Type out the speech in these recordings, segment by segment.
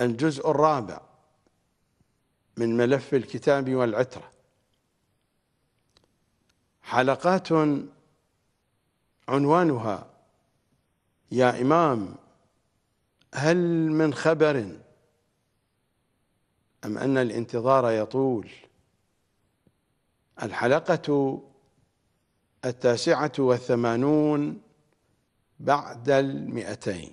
الجزء الرابع من ملف الكتاب والعترة حلقات عنوانها يا إمام هل من خبر أم أن الانتظار يطول الحلقة التاسعة والثمانون بعد المئتين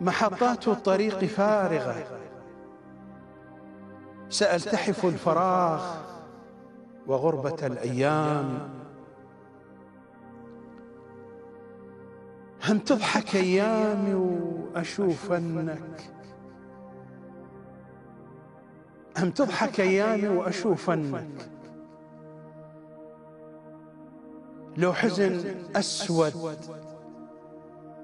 محطات الطريق فارغة سألتحف الفراغ وغربة الأيام أن تضحك أيامي وأشوفنك هم تضحك أيامي وأشوفنك لو حزن أسود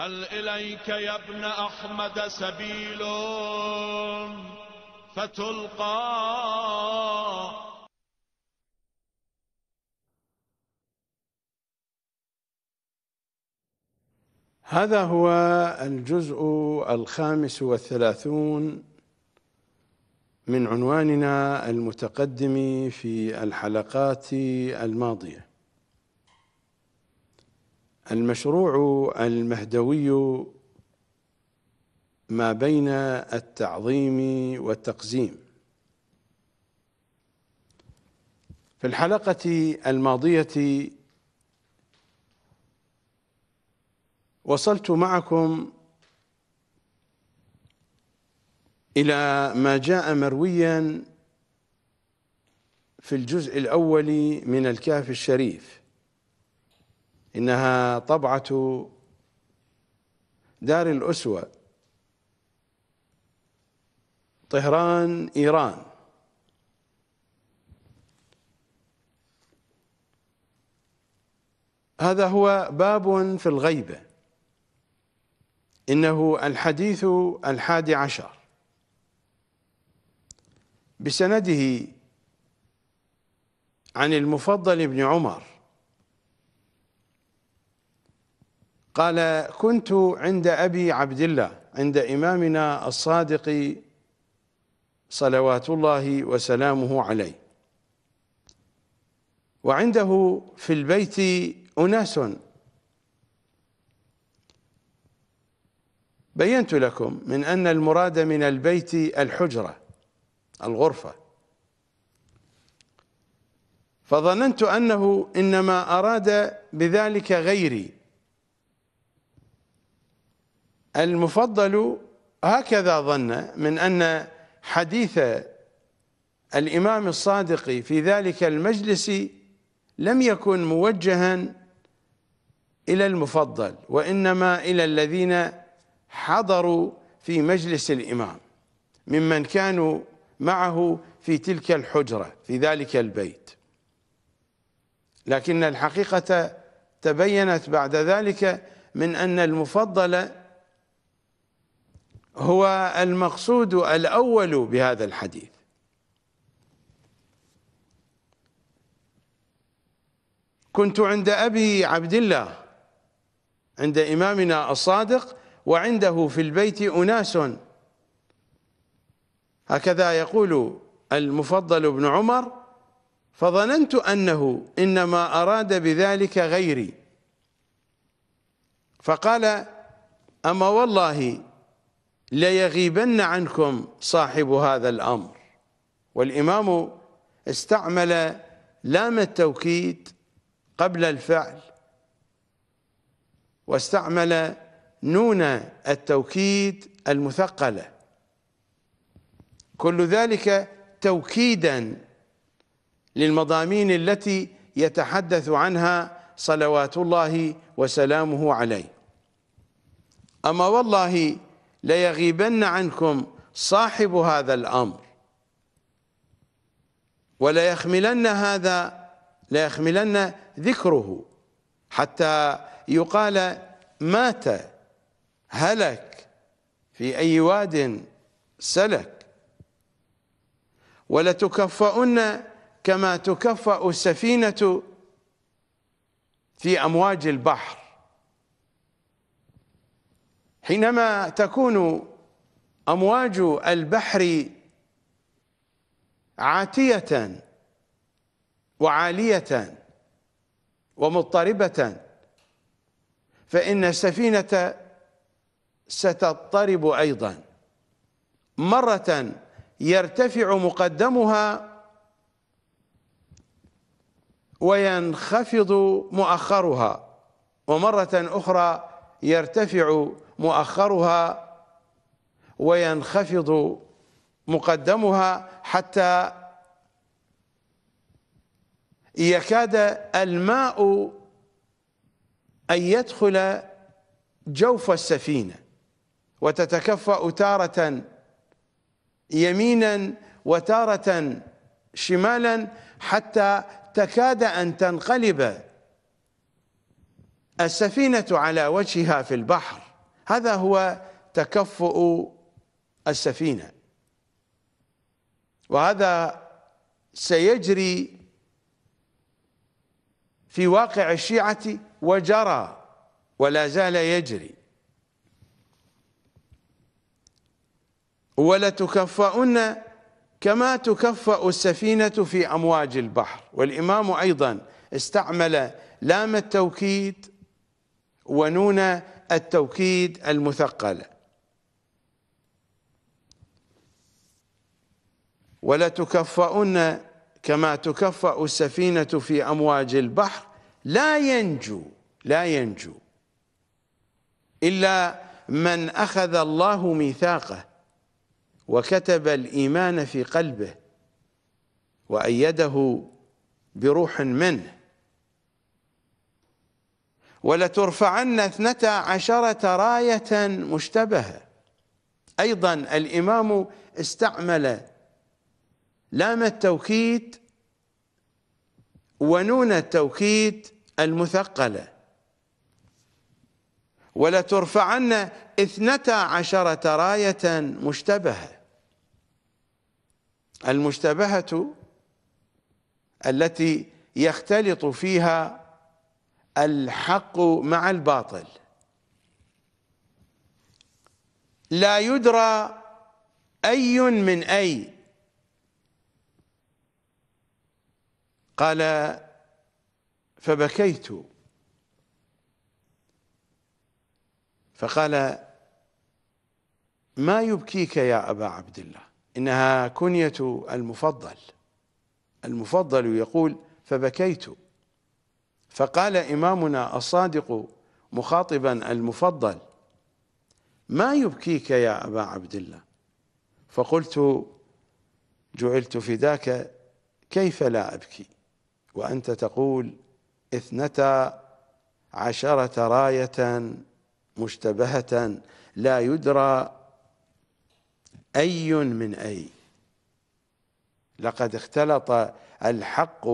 هل إليك يا ابن أحمد سبيل فتلقى هذا هو الجزء الخامس والثلاثون من عنواننا المتقدم في الحلقات الماضيه المشروع المهدوي ما بين التعظيم والتقزيم في الحلقة الماضية وصلت معكم إلى ما جاء مرويا في الجزء الأول من الكهف الشريف إنها طبعة دار الأسوة طهران إيران هذا هو باب في الغيبة إنه الحديث الحادي عشر بسنده عن المفضل بن عمر قال كنت عند أبي عبد الله عند إمامنا الصادق صلوات الله وسلامه عليه وعنده في البيت أناس بينت لكم من أن المراد من البيت الحجرة الغرفة فظننت أنه إنما أراد بذلك غيري المفضل هكذا ظن من أن حديث الإمام الصادق في ذلك المجلس لم يكن موجها إلى المفضل وإنما إلى الذين حضروا في مجلس الإمام ممن كانوا معه في تلك الحجرة في ذلك البيت لكن الحقيقة تبينت بعد ذلك من أن المفضل هو المقصود الأول بهذا الحديث كنت عند أبي عبد الله عند إمامنا الصادق وعنده في البيت أناس هكذا يقول المفضل بن عمر فظننت أنه إنما أراد بذلك غيري فقال أما والله ليغيبن عنكم صاحب هذا الأمر والإمام استعمل لام التوكيد قبل الفعل واستعمل نون التوكيد المثقلة كل ذلك توكيدا للمضامين التي يتحدث عنها صلوات الله وسلامه عليه أما والله ليغيبن عنكم صاحب هذا الأمر وليخملن هذا ليخملن ذكره حتى يقال مات هلك في أي واد سلك ولتكفؤن كما تكفأ السفينة في أمواج البحر حينما تكون امواج البحر عاتيه وعاليه ومضطربه فان السفينه ستضطرب ايضا مره يرتفع مقدمها وينخفض مؤخرها ومره اخرى يرتفع مؤخرها وينخفض مقدمها حتى يكاد الماء أن يدخل جوف السفينة وتتكفأ تارة يمينا وتارة شمالا حتى تكاد أن تنقلب السفينة على وجهها في البحر هذا هو تكفؤ السفينة وهذا سيجري في واقع الشيعة وجرى ولا زال يجري ولتكفؤن كما تكفأ السفينة في أمواج البحر والإمام أيضا استعمل لام التوكيد ونون التوكيد المثقلة ولتكفؤن كما تكفأ السفينة في أمواج البحر لا ينجو لا ينجو إلا من أخذ الله ميثاقه وكتب الإيمان في قلبه وأيده بروح منه ولترفعن اثنتا عشرة راية مشتبهة أيضا الإمام استعمل لام التوكيد ونون التوكيد المثقلة ولترفعن اثنتا عشرة راية مشتبهة المشتبهة التي يختلط فيها الحق مع الباطل لا يدرى أي من أي قال فبكيت فقال ما يبكيك يا أبا عبد الله إنها كنية المفضل المفضل يقول فبكيت فقال إمامنا الصادق مخاطبا المفضل ما يبكيك يا أبا عبد الله فقلت جعلت فداك كيف لا أبكي وأنت تقول اثنتا عشرة راية مشتبهة لا يدرى أي من أي لقد اختلط الحق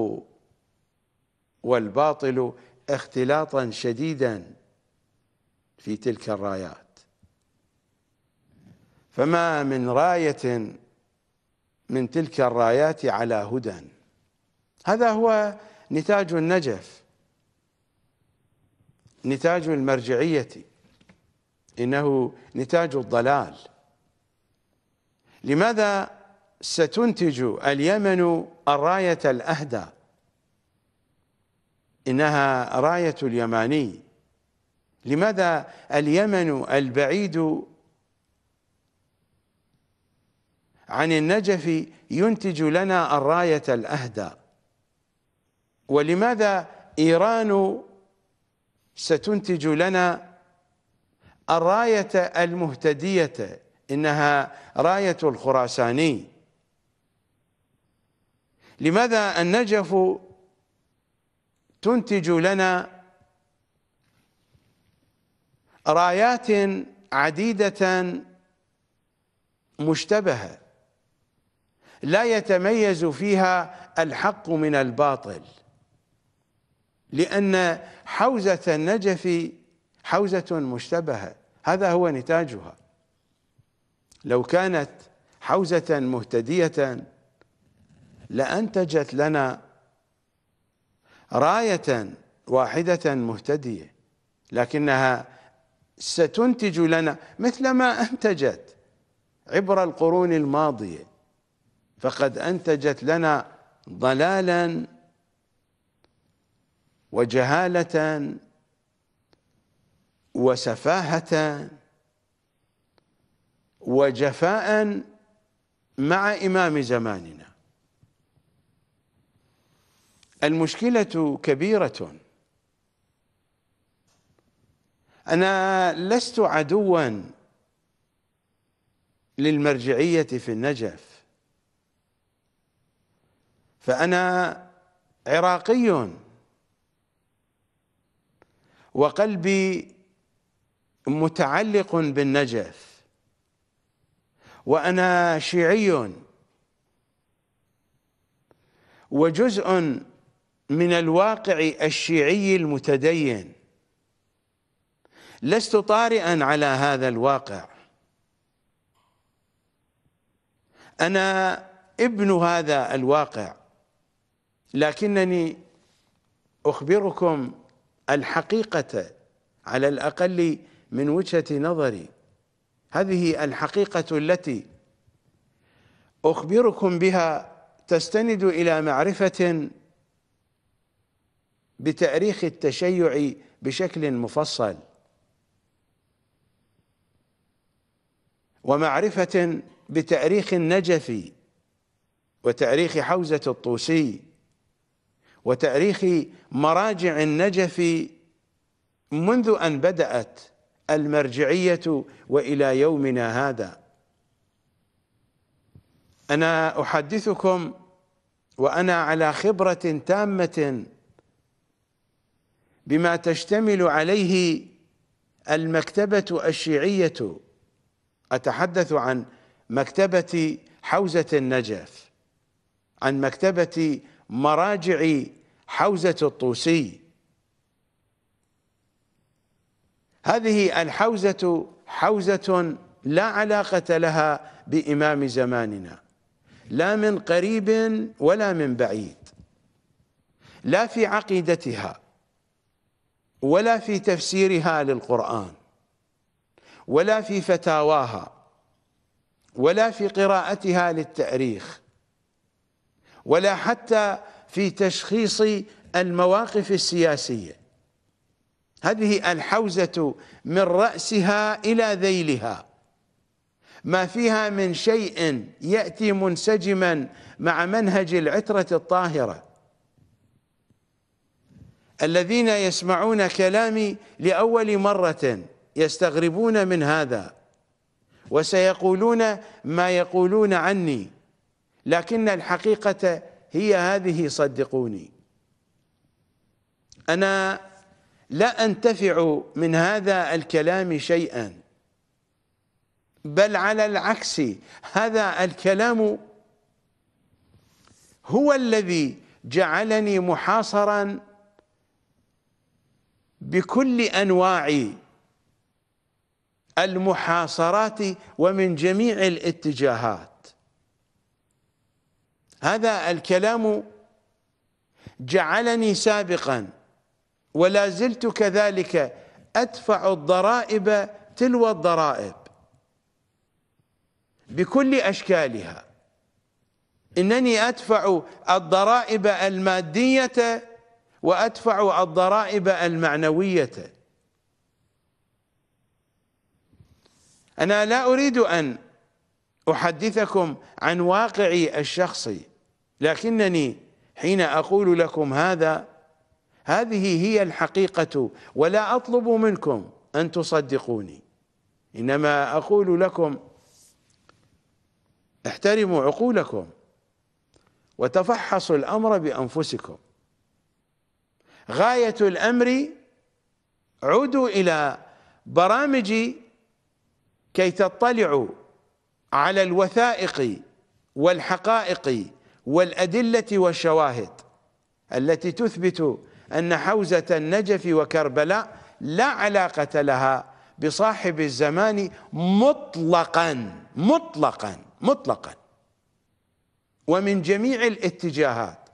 والباطل اختلاطا شديدا في تلك الرايات فما من راية من تلك الرايات على هدى هذا هو نتاج النجف نتاج المرجعية إنه نتاج الضلال لماذا ستنتج اليمن الراية الأهدى إنها راية اليماني لماذا اليمن البعيد عن النجف ينتج لنا الراية الأهدى ولماذا إيران ستنتج لنا الراية المهتدية إنها راية الخراساني لماذا النجف تنتج لنا رايات عديدة مشتبهة لا يتميز فيها الحق من الباطل لأن حوزة النجف حوزة مشتبهة هذا هو نتاجها لو كانت حوزة مهتدية لأنتجت لنا راية واحدة مهتدية لكنها ستنتج لنا مثل ما أنتجت عبر القرون الماضية فقد أنتجت لنا ضلالا وجهالة وسفاهة وجفاء مع إمام زماننا المشكلة كبيرة أنا لست عدوا للمرجعية في النجف فأنا عراقي وقلبي متعلق بالنجف وأنا شيعي وجزء من الواقع الشيعي المتدين لست طارئا على هذا الواقع أنا ابن هذا الواقع لكنني أخبركم الحقيقة على الأقل من وجهة نظري هذه الحقيقة التي أخبركم بها تستند إلى معرفة بتاريخ التشيع بشكل مفصل ومعرفة بتاريخ النجفي وتاريخ حوزة الطوسي وتاريخ مراجع النجفي منذ أن بدأت المرجعية وإلى يومنا هذا أنا أحدثكم وأنا على خبرة تامة بما تشتمل عليه المكتبة الشيعية أتحدث عن مكتبة حوزة النجف عن مكتبة مراجع حوزة الطوسي هذه الحوزة حوزة لا علاقة لها بإمام زماننا لا من قريب ولا من بعيد لا في عقيدتها ولا في تفسيرها للقرآن ولا في فتاواها ولا في قراءتها للتأريخ ولا حتى في تشخيص المواقف السياسية هذه الحوزة من رأسها إلى ذيلها ما فيها من شيء يأتي منسجما مع منهج العترة الطاهرة الذين يسمعون كلامي لأول مرة يستغربون من هذا وسيقولون ما يقولون عني لكن الحقيقة هي هذه صدقوني أنا لا أنتفع من هذا الكلام شيئا بل على العكس هذا الكلام هو الذي جعلني محاصراً بكل انواع المحاصرات ومن جميع الاتجاهات هذا الكلام جعلني سابقا ولا زلت كذلك ادفع الضرائب تلو الضرائب بكل اشكالها انني ادفع الضرائب الماديه وأدفع الضرائب المعنوية أنا لا أريد أن أحدثكم عن واقعي الشخصي لكنني حين أقول لكم هذا هذه هي الحقيقة ولا أطلب منكم أن تصدقوني إنما أقول لكم احترموا عقولكم وتفحصوا الأمر بأنفسكم غاية الأمر عودوا إلى برامجي كي تطلعوا على الوثائق والحقائق والأدلة والشواهد التي تثبت أن حوزة النجف وكربلاء لا علاقة لها بصاحب الزمان مطلقا مطلقا مطلقا ومن جميع الاتجاهات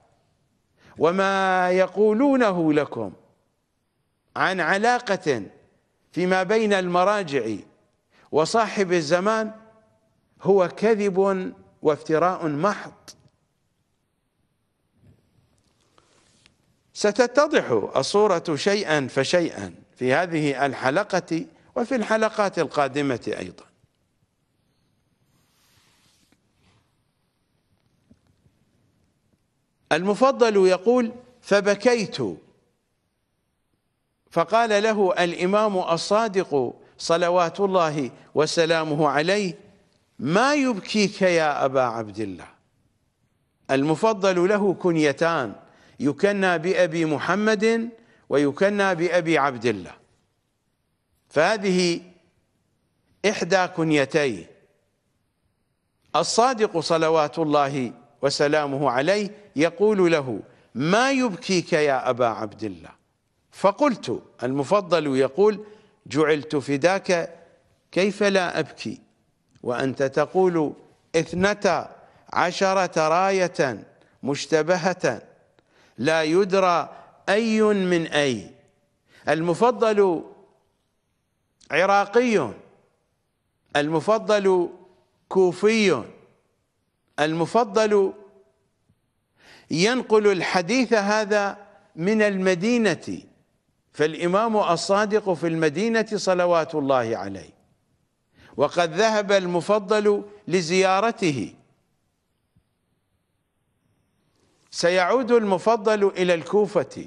وما يقولونه لكم عن علاقة فيما بين المراجع وصاحب الزمان هو كذب وافتراء محض ستتضح الصورة شيئا فشيئا في هذه الحلقة وفي الحلقات القادمة أيضا المفضل يقول فبكيت فقال له الإمام الصادق صلوات الله وسلامه عليه ما يبكيك يا أبا عبد الله المفضل له كنيتان يكنى بأبي محمد ويكنى بأبي عبد الله فهذه إحدى كنيتيه الصادق صلوات الله وسلامه عليه يقول له ما يبكيك يا أبا عبد الله فقلت المفضل يقول جعلت فداك كيف لا أبكي وأنت تقول اثنتا عشرة راية مشتبهة لا يدرى أي من أي المفضل عراقي المفضل كوفي المفضل ينقل الحديث هذا من المدينة فالإمام الصادق في المدينة صلوات الله عليه وقد ذهب المفضل لزيارته سيعود المفضل إلى الكوفة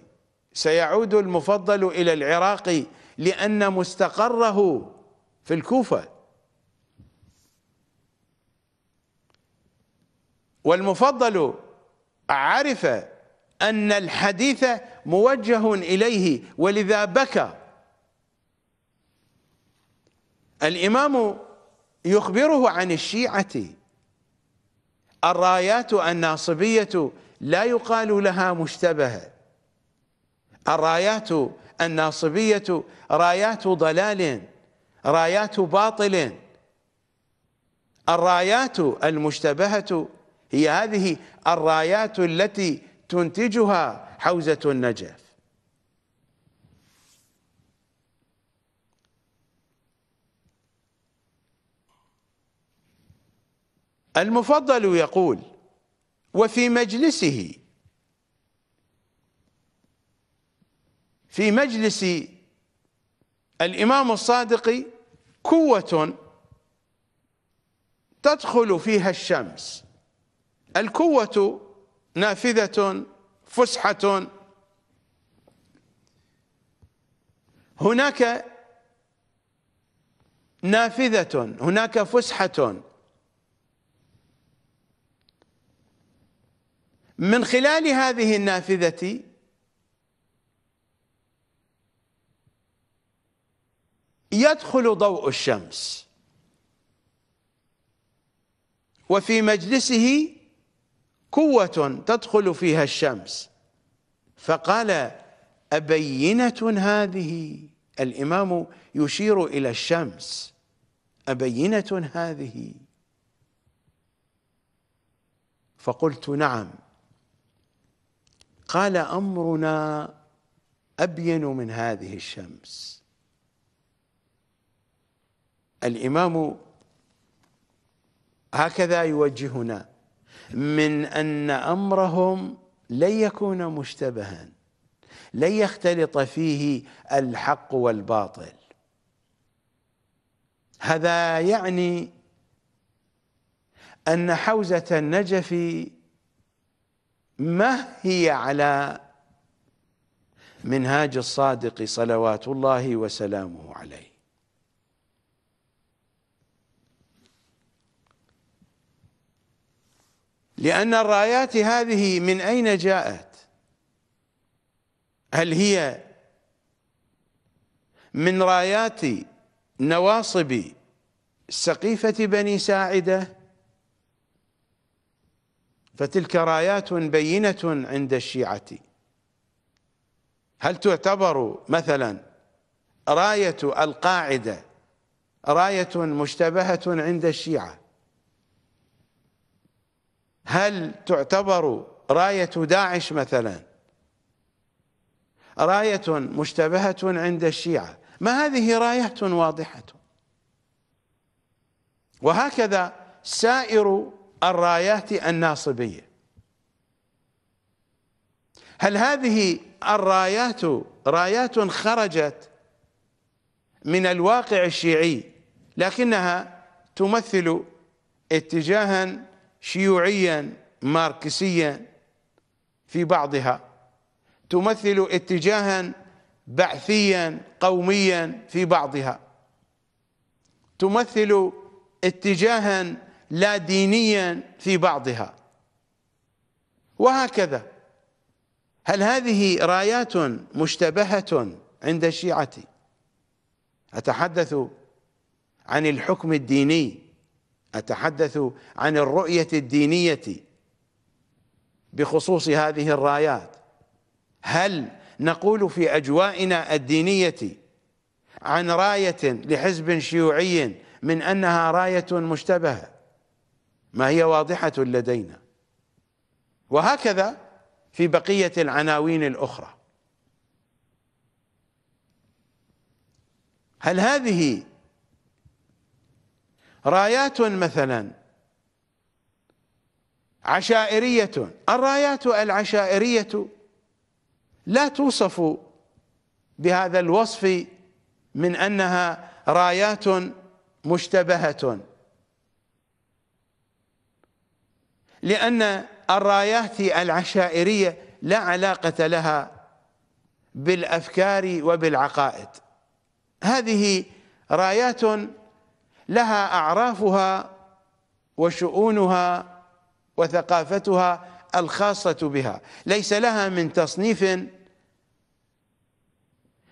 سيعود المفضل إلى العراق لأن مستقره في الكوفة والمفضل عرف أن الحديث موجه إليه ولذا بكى الإمام يخبره عن الشيعة الرايات الناصبية لا يقال لها مشتبهة الرايات الناصبية رايات ضلال رايات باطل الرايات المشتبهة هي هذه الرايات التي تنتجها حوزة النجف المفضل يقول وفي مجلسه في مجلس الإمام الصادق قوة تدخل فيها الشمس الكوة نافذة فسحة هناك نافذة هناك فسحة من خلال هذه النافذة يدخل ضوء الشمس وفي مجلسه كوة تدخل فيها الشمس فقال أبينة هذه الإمام يشير إلى الشمس أبينة هذه فقلت نعم قال أمرنا أبين من هذه الشمس الإمام هكذا يوجهنا من ان امرهم لن يكون مشتبها لن يختلط فيه الحق والباطل هذا يعني ان حوزه النجف ما هي على منهاج الصادق صلوات الله وسلامه عليه لأن الرايات هذه من أين جاءت هل هي من رايات نواصب سقيفة بني ساعدة فتلك رايات بينة عند الشيعة هل تعتبر مثلا راية القاعدة راية مشتبهة عند الشيعة هل تعتبر راية داعش مثلا راية مشتبهة عند الشيعة ما هذه راية واضحة وهكذا سائر الرايات الناصبية هل هذه الرايات رايات خرجت من الواقع الشيعي لكنها تمثل اتجاها شيوعيا ماركسيا في بعضها تمثل اتجاها بعثيا قوميا في بعضها تمثل اتجاها لا دينيا في بعضها وهكذا هل هذه رايات مشتبهة عند الشيعة أتحدث عن الحكم الديني أتحدث عن الرؤية الدينية بخصوص هذه الرايات هل نقول في أجوائنا الدينية عن راية لحزب شيوعي من أنها راية مشتبهة ما هي واضحة لدينا وهكذا في بقية العناوين الأخرى هل هذه رايات مثلا عشائرية الرايات العشائرية لا توصف بهذا الوصف من أنها رايات مشتبهة لأن الرايات العشائرية لا علاقة لها بالأفكار وبالعقائد هذه رايات لها أعرافها وشؤونها وثقافتها الخاصة بها ليس لها من تصنيف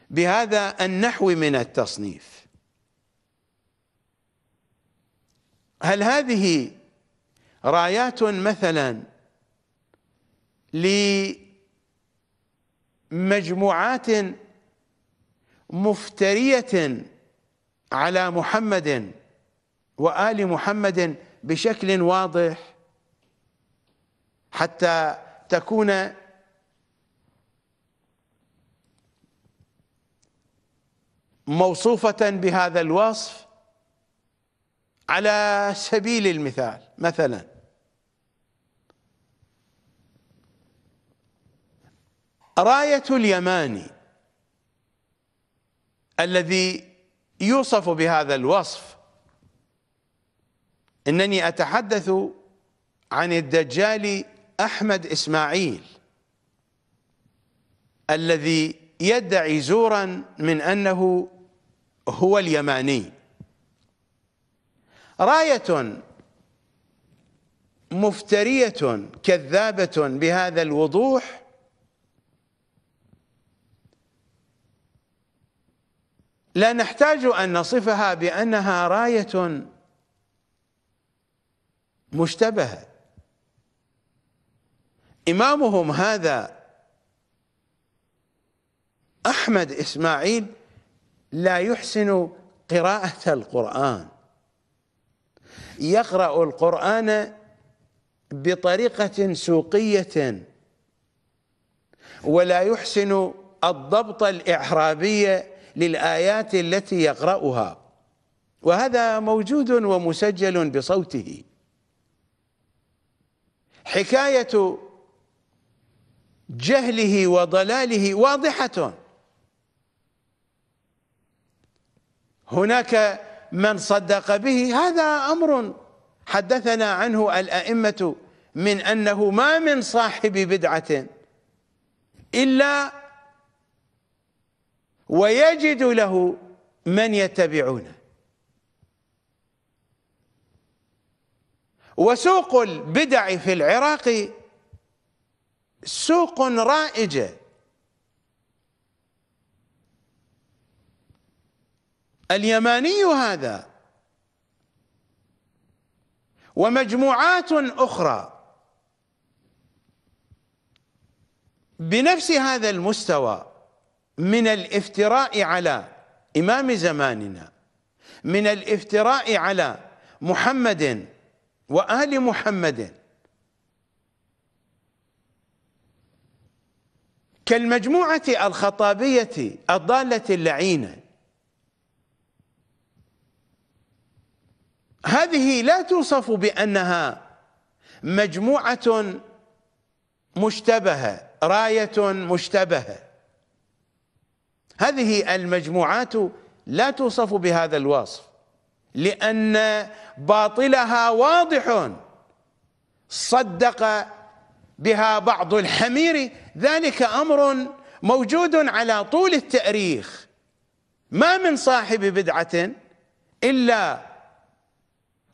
بهذا النحو من التصنيف هل هذه رايات مثلا لمجموعات مفترية على محمد وآل محمد بشكل واضح حتى تكون موصوفة بهذا الوصف على سبيل المثال مثلا راية اليماني الذي يوصف بهذا الوصف انني اتحدث عن الدجال احمد اسماعيل الذي يدعي زورا من انه هو اليماني رايه مفتريه كذابه بهذا الوضوح لا نحتاج ان نصفها بانها رايه مشتبهة إمامهم هذا أحمد إسماعيل لا يحسن قراءة القرآن يقرأ القرآن بطريقة سوقية ولا يحسن الضبط الإعرابي للآيات التي يقرأها وهذا موجود ومسجل بصوته حكاية جهله وضلاله واضحة هناك من صدق به هذا أمر حدثنا عنه الأئمة من أنه ما من صاحب بدعة إلا ويجد له من يتبعونه وسوق البدع في العراق سوق رائجه اليماني هذا ومجموعات اخرى بنفس هذا المستوى من الافتراء على امام زماننا من الافتراء على محمد وآل محمد كالمجموعة الخطابية الضالة اللعينة هذه لا توصف بأنها مجموعة مشتبهة راية مشتبهة هذه المجموعات لا توصف بهذا الوصف لأن باطلها واضح صدق بها بعض الحمير ذلك أمر موجود على طول التاريخ ما من صاحب بدعة إلا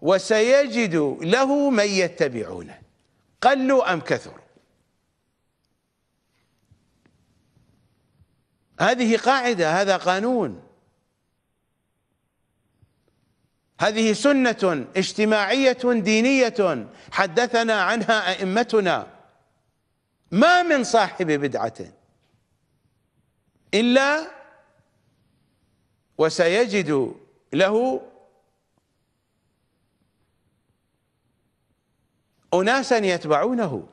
وسيجد له من يتبعونه قلوا أم كثروا هذه قاعدة هذا قانون هذه سنة اجتماعية دينية حدثنا عنها أئمتنا ما من صاحب بدعة إلا وسيجد له أناسا يتبعونه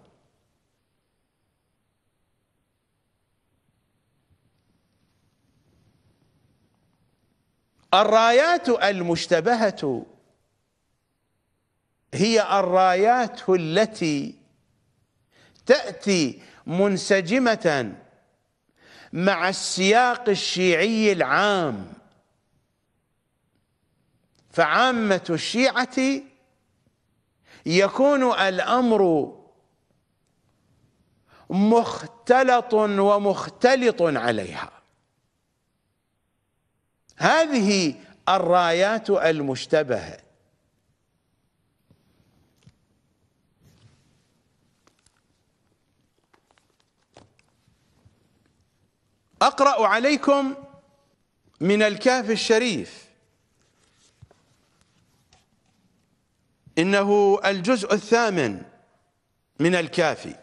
الرايات المشتبهة هي الرايات التي تأتي منسجمة مع السياق الشيعي العام فعامة الشيعة يكون الأمر مختلط ومختلط عليها هذه الرايات المشتبهه اقرا عليكم من الكهف الشريف انه الجزء الثامن من الكافي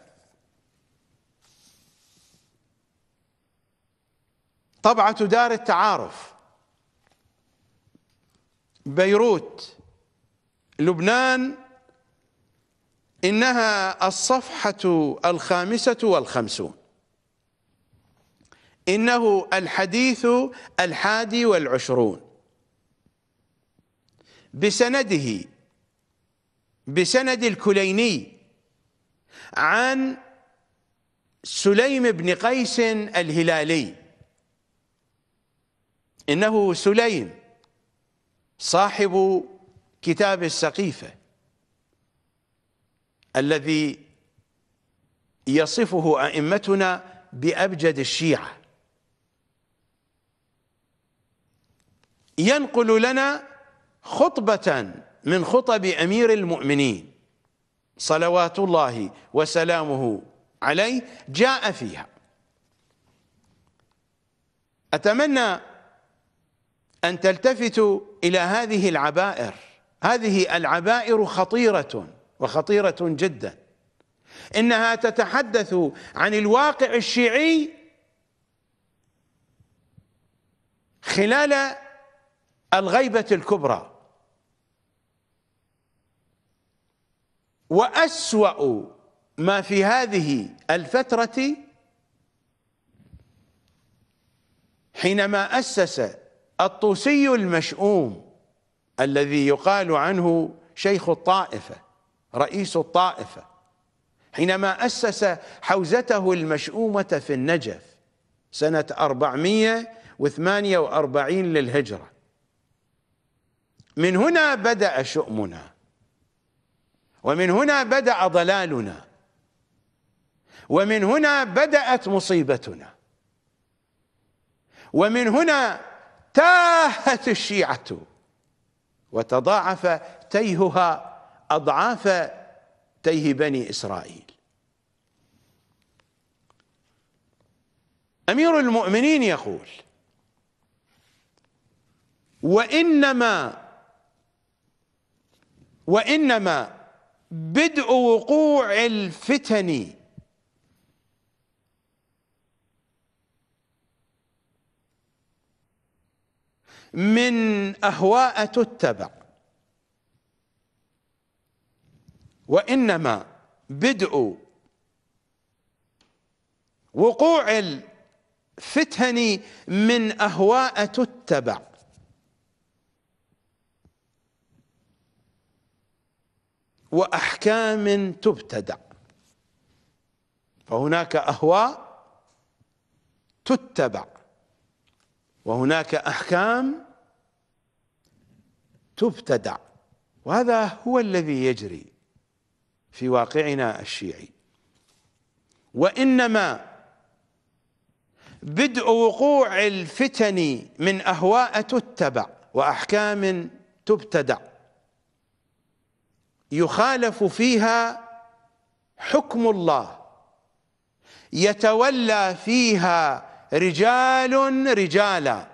طبعه دار التعارف بيروت لبنان إنها الصفحة الخامسة والخمسون إنه الحديث الحادي والعشرون بسنده بسند الكليني عن سليم بن قيس الهلالي إنه سليم صاحب كتاب السقيفة الذي يصفه أئمتنا بأبجد الشيعة ينقل لنا خطبة من خطب أمير المؤمنين صلوات الله وسلامه عليه جاء فيها أتمنى أن تلتفتوا إلى هذه العبائر هذه العبائر خطيرة وخطيرة جدا إنها تتحدث عن الواقع الشيعي خلال الغيبة الكبرى وأسوأ ما في هذه الفترة حينما أسس الطوسي المشؤوم الذي يقال عنه شيخ الطائفة رئيس الطائفة حينما أسس حوزته المشؤومة في النجف سنة 448 للهجرة من هنا بدأ شؤمنا ومن هنا بدأ ضلالنا ومن هنا بدأت مصيبتنا ومن هنا تاهت الشيعة وتضاعف تيهها أضعاف تيه بني إسرائيل أمير المؤمنين يقول وإنما وإنما بدء وقوع الفتن من أهواء تتبع وإنما بدء وقوع الفتن من أهواء تتبع وأحكام تبتدع فهناك أهواء تتبع وهناك أحكام تبتدع وهذا هو الذي يجري في واقعنا الشيعي وإنما بدء وقوع الفتن من أهواء تتبع وأحكام تبتدع يخالف فيها حكم الله يتولى فيها رجال رجالا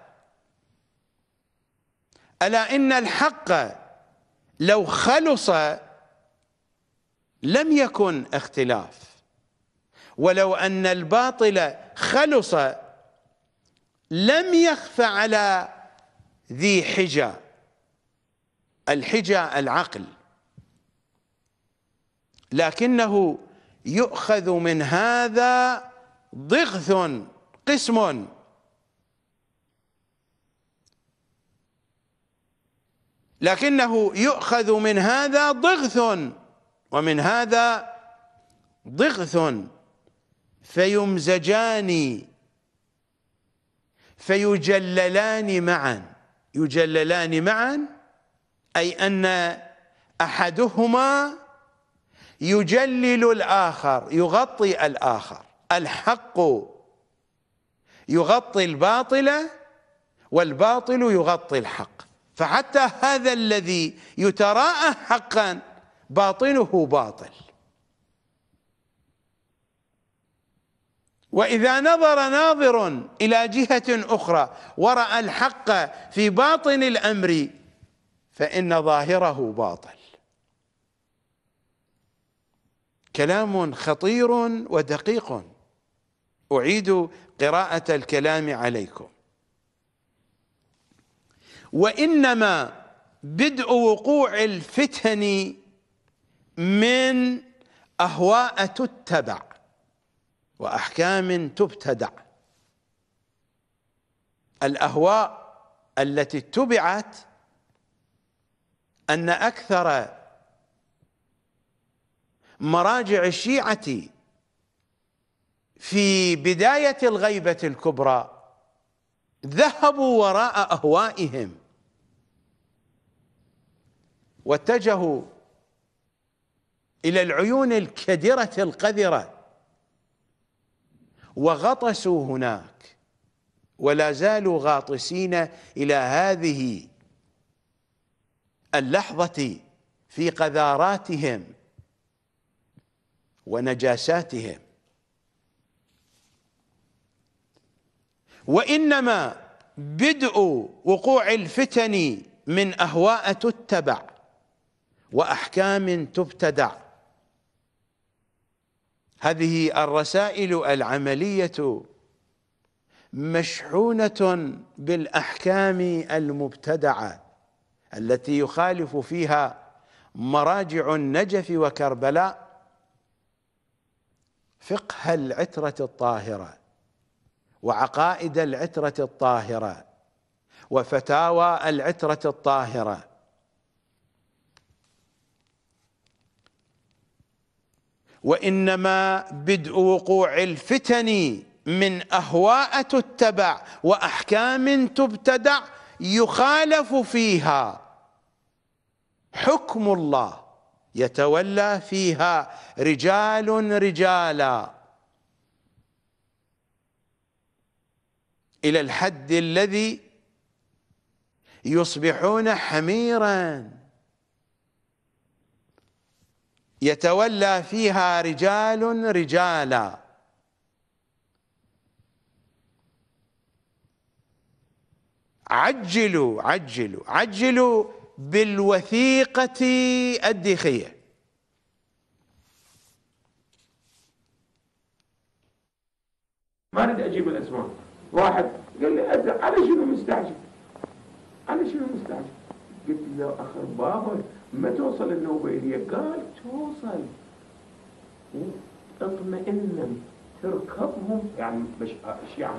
ألا إن الحق لو خلص لم يكن اختلاف ولو أن الباطل خلص لم يخف على ذي حجة الحجة العقل لكنه يؤخذ من هذا ضغث قسم لكنه يؤخذ من هذا ضغث ومن هذا ضغث فيمزجان فيجللان معا يجللان معا أي أن أحدهما يجلل الآخر يغطي الآخر الحق يغطي الباطل والباطل يغطي الحق فحتى هذا الذي يتراءى حقا باطنه باطل واذا نظر ناظر الى جهه اخرى وراى الحق في باطن الامر فان ظاهره باطل كلام خطير ودقيق اعيد قراءه الكلام عليكم وإنما بدء وقوع الفتن من أهواء تتبع وأحكام تبتدع الأهواء التي اتبعت أن أكثر مراجع الشيعة في بداية الغيبة الكبرى ذهبوا وراء أهوائهم واتجهوا إلى العيون الكدرة القذرة وغطسوا هناك ولا زالوا غاطسين إلى هذه اللحظة في قذاراتهم ونجاساتهم وإنما بدء وقوع الفتن من أهواء تتبع واحكام تبتدع هذه الرسائل العمليه مشحونه بالاحكام المبتدعه التي يخالف فيها مراجع النجف وكربلاء فقه العتره الطاهره وعقائد العتره الطاهره وفتاوى العتره الطاهره وانما بدء وقوع الفتن من اهواء تتبع واحكام تبتدع يخالف فيها حكم الله يتولى فيها رجال رجالا الى الحد الذي يصبحون حميرا يتولى فيها رجال رجالا عجلوا عجلوا عجلوا بالوثيقة الديخية ما اريد اجيب الاسماء واحد قال لي على شنو مستعجل على شنو مستعجل قلت له اخر بابك ما توصل النوبة إليه قال توصل اطمئنا تركبهم يعني مش يعني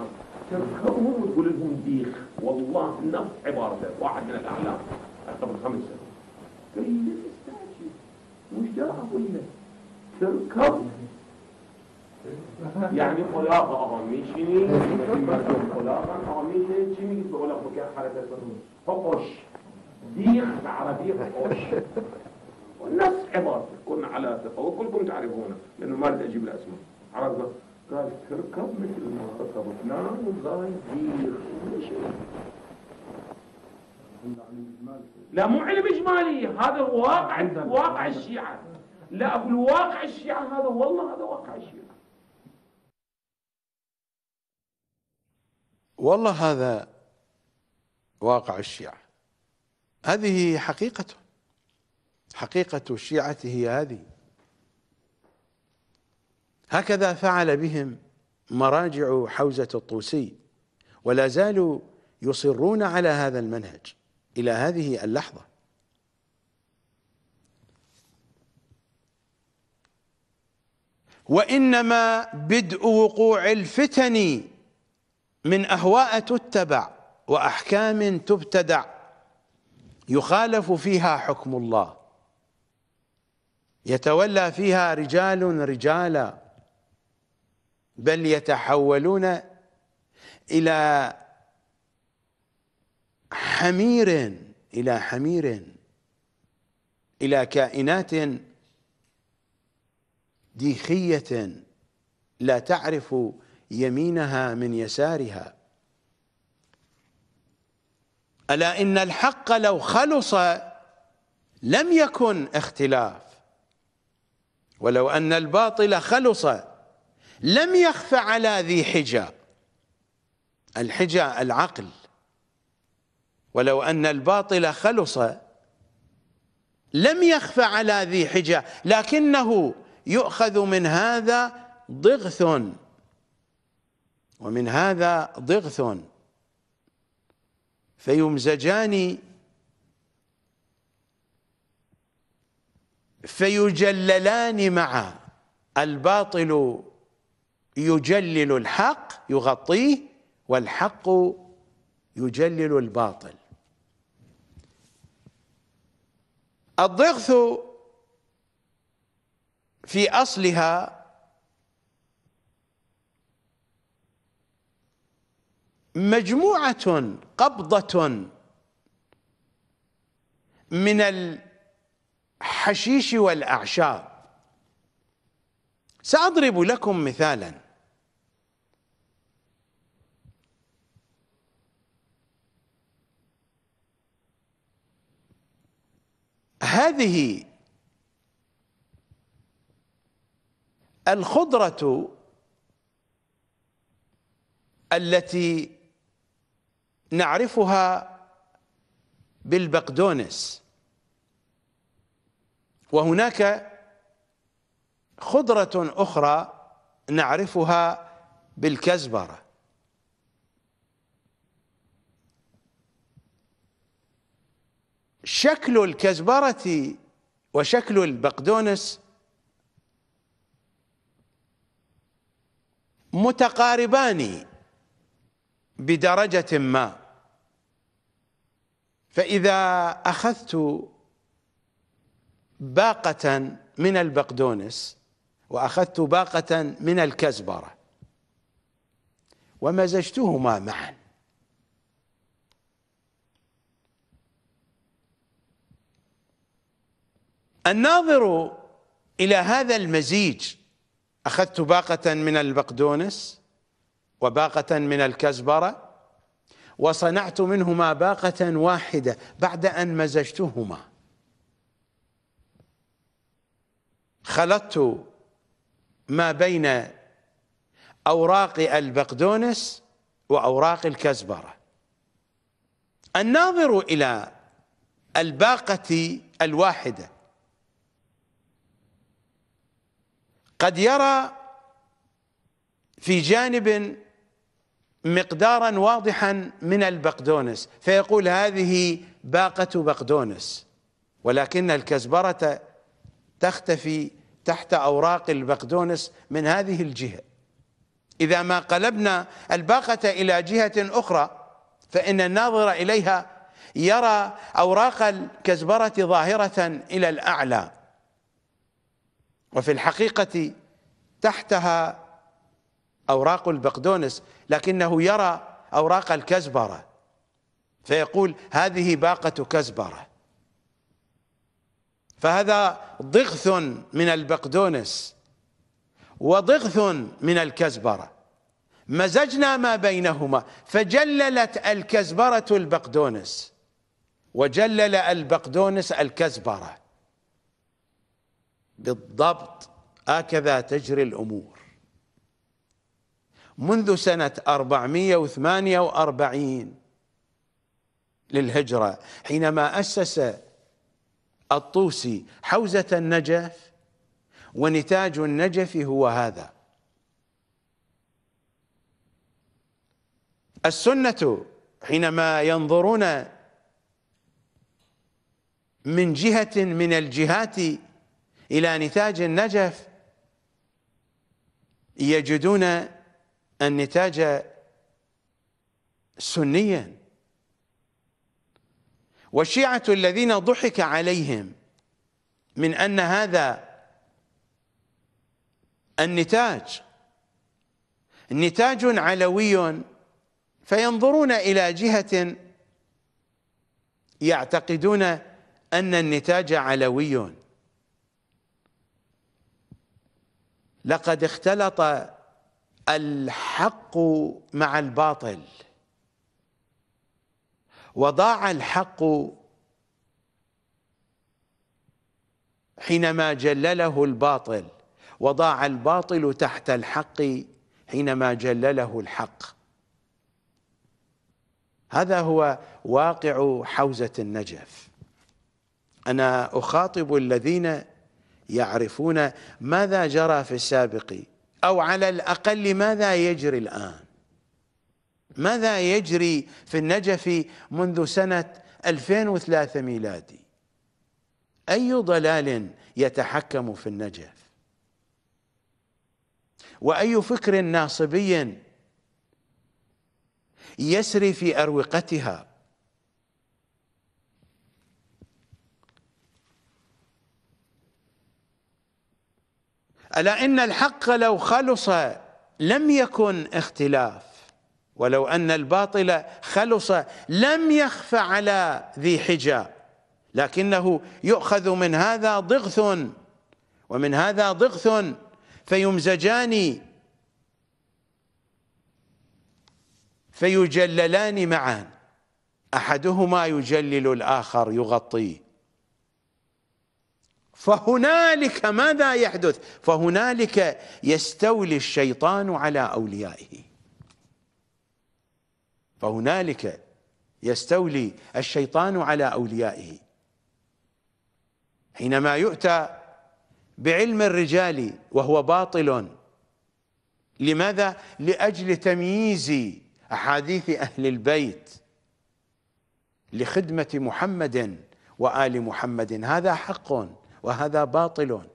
تركبهم وتقول لهم ديخ والله نفس عبارته واحد من الأعلام قبل خمس سنوات قال لي ليش تستعجل؟ مش ده أقول لك تركب يعني خلاقة أغاميشني مرجم خلاقة أغاميشني جيمي قلت بقول لك بكي حالة فقش ديخ على ديخ والناس عبارة كنا على ثقة وكلكم تعرفونه لأنه ما أريد أجيب الأسماء عرفت قال تركب مثل ما ركب فلان والله ديخ لا مو علم إجمالي هذا واقع واقع الشيعة لا أقول واقع الشيعة هذا والله هذا واقع الشيعة والله هذا واقع الشيعة هذه حقيقته حقيقة الشيعة هي هذه هكذا فعل بهم مراجع حوزة الطوسي ولا زالوا يصرون على هذا المنهج إلى هذه اللحظة وإنما بدء وقوع الفتن من أهواء تتبع وأحكام تبتدع يخالف فيها حكم الله يتولى فيها رجال رجالا بل يتحولون إلى حمير إلى حمير إلى كائنات ديخية لا تعرف يمينها من يسارها ألا إن الحق لو خلص لم يكن اختلاف ولو أن الباطل خلص لم يخف على ذي حجة الحجة العقل ولو أن الباطل خلص لم يخف على ذي حجة لكنه يؤخذ من هذا ضغث ومن هذا ضغث فيمزجان فيجللان معا الباطل يجلل الحق يغطيه والحق يجلل الباطل الضغث في أصلها مجموعة قبضة من الحشيش والأعشاب سأضرب لكم مثالا هذه الخضرة التي نعرفها بالبقدونس وهناك خضرة أخرى نعرفها بالكزبرة شكل الكزبرة وشكل البقدونس متقاربان بدرجة ما فإذا أخذت باقة من البقدونس وأخذت باقة من الكزبرة ومزجتهما معا الناظر إلى هذا المزيج أخذت باقة من البقدونس وباقة من الكزبرة وصنعت منهما باقة واحدة بعد أن مزجتهما خلطت ما بين أوراق البقدونس وأوراق الكزبرة الناظر إلى الباقة الواحدة قد يرى في جانب مقدارا واضحا من البقدونس فيقول هذه باقة بقدونس ولكن الكزبرة تختفي تحت أوراق البقدونس من هذه الجهة إذا ما قلبنا الباقة إلى جهة أخرى فإن الناظر إليها يرى أوراق الكزبرة ظاهرة إلى الأعلى وفي الحقيقة تحتها أوراق البقدونس لكنه يرى أوراق الكزبرة فيقول هذه باقة كزبرة فهذا ضغث من البقدونس وضغث من الكزبرة مزجنا ما بينهما فجللت الكزبرة البقدونس وجلل البقدونس الكزبرة بالضبط هكذا تجري الأمور منذ سنة 448 للهجرة حينما أسس الطوسي حوزة النجف ونتاج النجف هو هذا السنة حينما ينظرون من جهة من الجهات إلى نتاج النجف يجدون النتاج سنيا والشيعة الذين ضحك عليهم من أن هذا النتاج نتاج علوي فينظرون إلى جهة يعتقدون أن النتاج علوي لقد اختلط الحق مع الباطل وضاع الحق حينما جلله الباطل وضاع الباطل تحت الحق حينما جلله الحق هذا هو واقع حوزة النجف أنا أخاطب الذين يعرفون ماذا جرى في السابق أو على الأقل ماذا يجري الآن ماذا يجري في النجف منذ سنة 2003 ميلادي أي ضلال يتحكم في النجف وأي فكر ناصبي يسري في أروقتها ألا إن الحق لو خلص لم يكن اختلاف ولو أن الباطل خلص لم يخف على ذي حجة لكنه يؤخذ من هذا ضغث ومن هذا ضغث فيمزجان فيجللان معا أحدهما يجلل الآخر يغطيه فهنالك ماذا يحدث فهنالك يستولي الشيطان على أوليائه فهنالك يستولي الشيطان على أوليائه حينما يؤتى بعلم الرجال وهو باطل لماذا؟ لأجل تمييز أحاديث أهل البيت لخدمة محمد وآل محمد هذا حق وهذا باطل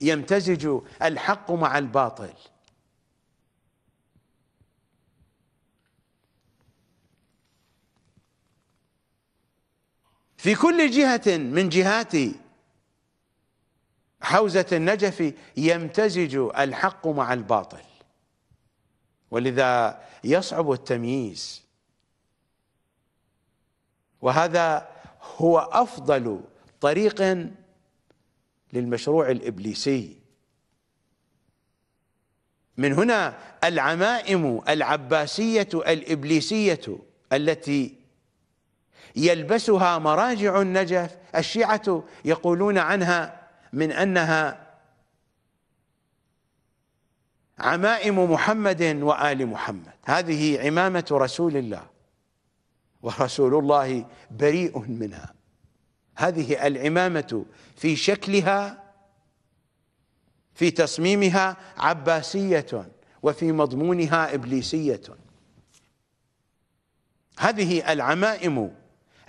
يمتزج الحق مع الباطل في كل جهة من جهات حوزة النجف يمتزج الحق مع الباطل ولذا يصعب التمييز وهذا هو افضل طريق للمشروع الابليسي من هنا العمائم العباسيه الابليسيه التي يلبسها مراجع النجف الشيعه يقولون عنها من انها عمائم محمد وال محمد هذه عمامه رسول الله ورسول الله بريء منها هذه العمامة في شكلها في تصميمها عباسية وفي مضمونها إبليسية هذه العمائم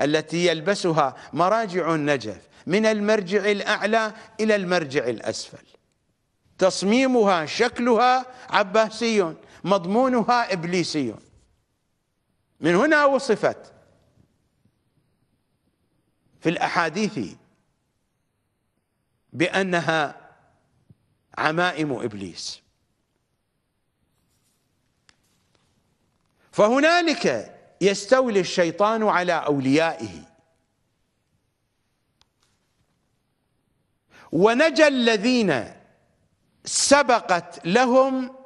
التي يلبسها مراجع النجف من المرجع الأعلى إلى المرجع الأسفل تصميمها شكلها عباسي مضمونها إبليسي من هنا وصفت في الاحاديث بانها عمائم ابليس فهنالك يستولي الشيطان على اوليائه ونجى الذين سبقت لهم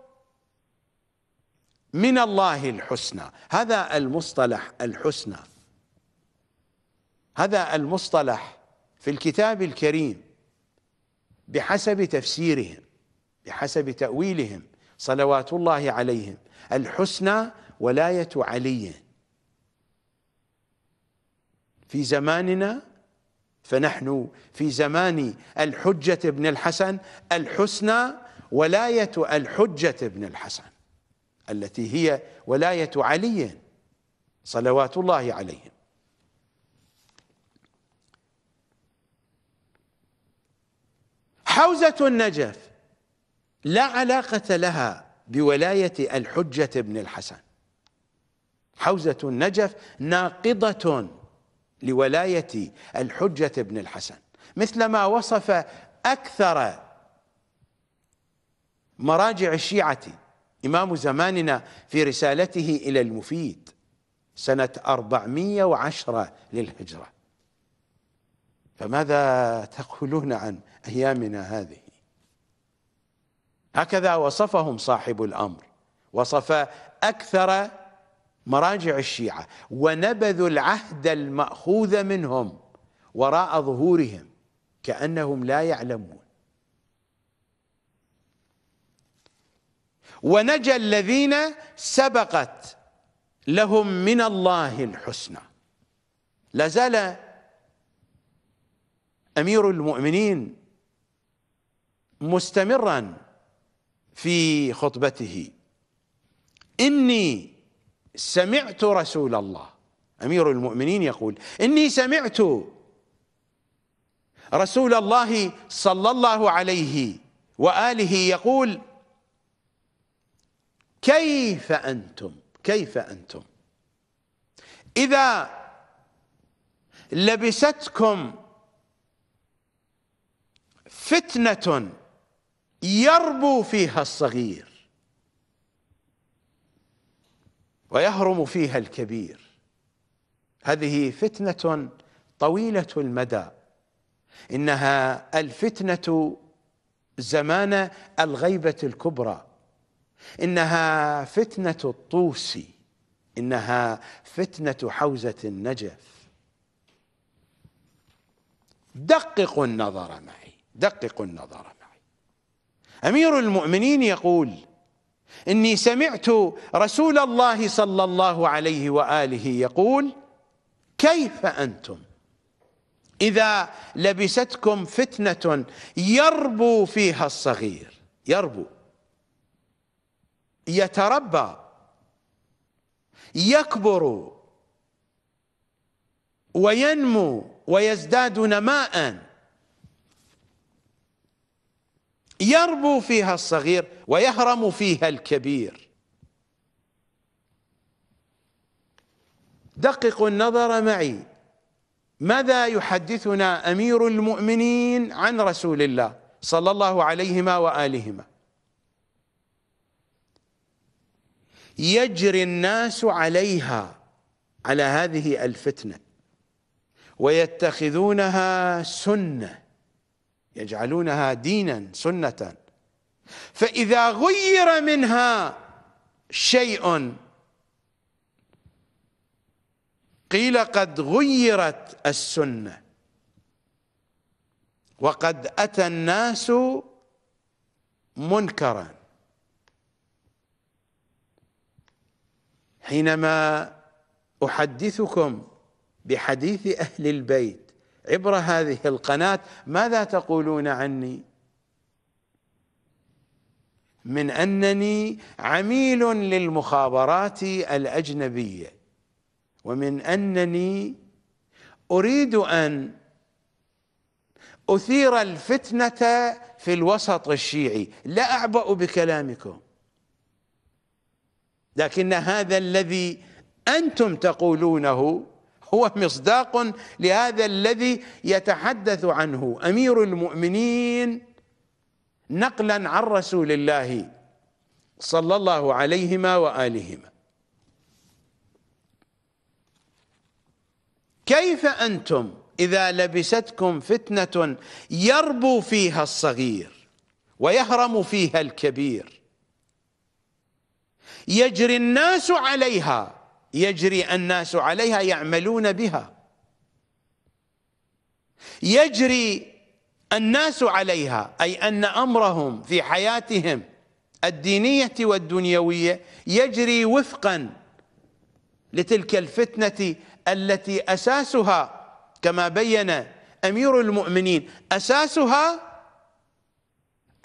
من الله الحسنى هذا المصطلح الحسنى هذا المصطلح في الكتاب الكريم بحسب تفسيرهم بحسب تأويلهم صلوات الله عليهم الحسنى ولاية علي في زماننا فنحن في زمان الحجة بن الحسن الحسنى ولاية الحجة بن الحسن التي هي ولاية علي صلوات الله عليهم حوزة النجف لا علاقة لها بولاية الحجة بن الحسن حوزة النجف ناقضة لولاية الحجة بن الحسن مثلما وصف أكثر مراجع الشيعة إمام زماننا في رسالته إلى المفيد سنة 410 للهجرة فماذا تقولون عن أيامنا هذه هكذا وصفهم صاحب الأمر وصف أكثر مراجع الشيعة ونبذوا العهد المأخوذ منهم وراء ظهورهم كأنهم لا يعلمون ونجى الذين سبقت لهم من الله الحسنى لازال أمير المؤمنين مستمرا في خطبته إني سمعت رسول الله أمير المؤمنين يقول إني سمعت رسول الله صلى الله عليه وآله يقول كيف أنتم كيف أنتم إذا لبستكم فتنة يربو فيها الصغير ويهرم فيها الكبير هذه فتنة طويلة المدى إنها الفتنة زمان الغيبة الكبرى إنها فتنة الطوس إنها فتنة حوزة النجف دققوا النظر معي دققوا النظر معي أمير المؤمنين يقول إني سمعت رسول الله صلى الله عليه وآله يقول كيف أنتم إذا لبستكم فتنة يربو فيها الصغير يربو يتربى يكبر وينمو ويزداد نماء يربو فيها الصغير ويهرم فيها الكبير دققوا النظر معي ماذا يحدثنا امير المؤمنين عن رسول الله صلى الله عليهما والهما يجري الناس عليها على هذه الفتنه ويتخذونها سنه يجعلونها دينا سنه فاذا غير منها شيء قيل قد غيرت السنه وقد اتى الناس منكرا حينما احدثكم بحديث اهل البيت عبر هذه القناه ماذا تقولون عني من انني عميل للمخابرات الاجنبيه ومن انني اريد ان اثير الفتنه في الوسط الشيعي لا اعبا بكلامكم لكن هذا الذي أنتم تقولونه هو مصداق لهذا الذي يتحدث عنه أمير المؤمنين نقلا عن رسول الله صلى الله عليهما وآلهما كيف أنتم إذا لبستكم فتنة يربو فيها الصغير ويهرم فيها الكبير يجري الناس عليها يجري الناس عليها يعملون بها يجري الناس عليها أي أن أمرهم في حياتهم الدينية والدنيوية يجري وفقا لتلك الفتنة التي أساسها كما بين أمير المؤمنين أساسها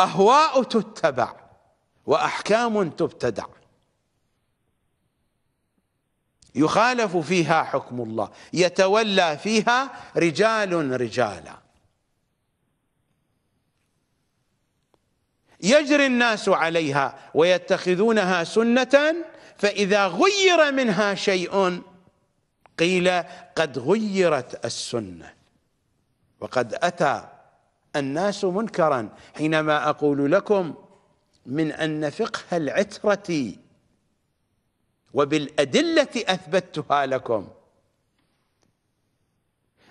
أهواء تتبع وأحكام تبتدع يخالف فيها حكم الله يتولى فيها رجال رجالا يجري الناس عليها ويتخذونها سنة فإذا غير منها شيء قيل قد غيرت السنة وقد أتى الناس منكرا حينما أقول لكم من أن فقه العترة وبالأدلة أثبتها لكم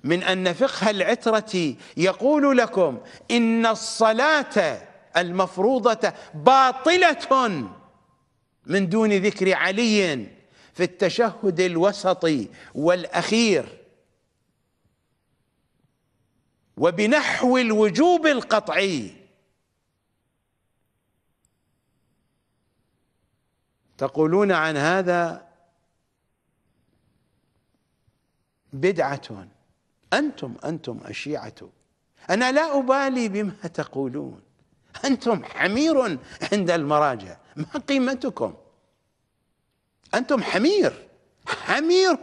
من أن فقه العترة يقول لكم إن الصلاة المفروضة باطلة من دون ذكر علي في التشهد الوسطي والأخير وبنحو الوجوب القطعي تقولون عن هذا بدعة أنتم أنتم الشيعة أنا لا أبالي بما تقولون أنتم حمير عند المراجع ما قيمتكم أنتم حمير حمير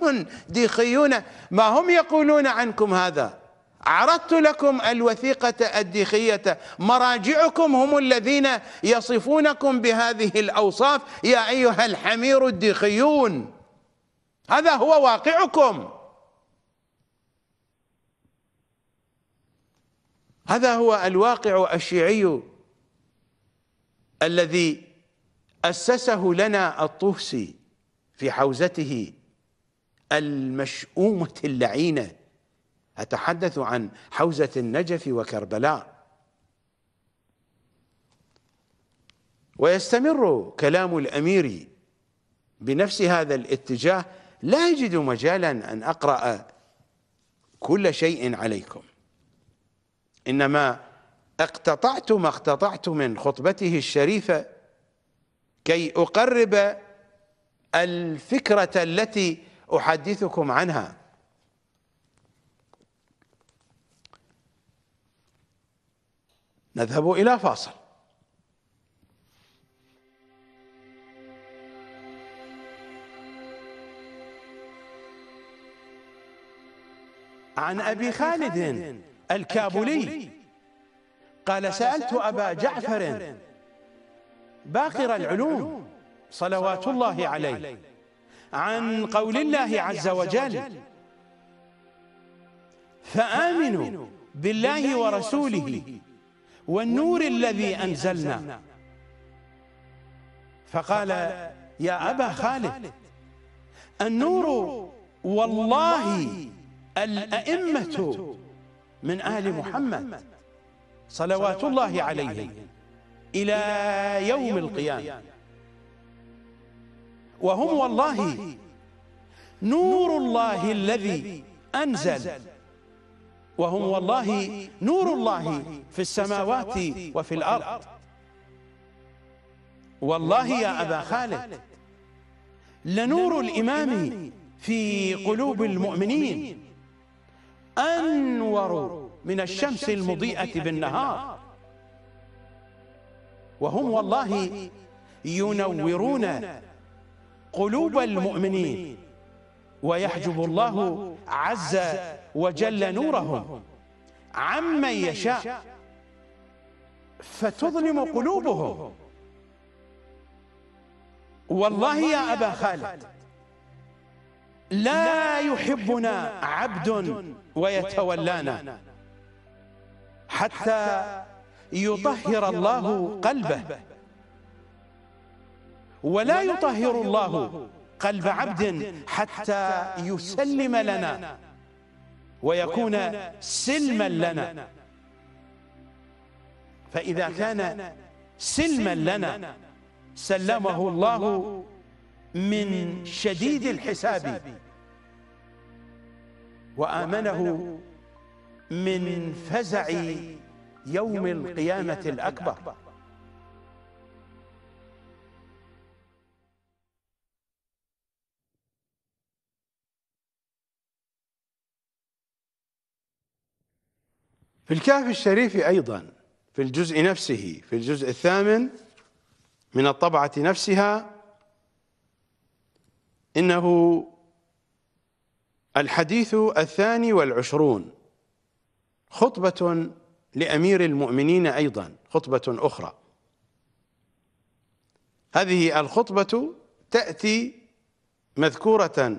ديخيون ما هم يقولون عنكم هذا عرضت لكم الوثيقة الديخية مراجعكم هم الذين يصفونكم بهذه الأوصاف يا أيها الحمير الديخيون هذا هو واقعكم هذا هو الواقع الشيعي الذي أسسه لنا الطوسي في حوزته المشؤومة اللعينة أتحدث عن حوزة النجف وكربلاء ويستمر كلام الأمير بنفس هذا الاتجاه لا أجد مجالا أن أقرأ كل شيء عليكم إنما اقتطعت ما اقتطعت من خطبته الشريفة كي أقرب الفكرة التي أحدثكم عنها نذهب إلى فاصل عن أبي خالد الكابولي قال سألت أبا جعفر باقر العلوم صلوات الله عليه عن قول الله عز وجل فآمنوا بالله ورسوله والنور الذي أنزلنا فقال يا أبا خالد النور والله الأئمة من أهل محمد صلوات الله عليهم إلى يوم القيامة وهم والله نور الله الذي أنزل وهم والله نور الله في السماوات وفي الأرض والله يا أبا خالد لنور الإمام في قلوب المؤمنين أنور من الشمس المضيئة بالنهار وهم والله ينورون قلوب المؤمنين ويحجب الله عز وجل نورهم عمن يشاء فتظلم قلوبهم والله يا أبا خالد لا يحبنا عبد ويتولانا حتى يطهر الله قلبه ولا يطهر الله قلب عبد حتى يسلم لنا ويكون سلما لنا فإذا كان سلما لنا سلمه الله من شديد الحساب وآمنه من فزع يوم القيامة الأكبر في الكهف الشريف أيضا في الجزء نفسه في الجزء الثامن من الطبعة نفسها إنه الحديث الثاني والعشرون خطبة لأمير المؤمنين أيضا خطبة أخرى هذه الخطبة تأتي مذكورة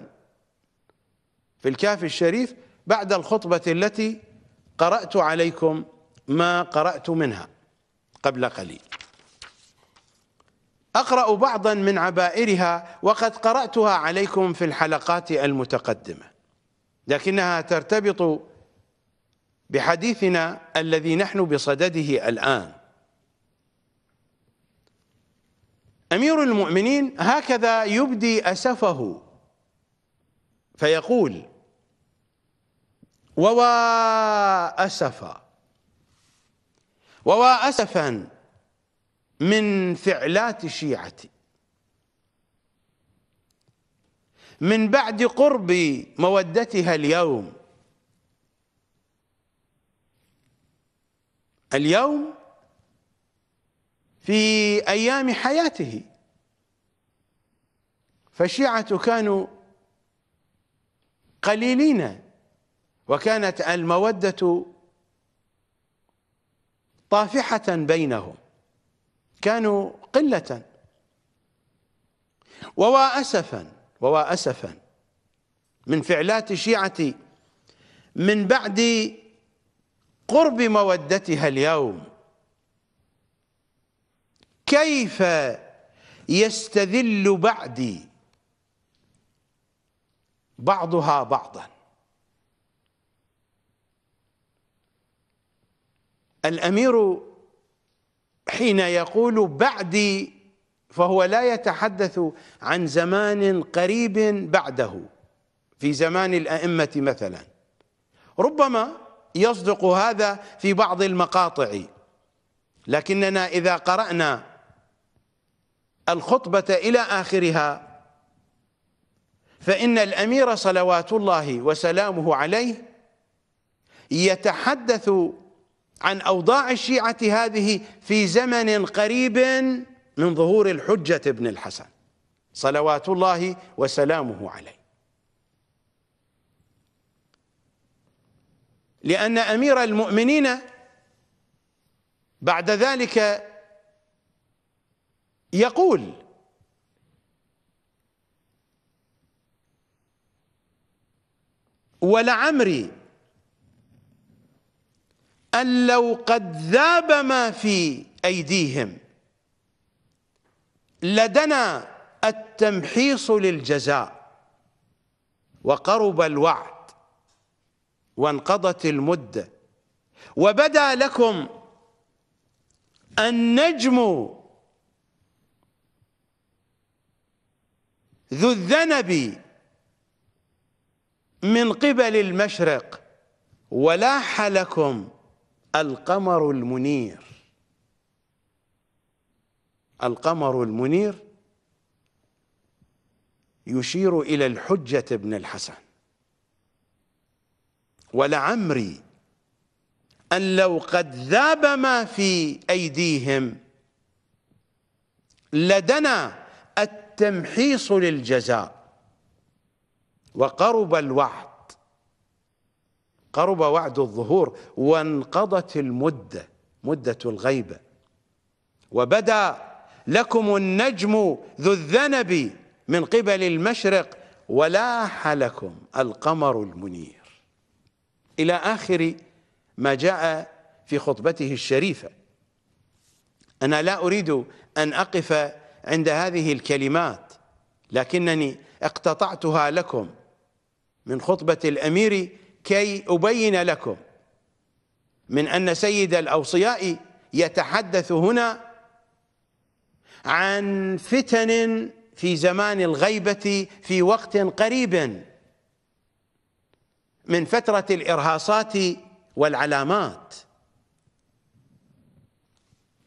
في الكهف الشريف بعد الخطبة التي قرأت عليكم ما قرأت منها قبل قليل أقرأ بعضا من عبائرها وقد قرأتها عليكم في الحلقات المتقدمة لكنها ترتبط بحديثنا الذي نحن بصدده الآن أمير المؤمنين هكذا يبدي أسفه فيقول ووا أسفا ووا أسفا من فعلات الشيعة من بعد قرب مودتها اليوم اليوم في أيام حياته فالشيعة كانوا قليلين وكانت المودة طافحة بينهم كانوا قلة ووا أسفا ووا أسفا من فعلات الشيعة من بعد قرب مودتها اليوم كيف يستذل بعدي بعضها بعضا الأمير حين يقول بعدي فهو لا يتحدث عن زمان قريب بعده في زمان الأئمة مثلا ربما يصدق هذا في بعض المقاطع لكننا إذا قرأنا الخطبة إلى آخرها فإن الأمير صلوات الله وسلامه عليه يتحدث عن أوضاع الشيعة هذه في زمن قريب من ظهور الحجة ابن الحسن صلوات الله وسلامه عليه لأن أمير المؤمنين بعد ذلك يقول ولعمري أن لو قد ذاب ما في أيديهم لدنا التمحيص للجزاء وقرب الوعد وانقضت المدة وبدا لكم النجم ذو الذنب من قبل المشرق ولاح لكم القمر المنير القمر المنير يشير إلى الحجة بن الحسن ولعمري أن لو قد ذاب ما في أيديهم لدنا التمحيص للجزاء وقرب الوعد قرب وعد الظهور وانقضت المدة مدة الغيبة وبدا لكم النجم ذو الذنب من قبل المشرق ولاح لكم القمر المنير إلى آخر ما جاء في خطبته الشريفة أنا لا أريد أن أقف عند هذه الكلمات لكنني اقتطعتها لكم من خطبة الأمير كي أبين لكم من أن سيد الأوصياء يتحدث هنا عن فتن في زمان الغيبة في وقت قريب من فترة الإرهاصات والعلامات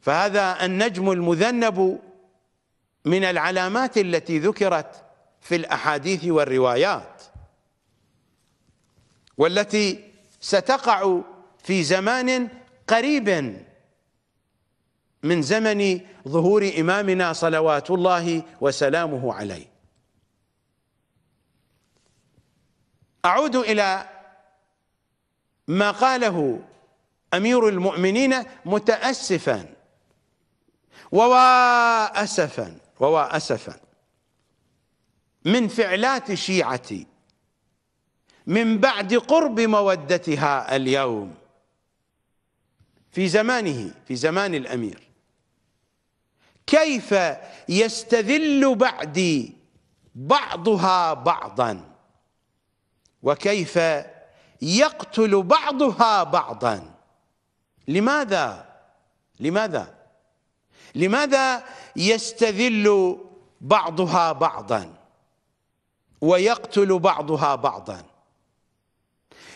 فهذا النجم المذنب من العلامات التي ذكرت في الأحاديث والروايات والتي ستقع في زمان قريب من زمن ظهور إمامنا صلوات الله وسلامه عليه أعود إلى ما قاله أمير المؤمنين متأسفا وواأسفا وواأسفا من فعلات شيعتي من بعد قرب مودتها اليوم في زمانه في زمان الأمير كيف يستذل بعدي بعضها بعضا وكيف يقتل بعضها بعضا لماذا لماذا لماذا يستذل بعضها بعضا ويقتل بعضها بعضا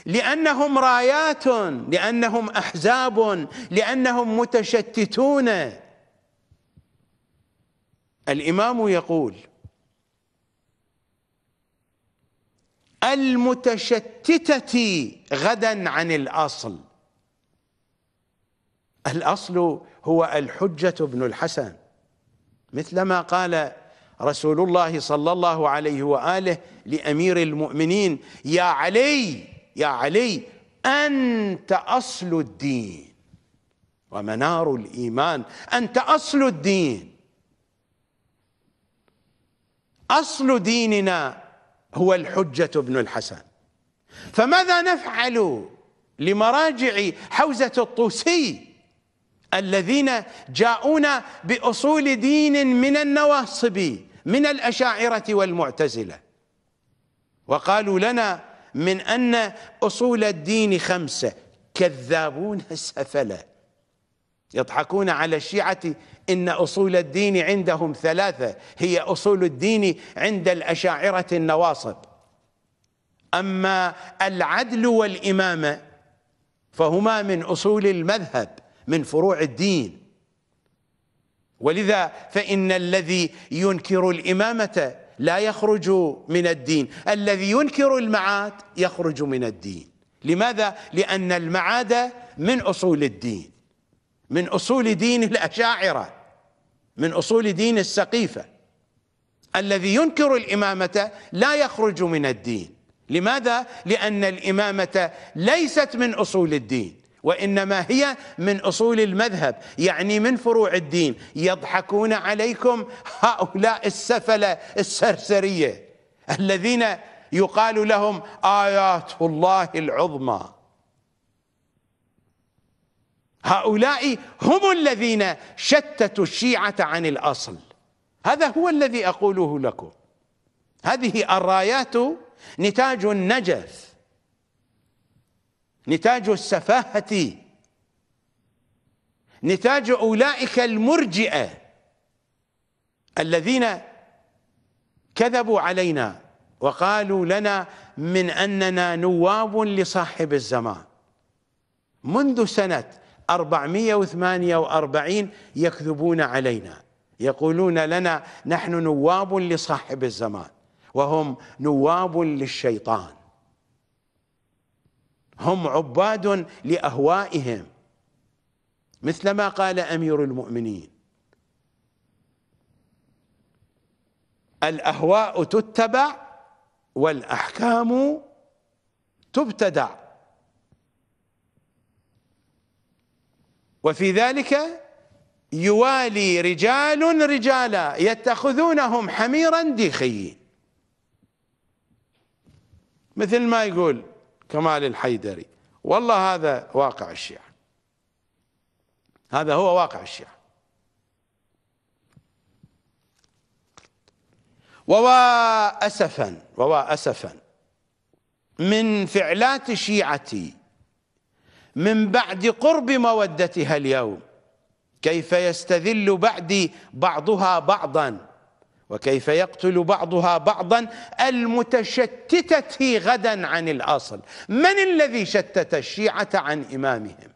لانهم رايات لانهم احزاب لانهم متشتتون الامام يقول المتشتته غدا عن الاصل الاصل هو الحجه بن الحسن مثلما قال رسول الله صلى الله عليه واله لامير المؤمنين يا علي يا علي انت اصل الدين ومنار الايمان انت اصل الدين اصل ديننا هو الحجه بن الحسن فماذا نفعل لمراجع حوزه الطوسي الذين جاءونا باصول دين من النواصب من الاشاعره والمعتزله وقالوا لنا من أن أصول الدين خمسة كذابون السفلة يضحكون على الشيعة إن أصول الدين عندهم ثلاثة هي أصول الدين عند الأشاعرة النواصب أما العدل والإمامة فهما من أصول المذهب من فروع الدين ولذا فإن الذي ينكر الإمامة لا يخرج من الدين الذي ينكر المعاد يخرج من الدين لماذا؟ لأن المعاد من أصول الدين من أصول دين الأشاعرة من أصول دين السقيفة الذي ينكر الإمامة لا يخرج من الدين لماذا؟ لأن الإمامة ليست من أصول الدين وإنما هي من أصول المذهب يعني من فروع الدين يضحكون عليكم هؤلاء السفلة السرسرية الذين يقال لهم آيات الله العظمى هؤلاء هم الذين شتتوا الشيعة عن الأصل هذا هو الذي أقوله لكم هذه الرايات نتاج النجف نتاج السفاهة نتاج أولئك المرجئة الذين كذبوا علينا وقالوا لنا من أننا نواب لصاحب الزمان منذ سنة 448 يكذبون علينا يقولون لنا نحن نواب لصاحب الزمان وهم نواب للشيطان هم عباد لاهوائهم مثل ما قال امير المؤمنين الاهواء تتبع والاحكام تبتدع وفي ذلك يوالي رجال رجالا يتخذونهم حميرا ديخيين مثل ما يقول كمال الحيدري والله هذا واقع الشيعة هذا هو واقع الشيعة ووا أسفا ووا أسفا من فعلات الشيعة من بعد قرب مودتها اليوم كيف يستذل بعدي بعضها بعضا وكيف يقتل بعضها بعضا المتشتتة غدا عن الأصل من الذي شتت الشيعة عن إمامهم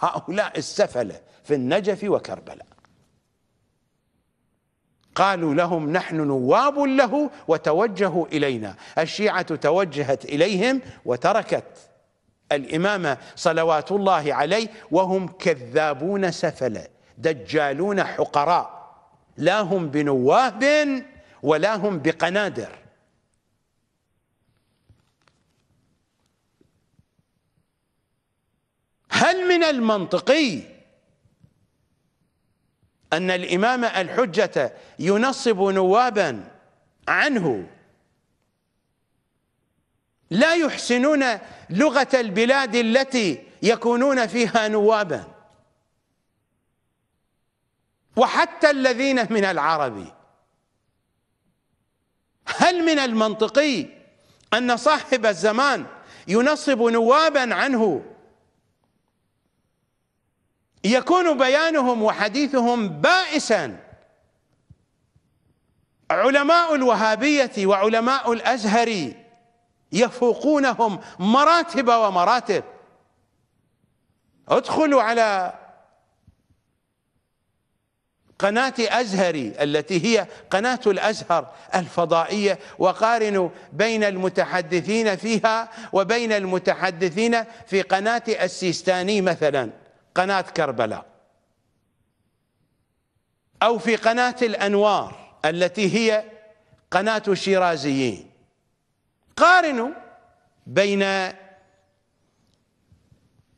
هؤلاء السفلة في النجف وكربلاء قالوا لهم نحن نواب له وتوجهوا إلينا الشيعة توجهت إليهم وتركت الامام صلوات الله عليه وهم كذابون سفلة دجالون حقراء لا هم بنواب ولا هم بقنادر هل من المنطقي أن الإمام الحجة ينصب نوابا عنه لا يحسنون لغة البلاد التي يكونون فيها نوابا وحتى الذين من العرب هل من المنطقي أن صاحب الزمان ينصب نوابا عنه يكون بيانهم وحديثهم بائسا علماء الوهابية وعلماء الأزهر يفوقونهم مراتب ومراتب ادخلوا على قناة أزهري التي هي قناة الأزهر الفضائية وقارنوا بين المتحدثين فيها وبين المتحدثين في قناة السيستاني مثلا قناة كربلاء أو في قناة الأنوار التي هي قناة الشيرازيين قارنوا بين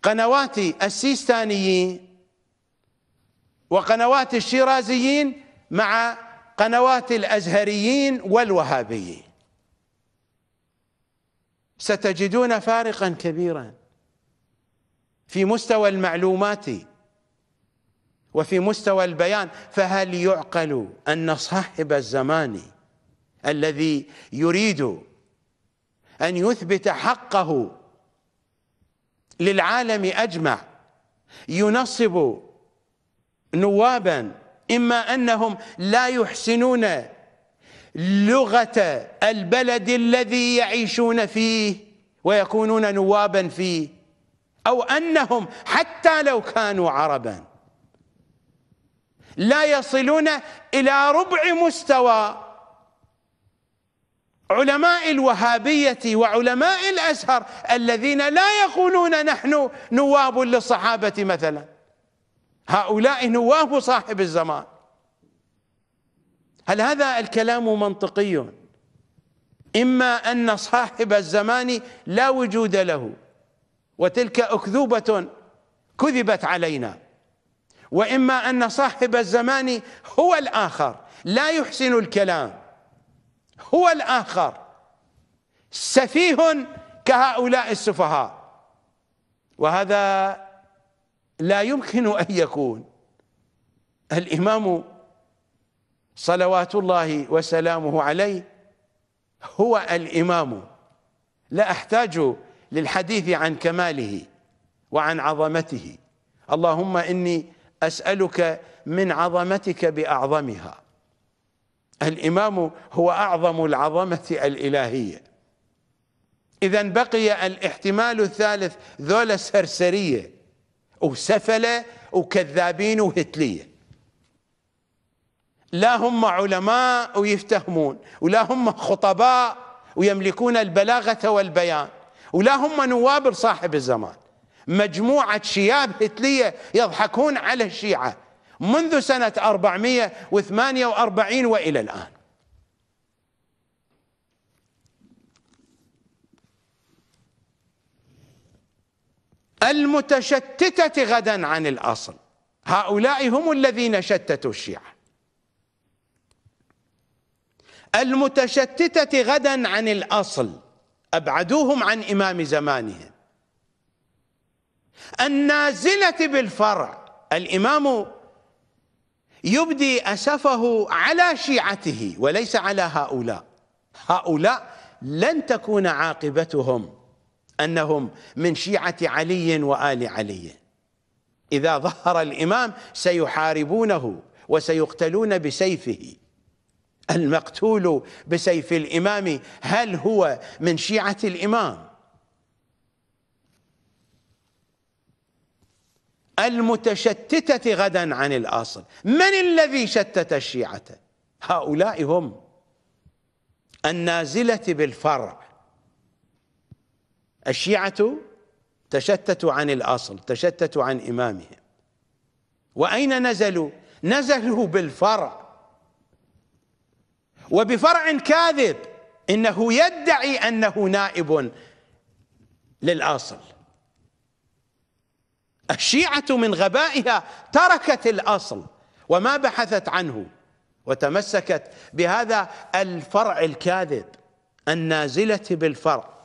قنوات السيستانيين وقنوات الشيرازيين مع قنوات الازهريين والوهابيين ستجدون فارقا كبيرا في مستوى المعلومات وفي مستوى البيان فهل يعقل ان صاحب الزمان الذي يريد ان يثبت حقه للعالم اجمع ينصب نوابا إما أنهم لا يحسنون لغة البلد الذي يعيشون فيه ويكونون نوابا فيه أو أنهم حتى لو كانوا عربا لا يصلون إلى ربع مستوى علماء الوهابية وعلماء الأزهر الذين لا يقولون نحن نواب للصحابة مثلاً هؤلاء نواب صاحب الزمان هل هذا الكلام منطقي إما أن صاحب الزمان لا وجود له وتلك أكذوبة كذبت علينا وإما أن صاحب الزمان هو الآخر لا يحسن الكلام هو الآخر سفيه كهؤلاء السفهاء وهذا لا يمكن أن يكون الإمام صلوات الله وسلامه عليه هو الإمام لا أحتاج للحديث عن كماله وعن عظمته اللهم إني أسألك من عظمتك بأعظمها الإمام هو أعظم العظمة الإلهية إذا بقي الاحتمال الثالث ذولا السرسرية وسفلة وكذابين وهتلية لا هم علماء ويفتهمون ولا هم خطباء ويملكون البلاغة والبيان ولا هم نواب صاحب الزمان مجموعة شياب هتلية يضحكون على الشيعة منذ سنة 448 وإلى الآن المتشتتة غدا عن الأصل هؤلاء هم الذين شتتوا الشيعة المتشتتة غدا عن الأصل أبعدوهم عن إمام زمانهم النازلة بالفرع الإمام يبدي أسفه على شيعته وليس على هؤلاء هؤلاء لن تكون عاقبتهم أنهم من شيعة علي وآل علي إذا ظهر الإمام سيحاربونه وسيقتلون بسيفه المقتول بسيف الإمام هل هو من شيعة الإمام المتشتتة غدا عن الأصل من الذي شتت الشيعة هؤلاء هم النازلة بالفرع الشيعة تشتتوا عن الأصل تشتتوا عن إمامهم وأين نزلوا نزلوا بالفرع وبفرع كاذب إنه يدعي أنه نائب للأصل الشيعة من غبائها تركت الأصل وما بحثت عنه وتمسكت بهذا الفرع الكاذب النازلة بالفرع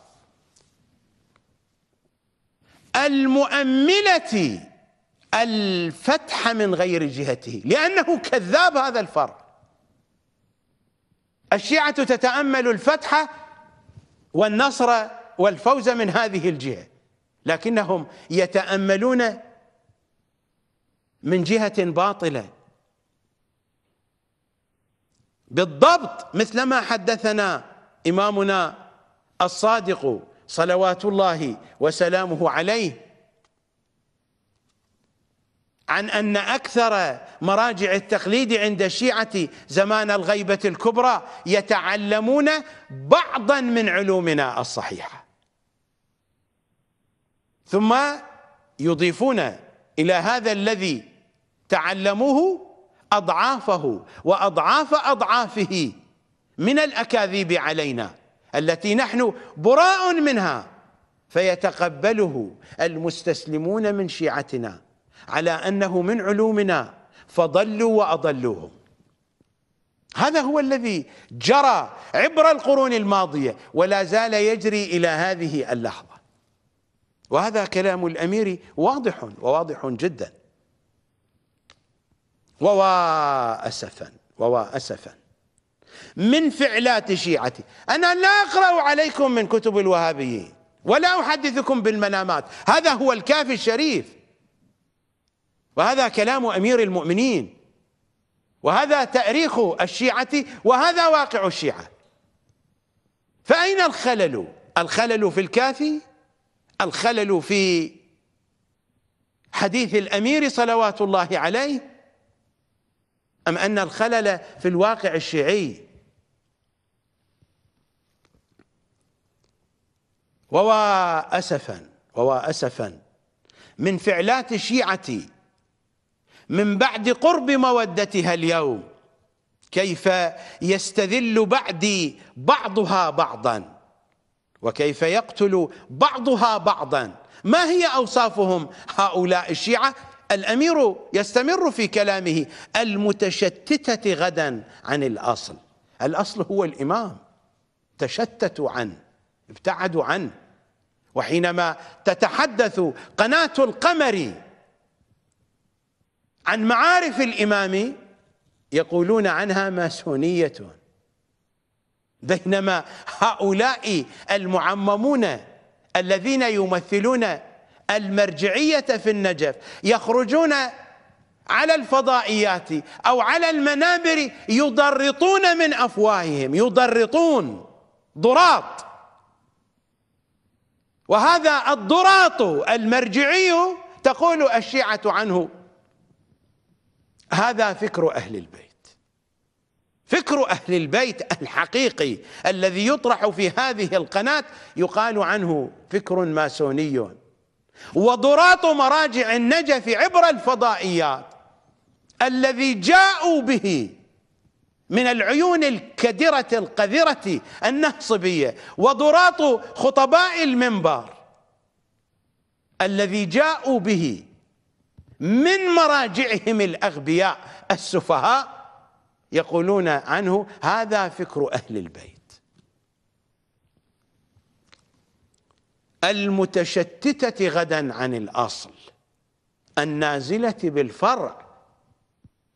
المؤملة الفتح من غير جهته لأنه كذاب هذا الفرع الشيعة تتأمل الفتح والنصر والفوز من هذه الجهة لكنهم يتأملون من جهة باطلة بالضبط مثلما حدثنا إمامنا الصادق صلوات الله وسلامه عليه عن أن أكثر مراجع التقليد عند الشيعة زمان الغيبة الكبرى يتعلمون بعضا من علومنا الصحيحة ثم يضيفون إلى هذا الذي تعلموه أضعافه وأضعاف أضعافه من الأكاذيب علينا التي نحن براء منها فيتقبله المستسلمون من شيعتنا على انه من علومنا فضلوا واضلوهم هذا هو الذي جرى عبر القرون الماضيه ولا زال يجري الى هذه اللحظه وهذا كلام الامير واضح وواضح جدا ووا اسفا ووا اسفا من فعلات شيعتي أنا لا أقرأ عليكم من كتب الوهابيين ولا أحدثكم بالمنامات هذا هو الكافي الشريف وهذا كلام أمير المؤمنين وهذا تأريخ الشيعة وهذا واقع الشيعة فأين الخلل الخلل في الكافي الخلل في حديث الأمير صلوات الله عليه أم أن الخلل في الواقع الشيعي ووا أسفا ووا أسفا من فعلات الشيعة من بعد قرب مودتها اليوم كيف يستذل بعدي بعضها بعضا وكيف يقتل بعضها بعضا ما هي أوصافهم هؤلاء الشيعة الأمير يستمر في كلامه المتشتتة غدا عن الأصل الأصل هو الإمام تشتتوا عنه ابتعدوا عنه وحينما تتحدث قناة القمر عن معارف الإمام يقولون عنها ماسونية بينما هؤلاء المعممون الذين يمثلون المرجعية في النجف يخرجون على الفضائيات أو على المنابر يضرطون من أفواههم يضرطون ضراط وهذا الضراط المرجعي تقول الشيعة عنه هذا فكر أهل البيت فكر أهل البيت الحقيقي الذي يطرح في هذه القناة يقال عنه فكر ماسوني وضراط مراجع النجف عبر الفضائيات الذي جاءوا به من العيون الكدرة القذرة النهصبية وضراط خطباء المنبر الذي جاءوا به من مراجعهم الأغبياء السفهاء يقولون عنه هذا فكر أهل البيت المتشتتة غدا عن الأصل النازلة بالفرع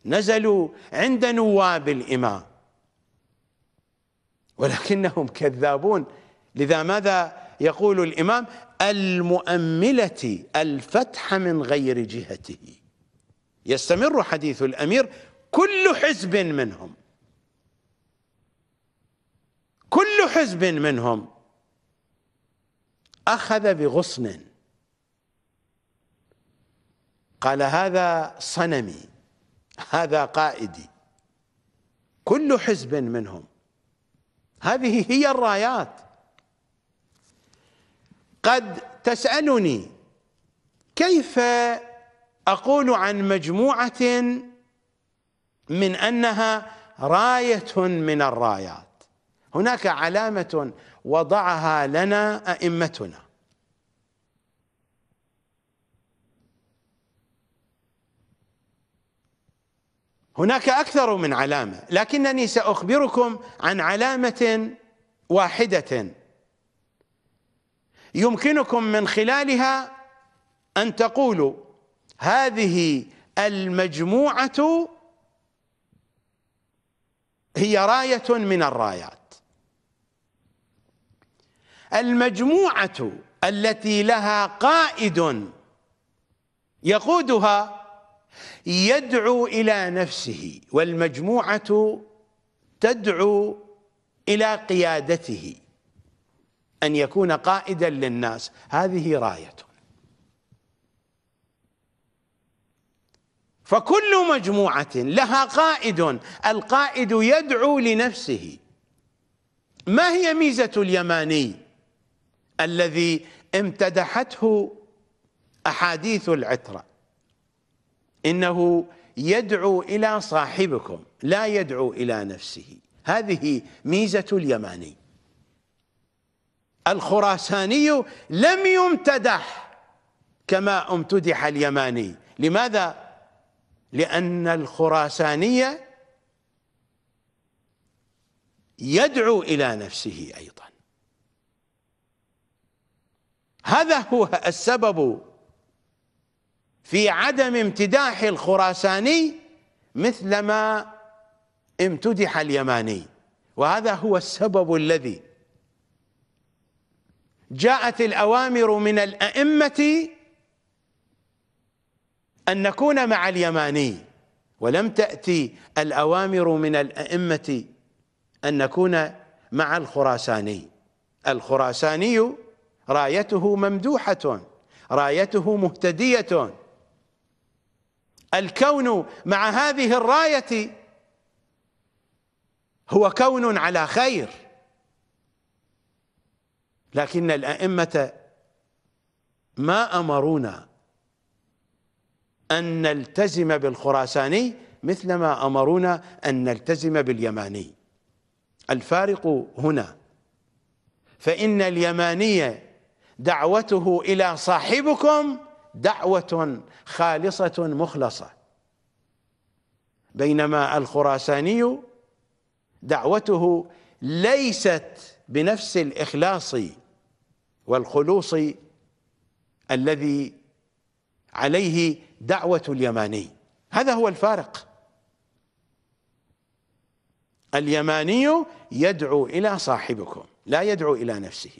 نزلوا عند نواب الإمام ولكنهم كذابون لذا ماذا يقول الإمام المؤملة الفتح من غير جهته يستمر حديث الأمير كل حزب منهم كل حزب منهم أخذ بغصن قال هذا صنمي هذا قائدي كل حزب منهم هذه هي الرايات قد تسألني كيف أقول عن مجموعة من أنها راية من الرايات هناك علامة وضعها لنا أئمتنا هناك أكثر من علامة لكنني سأخبركم عن علامة واحدة يمكنكم من خلالها أن تقولوا هذه المجموعة هي راية من الرايات المجموعة التي لها قائد يقودها يدعو إلى نفسه والمجموعة تدعو إلى قيادته أن يكون قائدا للناس هذه رايته فكل مجموعة لها قائد القائد يدعو لنفسه ما هي ميزة اليماني الذي امتدحته أحاديث العترة إنه يدعو إلى صاحبكم لا يدعو إلى نفسه هذه ميزة اليماني الخراساني لم يمتدح كما امتدح اليماني لماذا؟ لأن الخراسانية يدعو إلى نفسه أيضا هذا هو السبب في عدم امتداح الخراساني مثلما امتدح اليماني وهذا هو السبب الذي جاءت الأوامر من الأئمة أن نكون مع اليماني ولم تأتي الأوامر من الأئمة أن نكون مع الخراساني الخراساني رايته ممدوحة رايته مهتدية الكون مع هذه الراية هو كون على خير لكن الأئمة ما أمرونا أن نلتزم بالخراساني مثلما أمرونا أن نلتزم باليماني الفارق هنا فإن اليماني دعوته إلى صاحبكم دعوه خالصه مخلصه بينما الخراساني دعوته ليست بنفس الاخلاص والخلوص الذي عليه دعوه اليماني هذا هو الفارق اليماني يدعو الى صاحبكم لا يدعو الى نفسه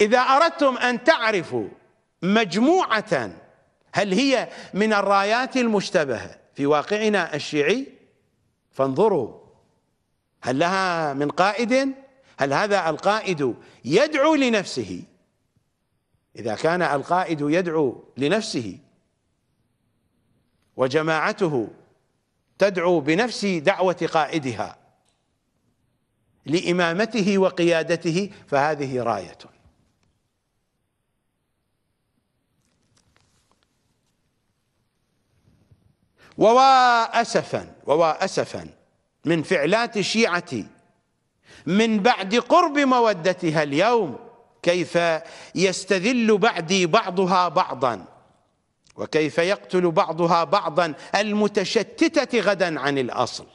اذا اردتم ان تعرفوا مجموعة هل هي من الرايات المشتبهة في واقعنا الشيعي فانظروا هل لها من قائد هل هذا القائد يدعو لنفسه إذا كان القائد يدعو لنفسه وجماعته تدعو بنفس دعوة قائدها لإمامته وقيادته فهذه راية ووا أسفا ووا أسفا من فعلات الشيعة من بعد قرب مودتها اليوم كيف يستذل بعدي بعضها بعضا وكيف يقتل بعضها بعضا المتشتتة غدا عن الأصل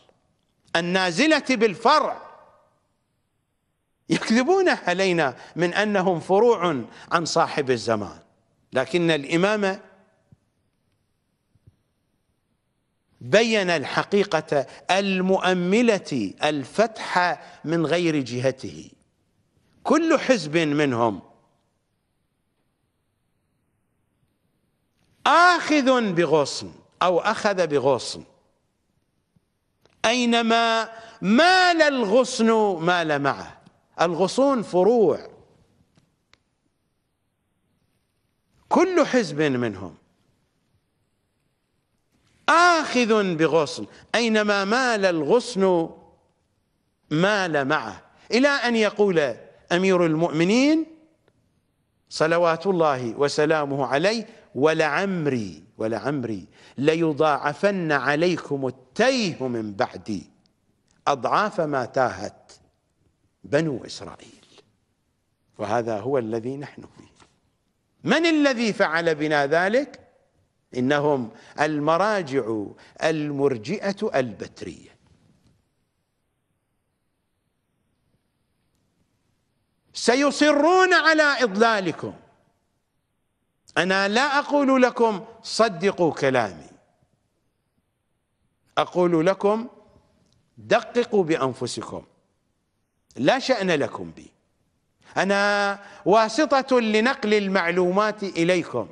النازلة بالفرع يكذبون علينا من أنهم فروع عن صاحب الزمان لكن الإمامة بين الحقيقة المؤملة الفتح من غير جهته كل حزب منهم آخذ بغصن أو أخذ بغصن أينما مال الغصن مال معه الغصون فروع كل حزب منهم آخذ بغصن أينما مال الغصن مال معه إلى أن يقول أمير المؤمنين صلوات الله وسلامه عليه ولعمري ولعمري ليضاعفن عليكم التيه من بعدي أضعاف ما تاهت بنو إسرائيل وهذا هو الذي نحن فيه من الذي فعل بنا ذلك؟ إنهم المراجع المرجئة البترية سيصرون على إضلالكم أنا لا أقول لكم صدقوا كلامي أقول لكم دققوا بأنفسكم لا شأن لكم بي أنا واسطة لنقل المعلومات إليكم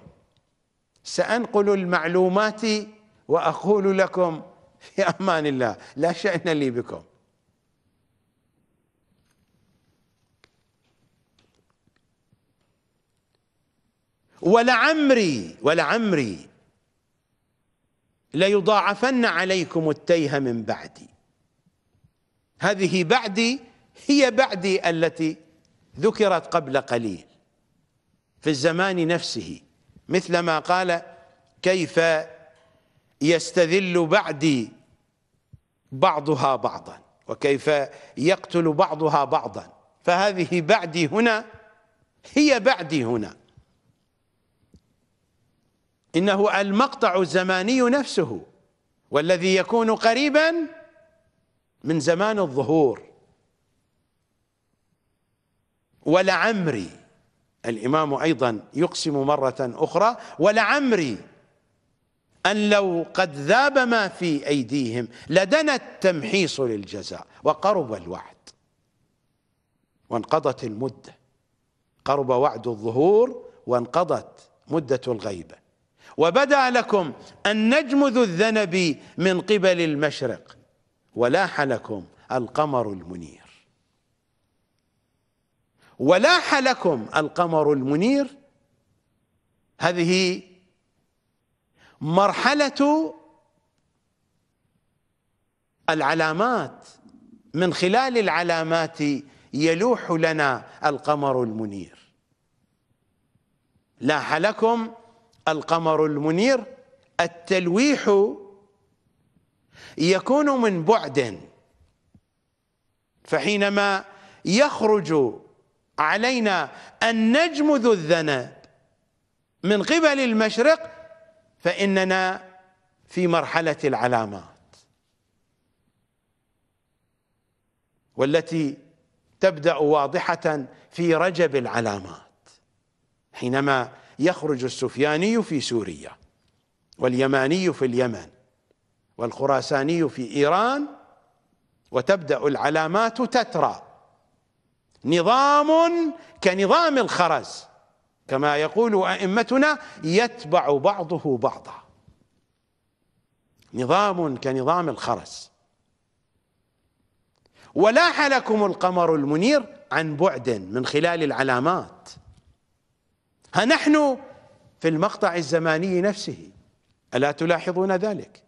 سأنقل المعلومات وأقول لكم في أمان الله لا شأن لي بكم ولعمري ولعمري ليضاعفن عليكم التيه من بعدي هذه بعدي هي بعدي التي ذكرت قبل قليل في الزمان نفسه مثل ما قال كيف يستذل بعدي بعضها بعضا وكيف يقتل بعضها بعضا فهذه بعدي هنا هي بعدي هنا إنه المقطع الزماني نفسه والذي يكون قريبا من زمان الظهور ولعمري الإمام أيضا يقسم مرة أخرى ولعمري أن لو قد ذاب ما في أيديهم لدنا التمحيص للجزاء وقرب الوعد وانقضت المدة قرب وعد الظهور وانقضت مدة الغيبة وبدا لكم النجم ذو الذنب من قبل المشرق ولاح لكم القمر المنير ولاح لكم القمر المنير هذه مرحله العلامات من خلال العلامات يلوح لنا القمر المنير لاح لكم القمر المنير التلويح يكون من بعد فحينما يخرج علينا أن نجمذ الذنب من قبل المشرق فإننا في مرحلة العلامات والتي تبدأ واضحة في رجب العلامات حينما يخرج السفياني في سوريا واليماني في اليمن والخراساني في إيران وتبدأ العلامات تترى نظام كنظام الخرز كما يقول أئمتنا يتبع بعضه بعضا نظام كنظام الخرز ولاح لكم القمر المنير عن بعد من خلال العلامات ها نحن في المقطع الزماني نفسه ألا تلاحظون ذلك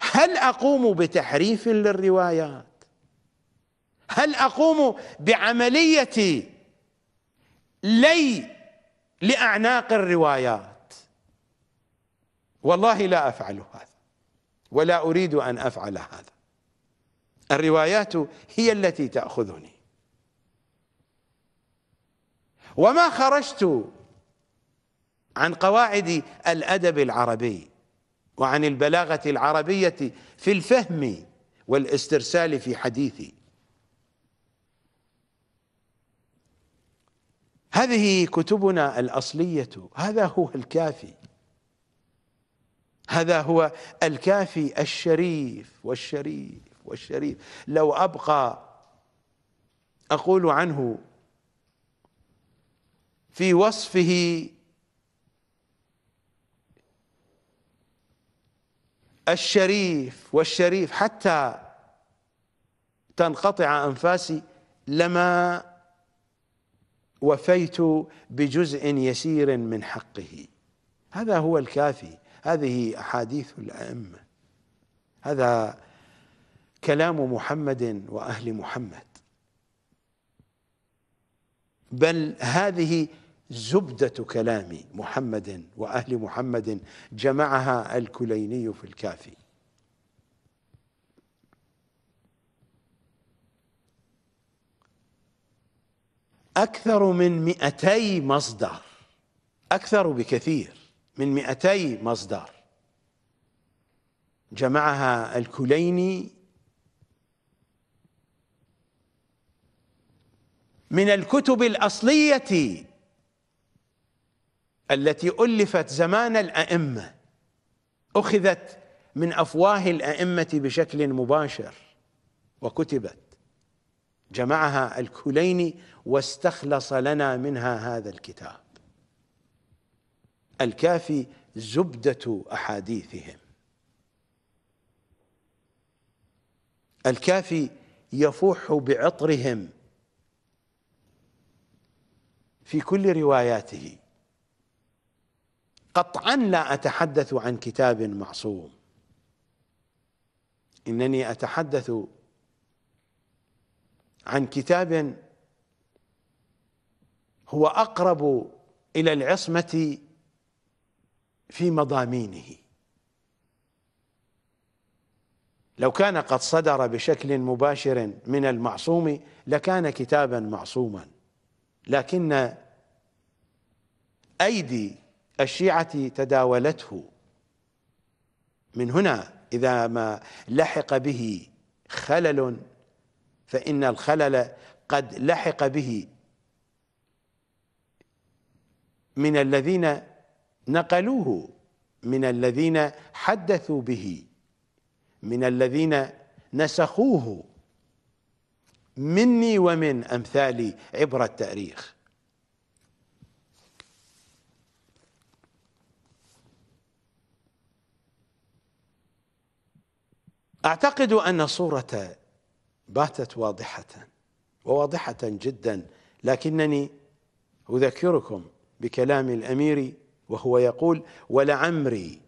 هل أقوم بتحريف للروايات هل أقوم بعملية لي لأعناق الروايات والله لا أفعل هذا ولا أريد أن أفعل هذا الروايات هي التي تأخذني وما خرجت عن قواعد الأدب العربي وعن البلاغة العربية في الفهم والاسترسال في حديثي هذه كتبنا الأصلية هذا هو الكافي هذا هو الكافي الشريف والشريف والشريف لو أبقى أقول عنه في وصفه الشريف والشريف حتى تنقطع أنفاسي لما وفيت بجزء يسير من حقه هذا هو الكافي هذه احاديث الائمه هذا كلام محمد واهل محمد بل هذه زبده كلام محمد واهل محمد جمعها الكليني في الكافي أكثر من 200 مصدر أكثر بكثير من 200 مصدر جمعها الكليني من الكتب الأصلية التي ألفت زمان الأئمة أخذت من أفواه الأئمة بشكل مباشر وكتبت جمعها الكليني واستخلص لنا منها هذا الكتاب الكافي زبدة أحاديثهم الكافي يفوح بعطرهم في كل رواياته قطعا لا أتحدث عن كتاب معصوم إنني أتحدث عن كتاب هو اقرب الى العصمه في مضامينه لو كان قد صدر بشكل مباشر من المعصوم لكان كتابا معصوما لكن ايدي الشيعه تداولته من هنا اذا ما لحق به خلل فإن الخلل قد لحق به من الذين نقلوه من الذين حدثوا به من الذين نسخوه مني ومن أمثالي عبر التاريخ أعتقد أن صورة باتت واضحة وواضحة جدا لكنني أذكركم بكلام الأمير وهو يقول ولعمري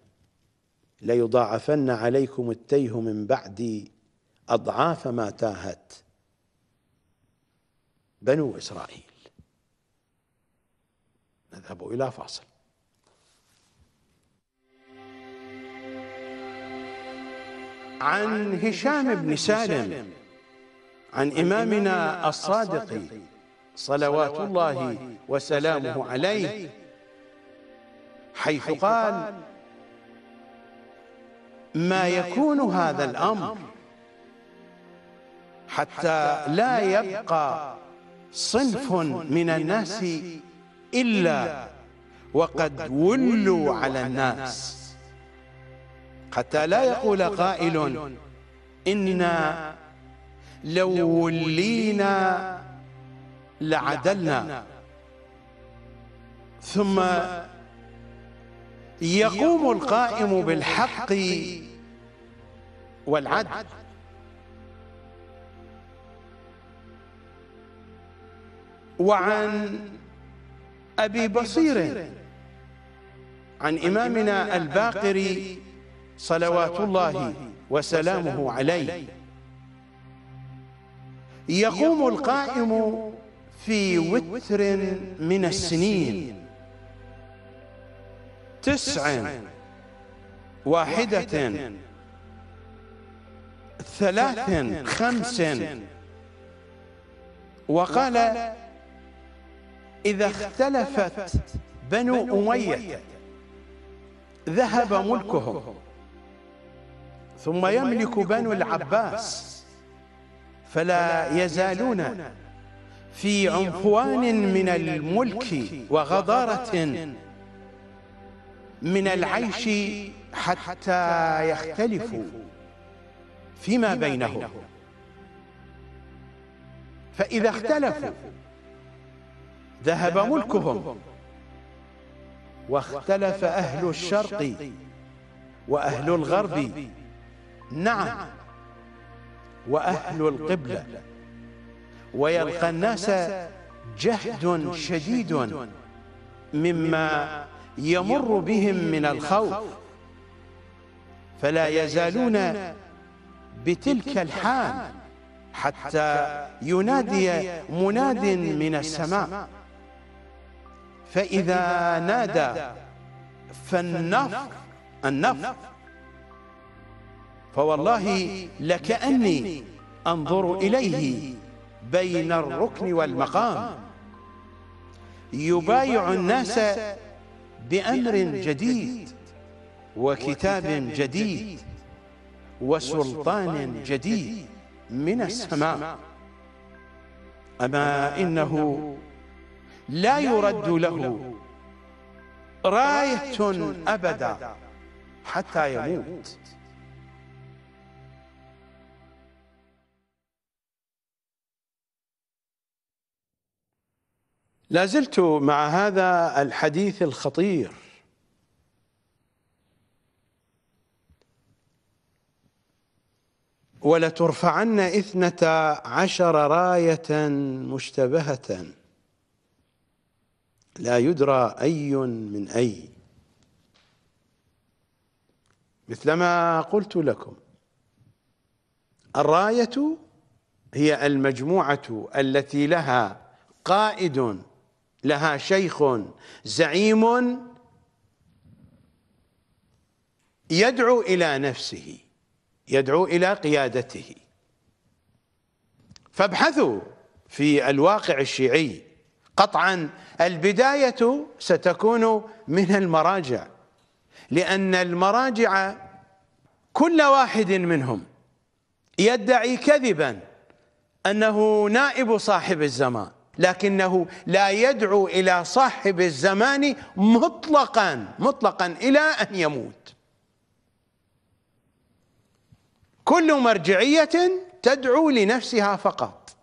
ليضاعفن عليكم التيه من بعدي أضعاف ما تاهت بنو إسرائيل نذهب إلى فاصل عن هشام بن سالم عن إمامنا الصادق صلوات الله وسلامه عليه حيث قال ما يكون هذا الأمر حتى لا يبقى صنف من الناس إلا وقد ولوا على الناس حتى لا يقول قائل إنا لو ولينا لعدلنا ثم يقوم القائم بالحق والعدل وعن أبي بصير عن إمامنا الباقر صلوات الله وسلامه عليه يقوم القائم في وتر من السنين تسع واحدة ثلاث خمس وقال إذا اختلفت بنو أمية ذهب ملكهم ثم يملك بنو العباس فلا يزالون في عنفوان من الملك وغضارة من العيش حتى يختلفوا فيما بينهم فإذا اختلفوا ذهب ملكهم واختلف أهل الشرق وأهل الغرب نعم, نعم. وأهل القبلة ويلقى الناس جهد شديد مما يمر بهم من الخوف فلا يزالون بتلك الحال حتى ينادي مناد من السماء فإذا نادى فالنفر النفر فوالله لكأني أنظر إليه بين الركن والمقام يبايع الناس بأمر جديد وكتاب جديد وسلطان جديد من السماء أما إنه لا يرد له راية أبدا حتى يموت لا زلت مع هذا الحديث الخطير ولترفعن اثنتا عشر راية مشتبهة لا يدرى أي من أي مثلما قلت لكم الراية هي المجموعة التي لها قائد لها شيخ زعيم يدعو إلى نفسه يدعو إلى قيادته فابحثوا في الواقع الشيعي قطعا البداية ستكون من المراجع لأن المراجع كل واحد منهم يدعي كذبا أنه نائب صاحب الزمان لكنه لا يدعو إلى صاحب الزمان مطلقا مطلقا إلى أن يموت كل مرجعية تدعو لنفسها فقط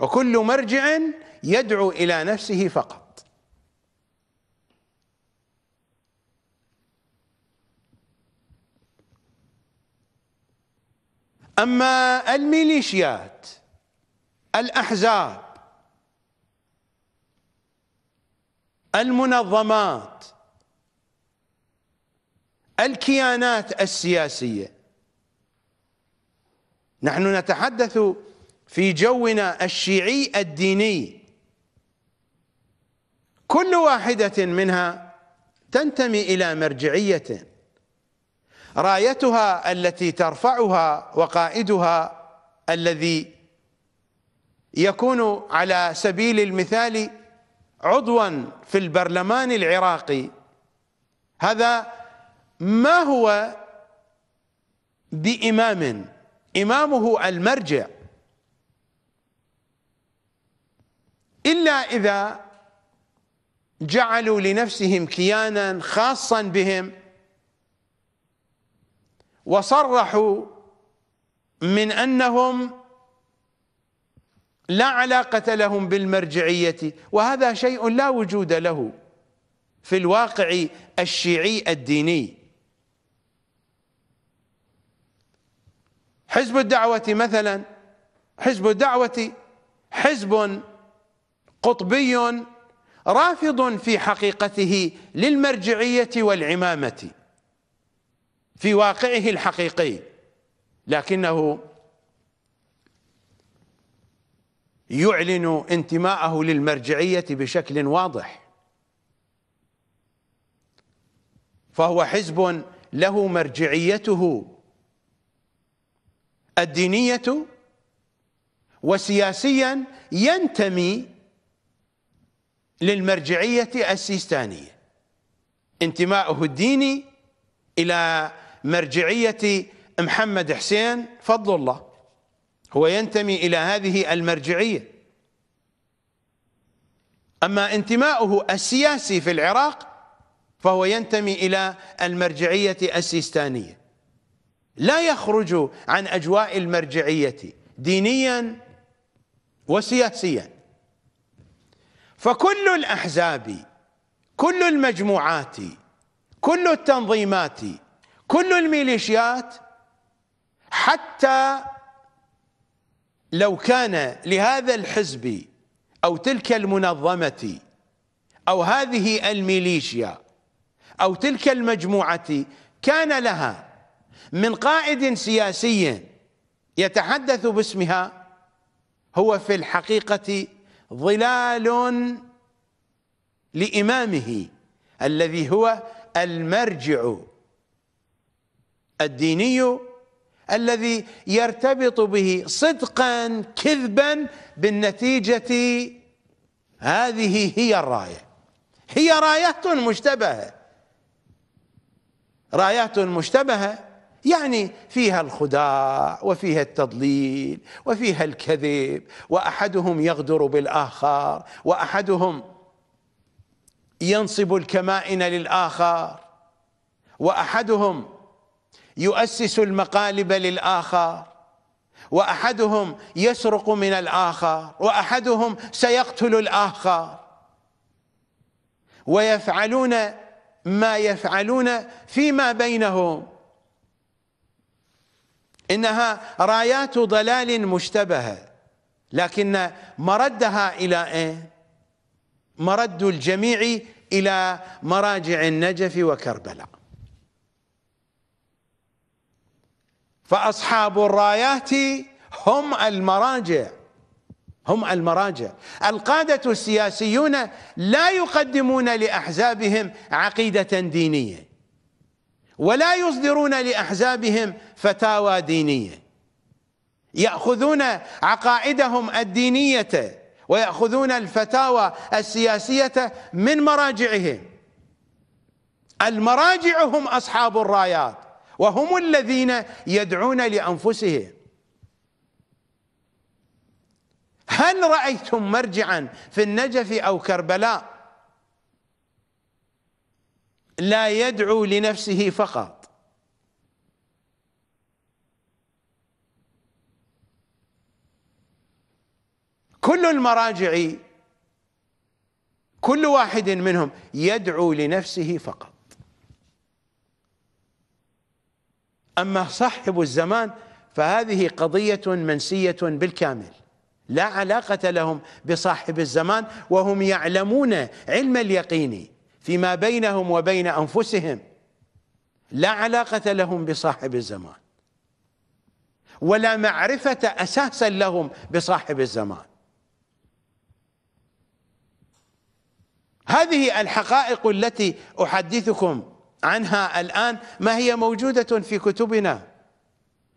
وكل مرجع يدعو إلى نفسه فقط أما الميليشيات الأحزاب المنظمات الكيانات السياسية نحن نتحدث في جونا الشيعي الديني كل واحدة منها تنتمي إلى مرجعية رايتها التي ترفعها وقائدها الذي يكون على سبيل المثال عضوا في البرلمان العراقي هذا ما هو بإمام إمامه المرجع إلا إذا جعلوا لنفسهم كيانا خاصا بهم وصرحوا من أنهم لا علاقة لهم بالمرجعية وهذا شيء لا وجود له في الواقع الشيعي الديني حزب الدعوة مثلا حزب الدعوة حزب قطبي رافض في حقيقته للمرجعية والعمامة في واقعه الحقيقي لكنه يعلن انتماءه للمرجعية بشكل واضح فهو حزب له مرجعيته الدينية وسياسيا ينتمي للمرجعية السيستانية انتماءه الديني إلى مرجعية محمد حسين فضل الله هو ينتمي إلى هذه المرجعية أما انتماؤه السياسي في العراق فهو ينتمي إلى المرجعية السيستانية لا يخرج عن أجواء المرجعية دينيا وسياسيا فكل الأحزاب كل المجموعات كل التنظيمات كل الميليشيات حتى لو كان لهذا الحزب أو تلك المنظمة أو هذه الميليشيا أو تلك المجموعة كان لها من قائد سياسي يتحدث باسمها هو في الحقيقة ظلال لإمامه الذي هو المرجع الديني الذي يرتبط به صدقا كذبا بالنتيجة هذه هي الراية هي رايات مشتبهة رايات مشتبهة يعني فيها الخداع وفيها التضليل وفيها الكذب وأحدهم يغدر بالآخر وأحدهم ينصب الكمائن للآخر وأحدهم يؤسس المقالب للآخر وأحدهم يسرق من الآخر وأحدهم سيقتل الآخر ويفعلون ما يفعلون فيما بينهم إنها رايات ضلال مشتبهة لكن مردها إلى إيه؟ مرد الجميع إلى مراجع النجف وكربلاء فأصحاب الرايات هم المراجع هم المراجع القادة السياسيون لا يقدمون لأحزابهم عقيدة دينية ولا يصدرون لأحزابهم فتاوى دينية يأخذون عقائدهم الدينية ويأخذون الفتاوى السياسية من مراجعهم المراجع هم أصحاب الرايات وهم الذين يدعون لأنفسهم هل رأيتم مرجعا في النجف أو كربلاء لا يدعو لنفسه فقط كل المراجع كل واحد منهم يدعو لنفسه فقط أما صاحب الزمان فهذه قضية منسية بالكامل لا علاقة لهم بصاحب الزمان وهم يعلمون علم اليقين فيما بينهم وبين أنفسهم لا علاقة لهم بصاحب الزمان ولا معرفة أساسا لهم بصاحب الزمان هذه الحقائق التي أحدثكم عنها الآن ما هي موجودة في كتبنا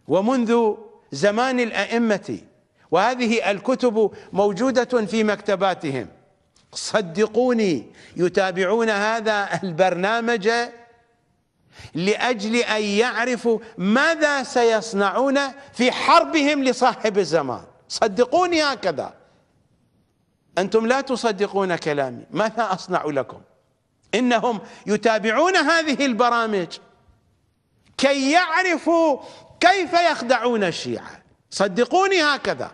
ومنذ زمان الأئمة وهذه الكتب موجودة في مكتباتهم صدقوني يتابعون هذا البرنامج لأجل أن يعرفوا ماذا سيصنعون في حربهم لصاحب الزمان صدقوني هكذا أنتم لا تصدقون كلامي ماذا أصنع لكم انهم يتابعون هذه البرامج كي يعرفوا كيف يخدعون الشيعه صدقوني هكذا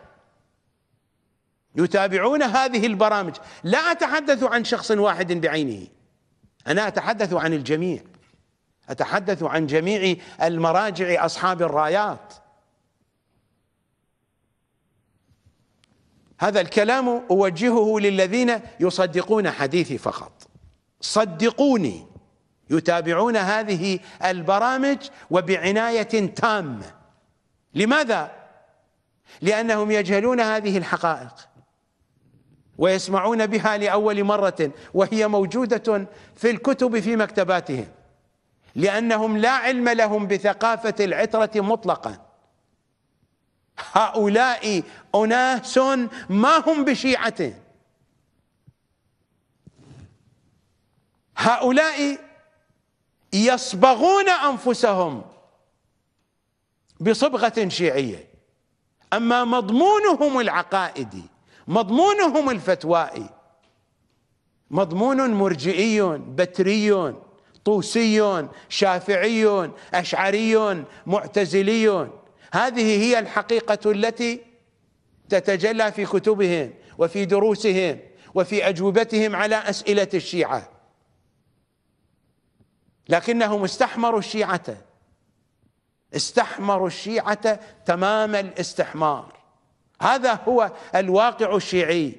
يتابعون هذه البرامج لا اتحدث عن شخص واحد بعينه انا اتحدث عن الجميع اتحدث عن جميع المراجع اصحاب الرايات هذا الكلام اوجهه للذين يصدقون حديثي فقط صدقوني يتابعون هذه البرامج وبعناية تامة لماذا؟ لأنهم يجهلون هذه الحقائق ويسمعون بها لأول مرة وهي موجودة في الكتب في مكتباتهم لأنهم لا علم لهم بثقافة العترة مطلقا هؤلاء أناس ما هم بشيعة هؤلاء يصبغون انفسهم بصبغه شيعيه اما مضمونهم العقائدي مضمونهم الفتوائي مضمون مرجئي بتري طوسي شافعي اشعري معتزلي هذه هي الحقيقه التي تتجلى في كتبهم وفي دروسهم وفي اجوبتهم على اسئله الشيعه لكنهم استحمروا الشيعة استحمروا الشيعة تمام الاستحمار هذا هو الواقع الشيعي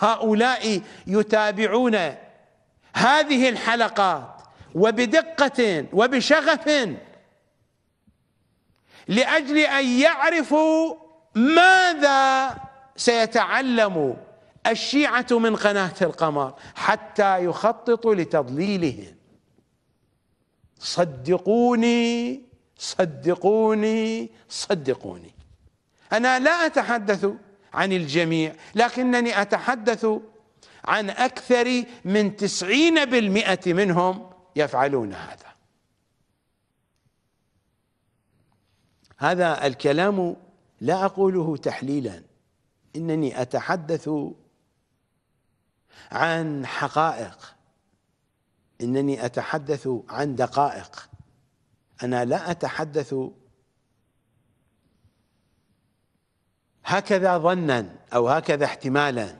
هؤلاء يتابعون هذه الحلقات وبدقة وبشغف لأجل أن يعرفوا ماذا سيتعلم الشيعة من قناة القمر حتى يخططوا لتضليلهم صدقوني صدقوني صدقوني أنا لا أتحدث عن الجميع لكنني أتحدث عن أكثر من تسعين بالمئة منهم يفعلون هذا هذا الكلام لا أقوله تحليلا إنني أتحدث عن حقائق انني اتحدث عن دقائق انا لا اتحدث هكذا ظنا او هكذا احتمالا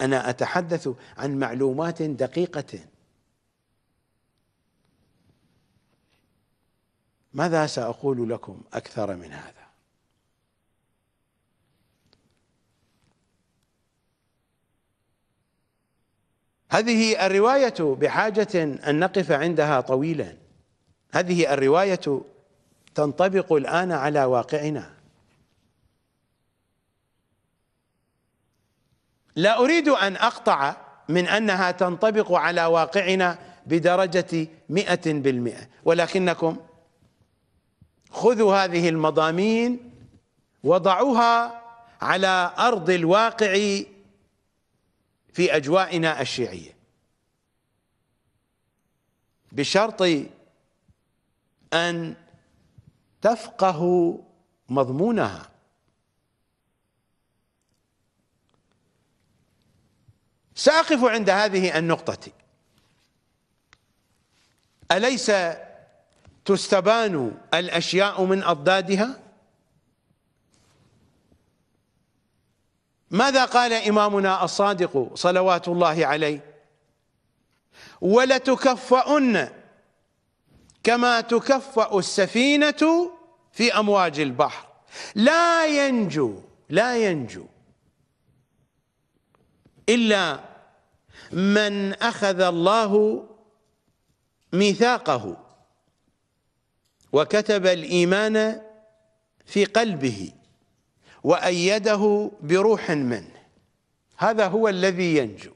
انا اتحدث عن معلومات دقيقه ماذا ساقول لكم اكثر من هذا هذه الرواية بحاجة أن نقف عندها طويلا هذه الرواية تنطبق الآن على واقعنا لا أريد أن أقطع من أنها تنطبق على واقعنا بدرجة مئة بالمئة ولكنكم خذوا هذه المضامين وضعوها على أرض الواقع في أجوائنا الشيعية بشرط أن تفقهوا مضمونها سأقف عند هذه النقطة أليس تستبان الأشياء من أضدادها ماذا قال إمامنا الصادق صلوات الله عليه ولتكفأن كما تكفأ السفينة في أمواج البحر لا ينجو لا ينجو إلا من أخذ الله ميثاقه وكتب الإيمان في قلبه وأيده بروح منه هذا هو الذي ينجو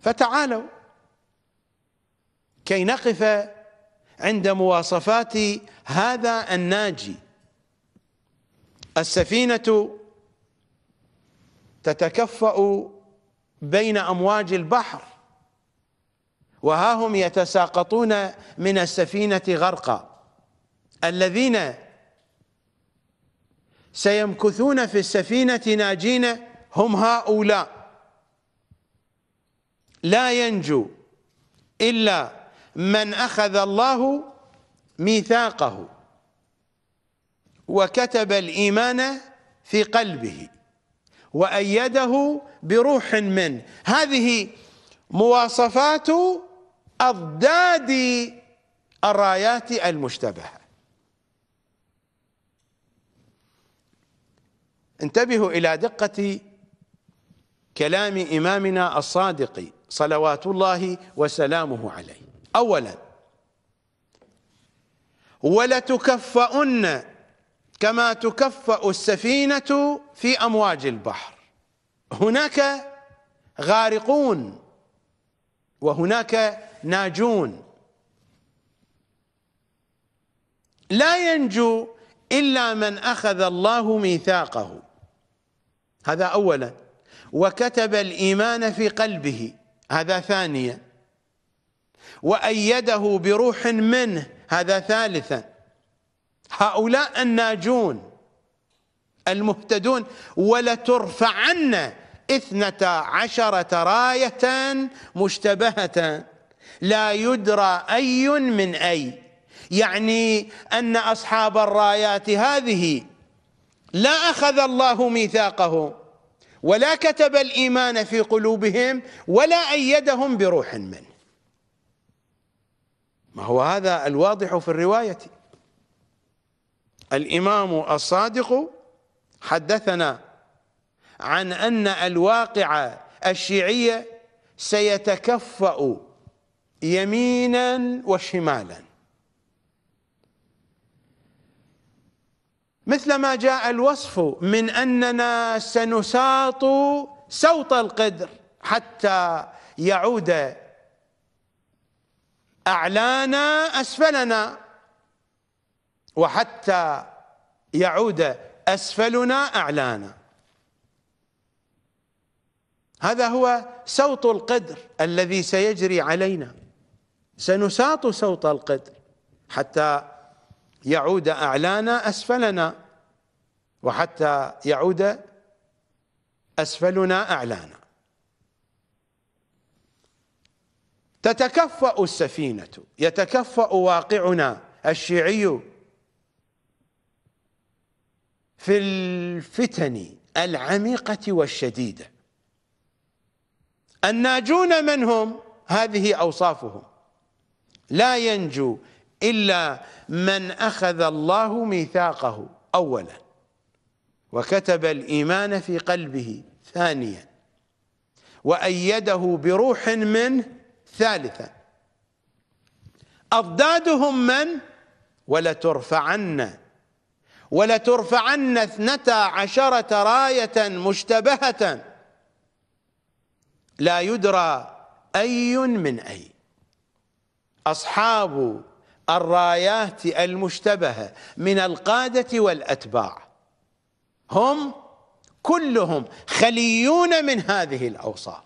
فتعالوا كي نقف عند مواصفات هذا الناجي السفينة تتكفأ بين أمواج البحر وها هم يتساقطون من السفينة غرقا الذين سيمكثون في السفينة ناجين هم هؤلاء لا ينجو إلا من أخذ الله ميثاقه وكتب الإيمان في قلبه وأيده بروح منه هذه مواصفات أضداد الرايات المشتبهه انتبهوا إلى دقة كلام إمامنا الصادق صلوات الله وسلامه عليه أولا ولتكفؤن كما تكفأ السفينة في أمواج البحر هناك غارقون وهناك ناجون لا ينجو إلا من أخذ الله ميثاقه هذا أولا وكتب الإيمان في قلبه هذا ثانيا وأيده بروح منه هذا ثالثا هؤلاء الناجون المهتدون ولترفعن اثنتا عشرة راية مشتبهة لا يدرى أي من أي يعني أن أصحاب الرايات هذه لا أخذ الله ميثاقه ولا كتب الإيمان في قلوبهم ولا أيدهم بروح منه ما هو هذا الواضح في الرواية الإمام الصادق حدثنا عن أن الواقع الشيعية سيتكفأ يمينا وشمالا مثل ما جاء الوصف من اننا سنساط سوط القدر حتى يعود اعلانا اسفلنا وحتى يعود اسفلنا اعلانا هذا هو سوط القدر الذي سيجري علينا سنساط سوط القدر حتى يعود أعلانا أسفلنا وحتى يعود أسفلنا أعلانا تتكفأ السفينة يتكفأ واقعنا الشيعي في الفتن العميقة والشديدة الناجون من هم هذه أوصافهم لا ينجو إلا من أخذ الله ميثاقه أولا وكتب الإيمان في قلبه ثانيا وأيده بروح منه ثالثا أضدادهم من ولترفعن ولترفعن اثنتا عشرة راية مشتبهة لا يدرى أي من أي أصحاب الرايات المشتبهة من القادة والأتباع هم كلهم خليون من هذه الأوصاف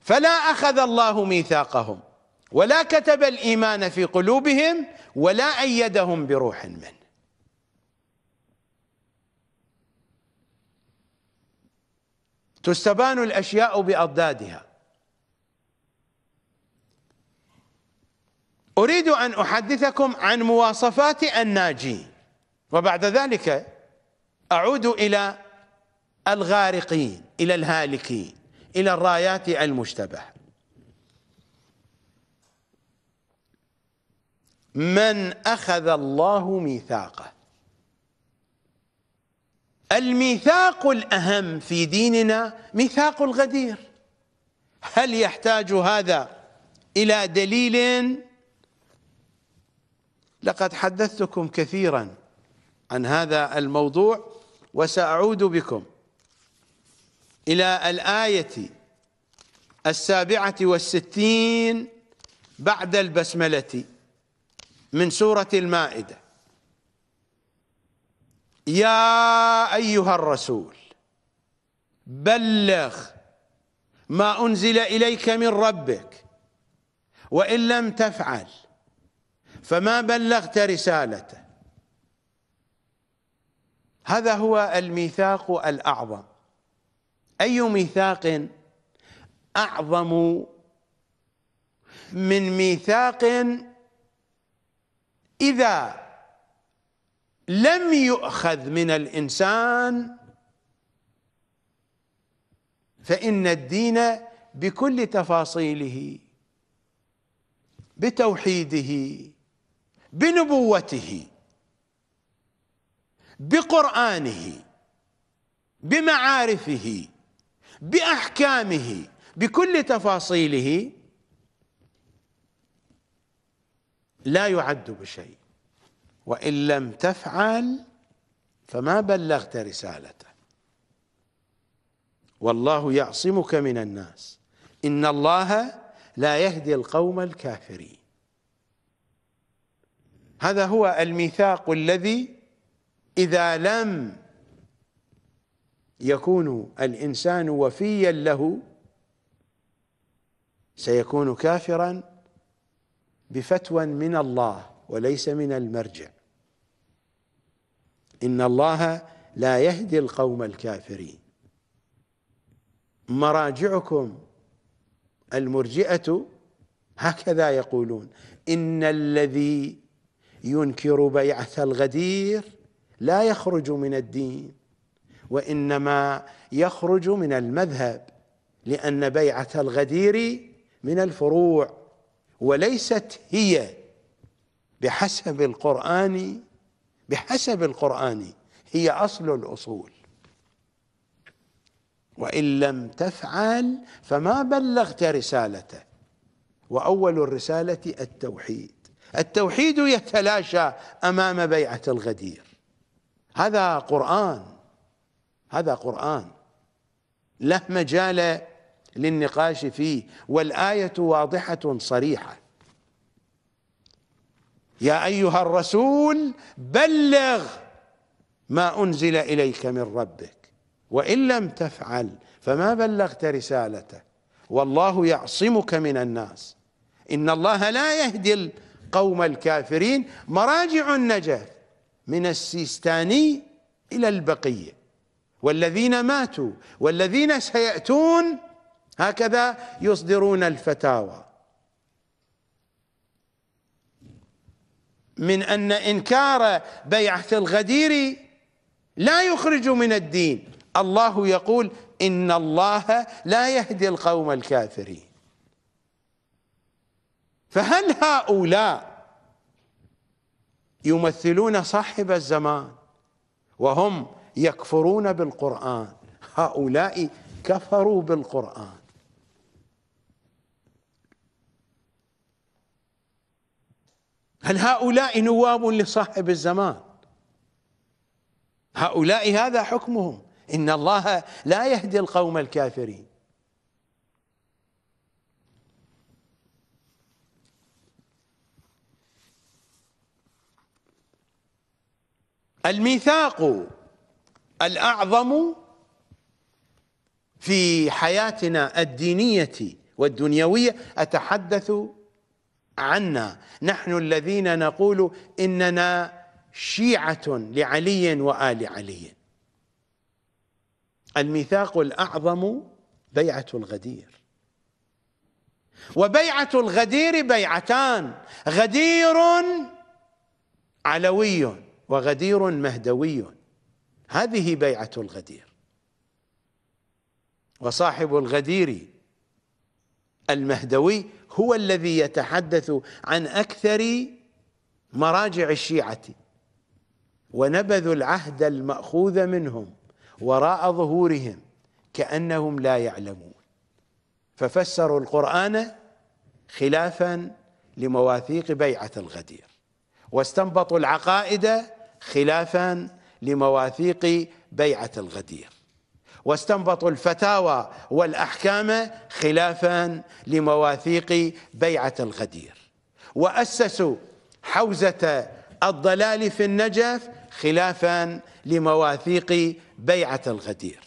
فلا أخذ الله ميثاقهم ولا كتب الإيمان في قلوبهم ولا أيدهم بروح منه تستبان الأشياء بأضدادها أريد أن أحدثكم عن مواصفات الناجي وبعد ذلك أعود إلى الغارقين إلى الهالكين إلى الرايات المشتبه من أخذ الله ميثاقه الميثاق الأهم في ديننا ميثاق الغدير هل يحتاج هذا إلى دليل لقد حدثتكم كثيرا عن هذا الموضوع وسأعود بكم إلى الآية السابعة والستين بعد البسملة من سورة المائدة يا أيها الرسول بلغ ما أنزل إليك من ربك وإن لم تفعل فما بلغت رسالته هذا هو الميثاق الأعظم أي ميثاق أعظم من ميثاق إذا لم يؤخذ من الإنسان فإن الدين بكل تفاصيله بتوحيده بنبوته بقرانه بمعارفه باحكامه بكل تفاصيله لا يعد بشيء وان لم تفعل فما بلغت رسالته والله يعصمك من الناس ان الله لا يهدي القوم الكافرين هذا هو الميثاق الذي إذا لم يكون الإنسان وفيا له سيكون كافرا بفتوى من الله وليس من المرجع إن الله لا يهدي القوم الكافرين مراجعكم المرجئة هكذا يقولون إن الذي ينكر بيعة الغدير لا يخرج من الدين وإنما يخرج من المذهب لأن بيعة الغدير من الفروع وليست هي بحسب القرآن بحسب القرآن هي أصل الأصول وإن لم تفعل فما بلغت رسالته وأول الرسالة التوحيد التوحيد يتلاشى أمام بيعة الغدير هذا قرآن هذا قرآن له مجال للنقاش فيه والآية واضحة صريحة يا أيها الرسول بلغ ما أنزل إليك من ربك وإن لم تفعل فما بلغت رسالته والله يعصمك من الناس إن الله لا يهدي قوم الكافرين مراجع النجف من السيستاني إلى البقية والذين ماتوا والذين سيأتون هكذا يصدرون الفتاوى من أن إنكار بيعة الغدير لا يخرج من الدين الله يقول إن الله لا يهدي القوم الكافرين فهل هؤلاء يمثلون صاحب الزمان وهم يكفرون بالقرآن هؤلاء كفروا بالقرآن هل هؤلاء نواب لصاحب الزمان هؤلاء هذا حكمهم إن الله لا يهدي القوم الكافرين الميثاق الأعظم في حياتنا الدينية والدنيوية أتحدث عنا نحن الذين نقول إننا شيعة لعلي وآل علي الميثاق الأعظم بيعة الغدير وبيعة الغدير بيعتان غدير علوي وغدير مهدوي هذه بيعة الغدير وصاحب الغدير المهدوي هو الذي يتحدث عن أكثر مراجع الشيعة ونبذوا العهد المأخوذ منهم وراء ظهورهم كأنهم لا يعلمون ففسروا القرآن خلافا لمواثيق بيعة الغدير واستنبطوا العقائد خلافا لمواثيق بيعة الغدير واستنبطوا الفتاوى والأحكام خلافا لمواثيق بيعة الغدير وأسسوا حوزة الضلال في النجف خلافا لمواثيق بيعة الغدير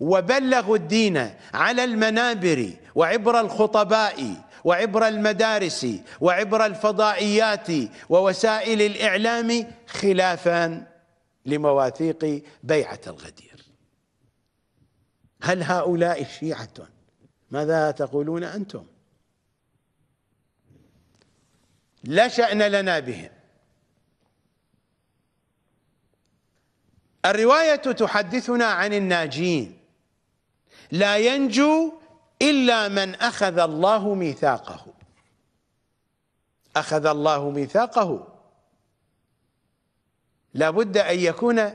وبلغوا الدين على المنابر وعبر الخطباء وعبر المدارس وعبر الفضائيات ووسائل الإعلام خلافا لمواثيق بيعة الغدير هل هؤلاء شيعة ماذا تقولون أنتم لا شأن لنا بهم الرواية تحدثنا عن الناجين لا ينجو إلا من أخذ الله ميثاقه أخذ الله ميثاقه لابد أن يكون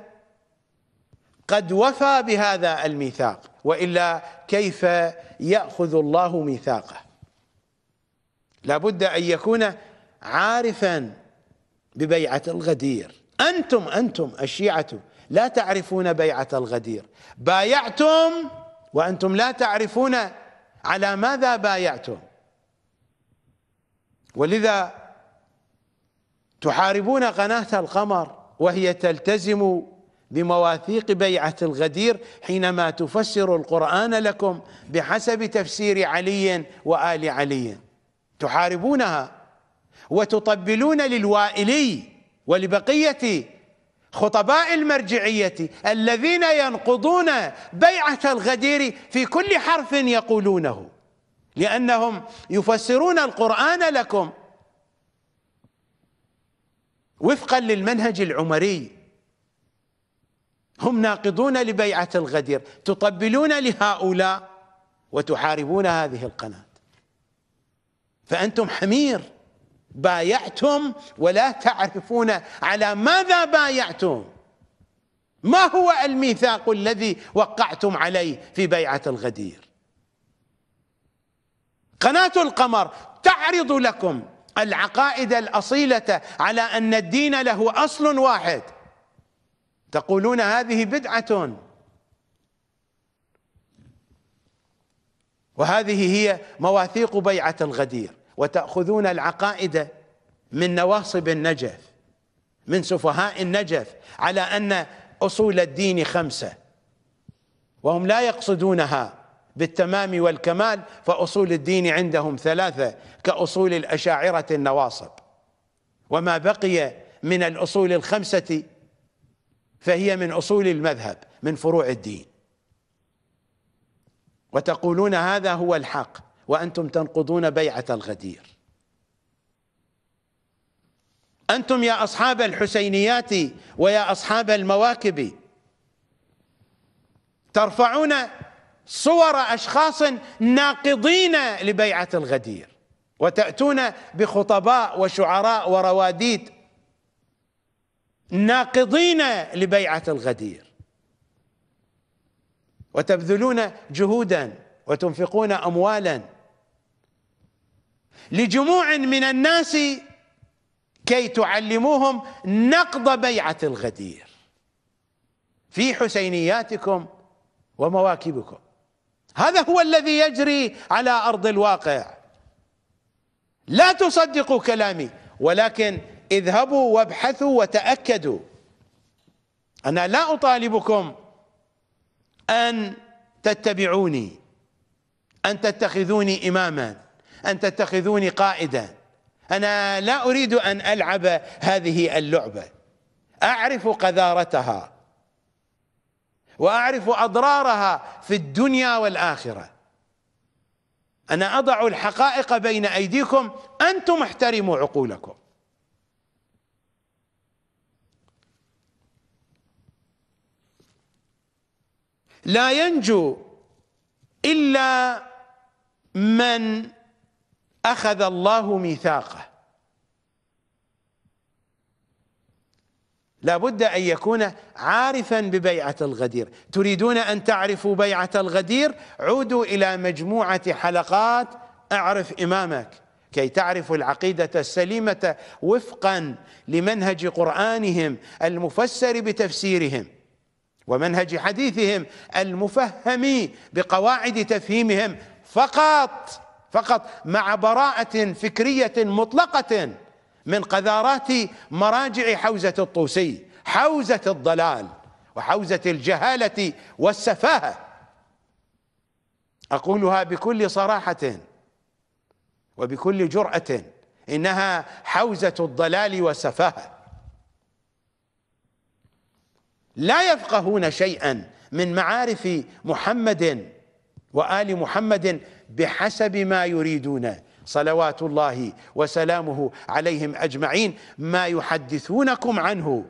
قد وفى بهذا الميثاق وإلا كيف يأخذ الله ميثاقه لابد أن يكون عارفا ببيعة الغدير أنتم أنتم الشيعة لا تعرفون بيعة الغدير بايعتم وأنتم لا تعرفون على ماذا بايعتم ولذا تحاربون قناة القمر وهي تلتزم بمواثيق بيعة الغدير حينما تفسر القرآن لكم بحسب تفسير علي وآل علي تحاربونها وتطبلون للوائلي ولبقية خطباء المرجعية الذين ينقضون بيعة الغدير في كل حرف يقولونه لأنهم يفسرون القرآن لكم وفقا للمنهج العمري هم ناقضون لبيعة الغدير تطبلون لهؤلاء وتحاربون هذه القناة فأنتم حمير بايعتم ولا تعرفون على ماذا بايعتم ما هو الميثاق الذي وقعتم عليه في بيعة الغدير قناة القمر تعرض لكم العقائد الأصيلة على أن الدين له أصل واحد تقولون هذه بدعة وهذه هي مواثيق بيعة الغدير وتأخذون العقائد من نواصب النجف من سفهاء النجف على أن أصول الدين خمسة وهم لا يقصدونها بالتمام والكمال فأصول الدين عندهم ثلاثة كأصول الأشاعرة النواصب وما بقي من الأصول الخمسة فهي من أصول المذهب من فروع الدين وتقولون هذا هو الحق وأنتم تنقضون بيعة الغدير أنتم يا أصحاب الحسينيات ويا أصحاب المواكب ترفعون صور أشخاص ناقضين لبيعة الغدير وتأتون بخطباء وشعراء ورواديد ناقضين لبيعة الغدير وتبذلون جهودا وتنفقون أموالا لجموع من الناس كي تعلموهم نقض بيعة الغدير في حسينياتكم ومواكبكم هذا هو الذي يجري على أرض الواقع لا تصدقوا كلامي ولكن اذهبوا وابحثوا وتأكدوا أنا لا أطالبكم أن تتبعوني أن تتخذوني إماماً أن تتخذوني قائدا أنا لا أريد أن ألعب هذه اللعبة أعرف قذارتها وأعرف أضرارها في الدنيا والآخرة أنا أضع الحقائق بين أيديكم أنتم احترموا عقولكم لا ينجو إلا من أخذ الله ميثاقه لابد أن يكون عارفا ببيعة الغدير تريدون أن تعرفوا بيعة الغدير عودوا إلى مجموعة حلقات أعرف إمامك كي تعرفوا العقيدة السليمة وفقا لمنهج قرآنهم المفسر بتفسيرهم ومنهج حديثهم المفهم بقواعد تفهيمهم فقط فقط مع براءة فكرية مطلقة من قذارات مراجع حوزة الطوسي حوزة الضلال وحوزة الجهالة والسفاهة أقولها بكل صراحة وبكل جرأة إنها حوزة الضلال والسفاهة لا يفقهون شيئا من معارف محمد وآل محمد بحسب ما يريدون صلوات الله وسلامه عليهم أجمعين ما يحدثونكم عنه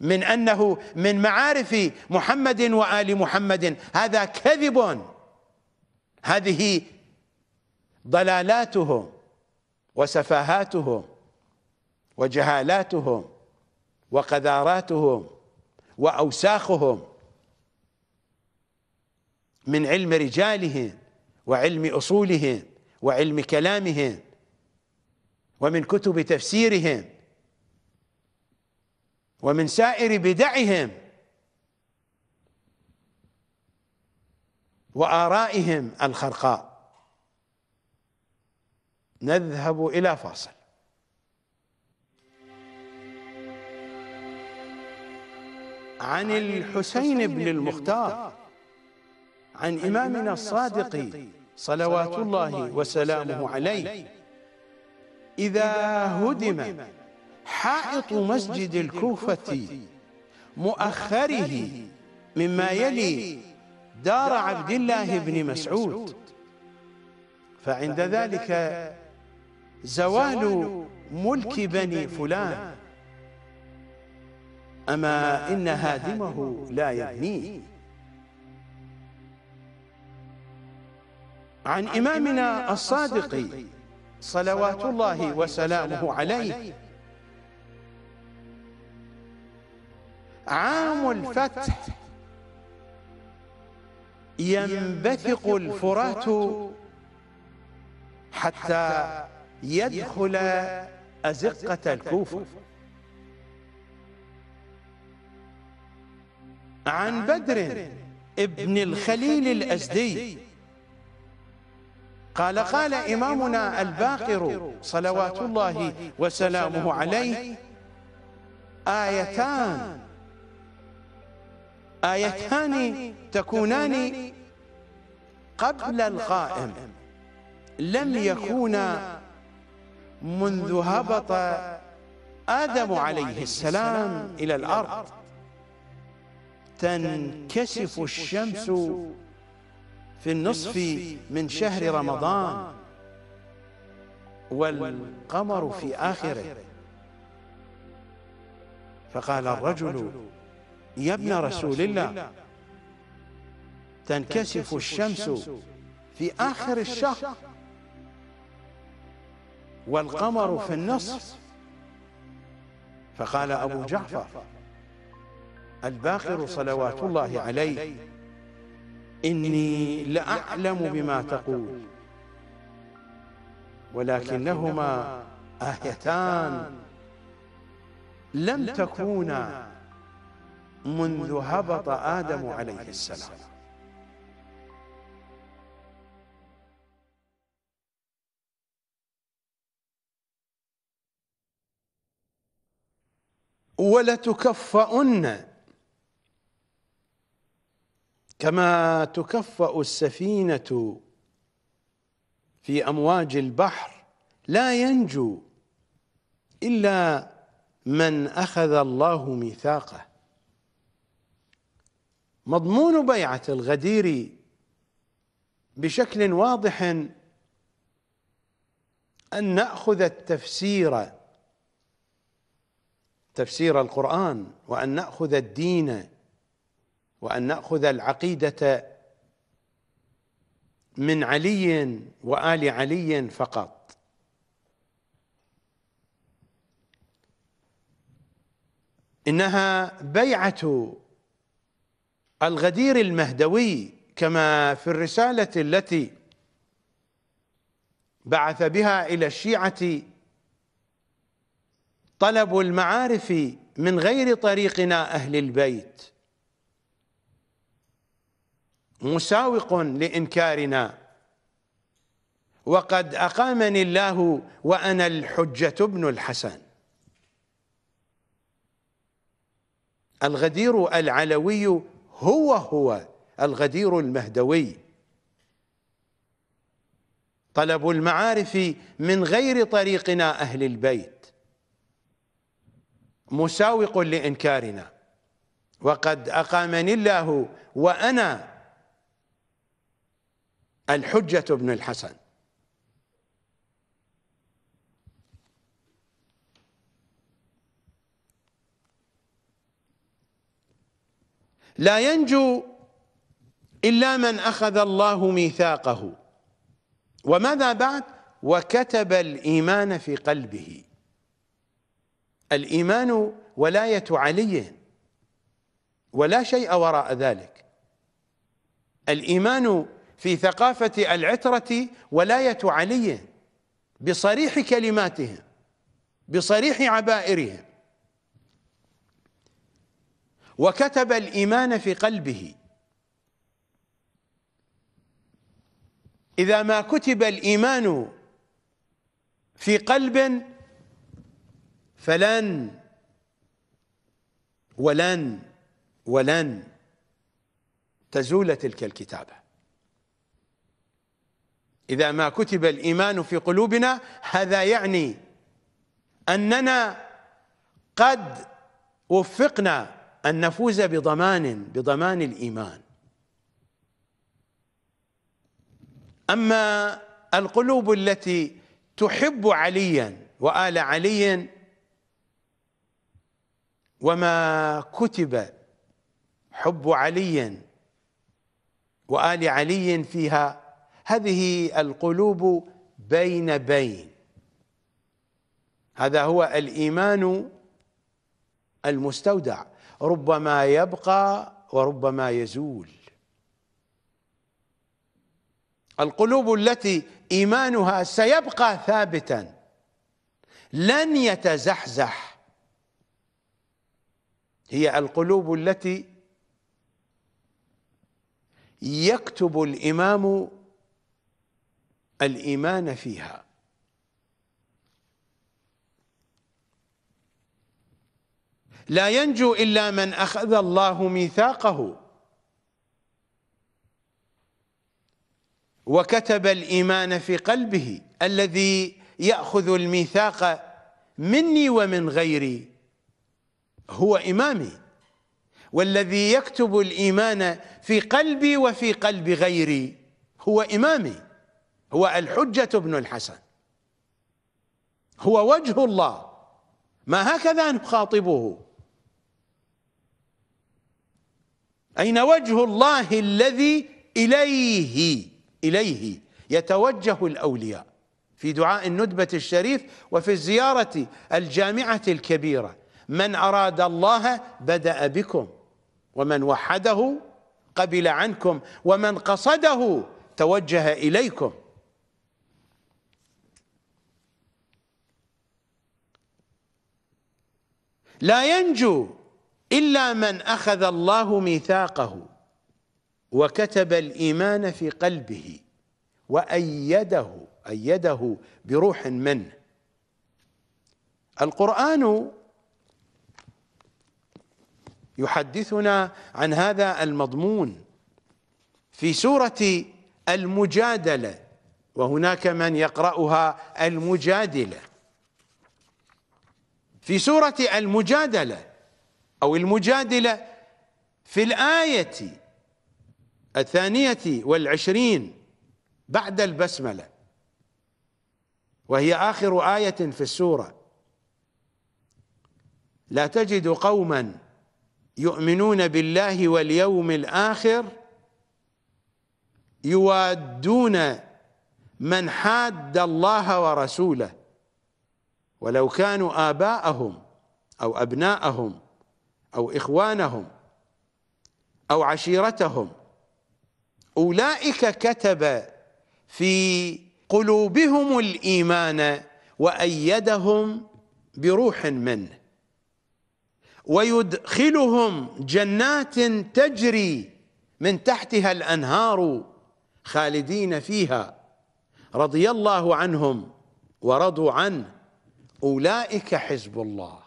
من أنه من معارف محمد وآل محمد هذا كذب هذه ضلالاتهم وسفاهاتهم وجهالاتهم وقذاراتهم وأوساخهم من علم رجالهم وعلم أصولهم وعلم كلامهم ومن كتب تفسيرهم ومن سائر بدعهم وآرائهم الخرقاء نذهب إلى فاصل عن الحسين بن المختار عن إمامنا الصادق صلوات الله وسلامه عليه إذا هدم حائط مسجد الكوفة مؤخره مما يلي دار عبد الله بن مسعود فعند ذلك زوال ملك بني فلان أما إن هادمه لا يبنيه عن إمامنا الصادق صلوات الله وسلامه عليه عام الفتح ينبثق الفرات حتى يدخل أزقة الكوفة عن بدر ابن الخليل الأزدي قال قال إمامنا الباقر صلوات الله وسلامه عليه آيتان آيتان تكونان قبل القائم لم يكونا منذ هبط آدم عليه السلام إلى الأرض تنكسف الشمس في النصف من شهر رمضان والقمر في آخره فقال الرجل يا ابن رسول الله تنكسف الشمس في آخر الشهر والقمر في النصف فقال أبو جعفر الباقر صلوات الله عليه إني لأعلم بما تقول ولكنهما آيتان لم تكونا منذ هبط آدم عليه السلام ولتكفؤن كما تكفأ السفينة في أمواج البحر لا ينجو إلا من أخذ الله ميثاقه مضمون بيعة الغدير بشكل واضح أن نأخذ التفسير تفسير القرآن وأن نأخذ الدين وأن نأخذ العقيدة من علي وآل علي فقط إنها بيعة الغدير المهدوي كما في الرسالة التي بعث بها إلى الشيعة طلب المعارف من غير طريقنا أهل البيت مساوق لإنكارنا وقد أقامني الله وأنا الحجة ابن الحسن الغدير العلوي هو هو الغدير المهدوي طلب المعارف من غير طريقنا أهل البيت مساوق لإنكارنا وقد أقامني الله وأنا الحجة بن الحسن لا ينجو إلا من أخذ الله ميثاقه وماذا بعد وكتب الإيمان في قلبه الإيمان ولاية علي ولا شيء وراء ذلك الإيمان في ثقافة العترة ولاية علي بصريح كلماتهم بصريح عبائرهم وكتب الإيمان في قلبه إذا ما كتب الإيمان في قلب فلن ولن ولن تزول تلك الكتابه إذا ما كتب الإيمان في قلوبنا هذا يعني أننا قد وفقنا أن نفوز بضمان بضمان الإيمان أما القلوب التي تحب عليا وآل علي وما كتب حب علي وآل علي فيها هذه القلوب بين بين هذا هو الإيمان المستودع ربما يبقى وربما يزول القلوب التي إيمانها سيبقى ثابتا لن يتزحزح هي القلوب التي يكتب الإمام الإيمان فيها لا ينجو إلا من أخذ الله ميثاقه وكتب الإيمان في قلبه الذي يأخذ الميثاق مني ومن غيري هو إمامي والذي يكتب الإيمان في قلبي وفي قلب غيري هو إمامي هو الحجة بن الحسن هو وجه الله ما هكذا نخاطبه أين وجه الله الذي إليه إليه يتوجه الأولياء في دعاء الندبة الشريف وفي الزيارة الجامعة الكبيرة من أراد الله بدأ بكم ومن وحده قبل عنكم ومن قصده توجه إليكم لا ينجو إلا من أخذ الله ميثاقه وكتب الإيمان في قلبه وأيده أيده بروح منه القرآن يحدثنا عن هذا المضمون في سورة المجادلة وهناك من يقرأها المجادلة في سورة المجادلة أو المجادلة في الآية الثانية والعشرين بعد البسملة وهي آخر آية في السورة لا تجد قوما يؤمنون بالله واليوم الآخر يوادون من حاد الله ورسوله ولو كانوا آباءهم أو أبناءهم أو إخوانهم أو عشيرتهم أولئك كتب في قلوبهم الإيمان وأيدهم بروح منه ويدخلهم جنات تجري من تحتها الأنهار خالدين فيها رضي الله عنهم ورضوا عنه أولئك حزب الله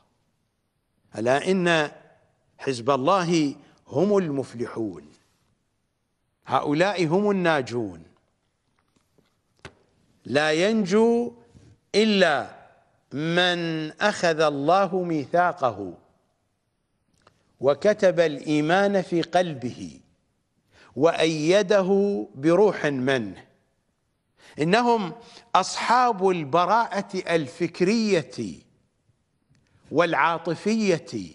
ألا إن حزب الله هم المفلحون هؤلاء هم الناجون لا ينجو إلا من أخذ الله ميثاقه وكتب الإيمان في قلبه وأيده بروح منه انهم اصحاب البراءه الفكريه والعاطفيه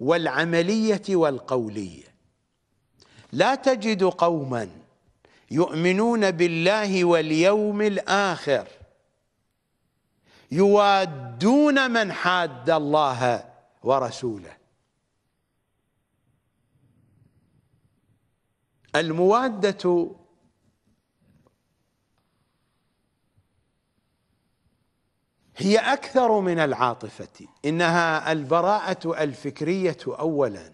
والعمليه والقوليه لا تجد قوما يؤمنون بالله واليوم الاخر يوادون من حاد الله ورسوله المواده هي أكثر من العاطفة إنها البراءة الفكرية أولا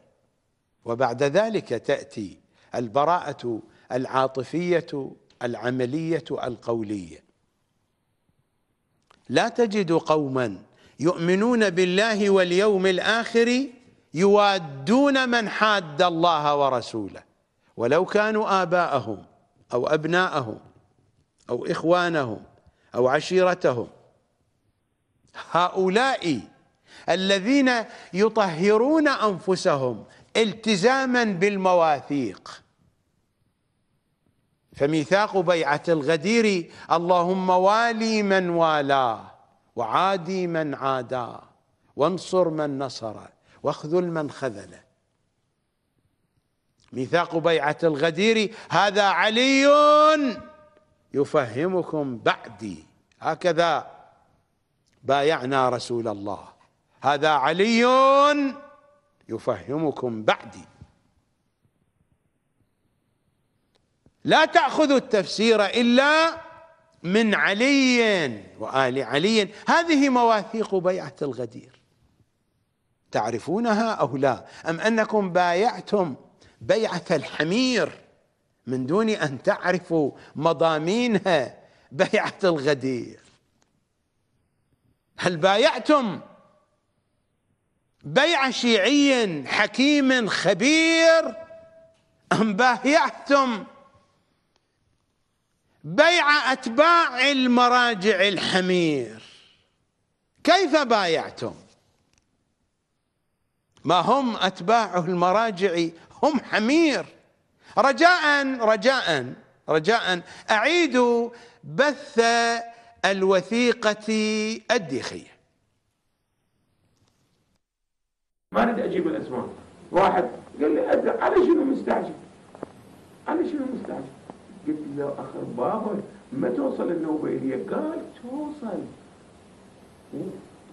وبعد ذلك تأتي البراءة العاطفية العملية القولية لا تجد قوما يؤمنون بالله واليوم الآخر يوادون من حاد الله ورسوله ولو كانوا آباءهم أو أبناءهم أو إخوانهم أو عشيرتهم هؤلاء الذين يطهرون انفسهم التزاما بالمواثيق فميثاق بيعه الغدير اللهم والي من والاه وعادي من عاداه وانصر من نصره واخذل من خذله ميثاق بيعه الغدير هذا علي يفهمكم بعدي هكذا بايعنا رسول الله هذا علي يفهمكم بعدي لا تأخذوا التفسير إلا من علي وآل علي هذه مواثيق بيعة الغدير تعرفونها أو لا أم أنكم بايعتم بيعة الحمير من دون أن تعرفوا مضامينها بيعة الغدير هل بايعتم بيع شيعي حكيم خبير أم بايعتم بيع أتباع المراجع الحمير كيف بايعتم ما هم أتباع المراجع هم حمير رجاء رجاء رجاء أعيدوا بث الوثيقة الديخية ما اريد اجيب الاسماء واحد قال لي على شنو مستعجل على شنو مستعجل قلت له اخر بابا ما توصل النوبة إلي قال توصل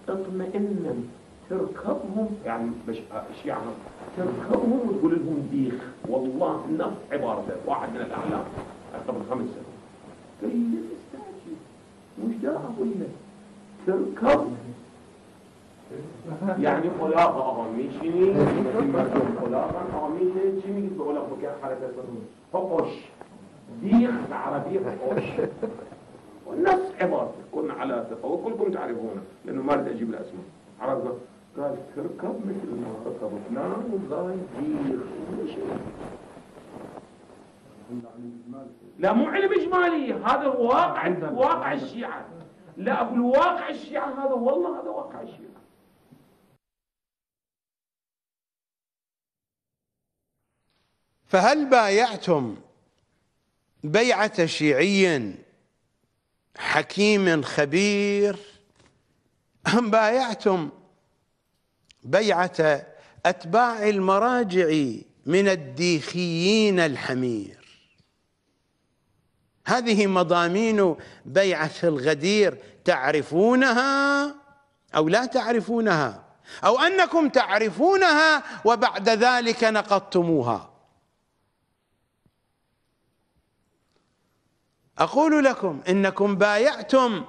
اطمئنا تركبهم يعني مش يعني تركبهم وتقول لهم ديخ والله نفس عبارته واحد من الاعلام قبل خمس سنوات قال لي مش ولا تركب يعني خلاقه آقا میشینی خلاقا آقا میشه چی میگید به خلاق بکن حرکت فقش ديخ بالعربية فقش والنفس عبارة كنا على ثقة وكلكم تعرفونه لأنه ما رد أجيب الأسماء عرفة قال تركب مثل ما ركب فلان والله ديخ ومشي لا مو علم إجمالي هذا واقع واقع الشيعة لا أقول واقع الشيعة هذا والله هذا واقع الشيعة فهل بايعتم بيعة شيعي حكيم خبير أم بايعتم بيعة أتباع المراجع من الديخيين الحمير هذه مضامين بيعة الغدير تعرفونها أو لا تعرفونها أو أنكم تعرفونها وبعد ذلك نقضتموها أقول لكم إنكم بايعتم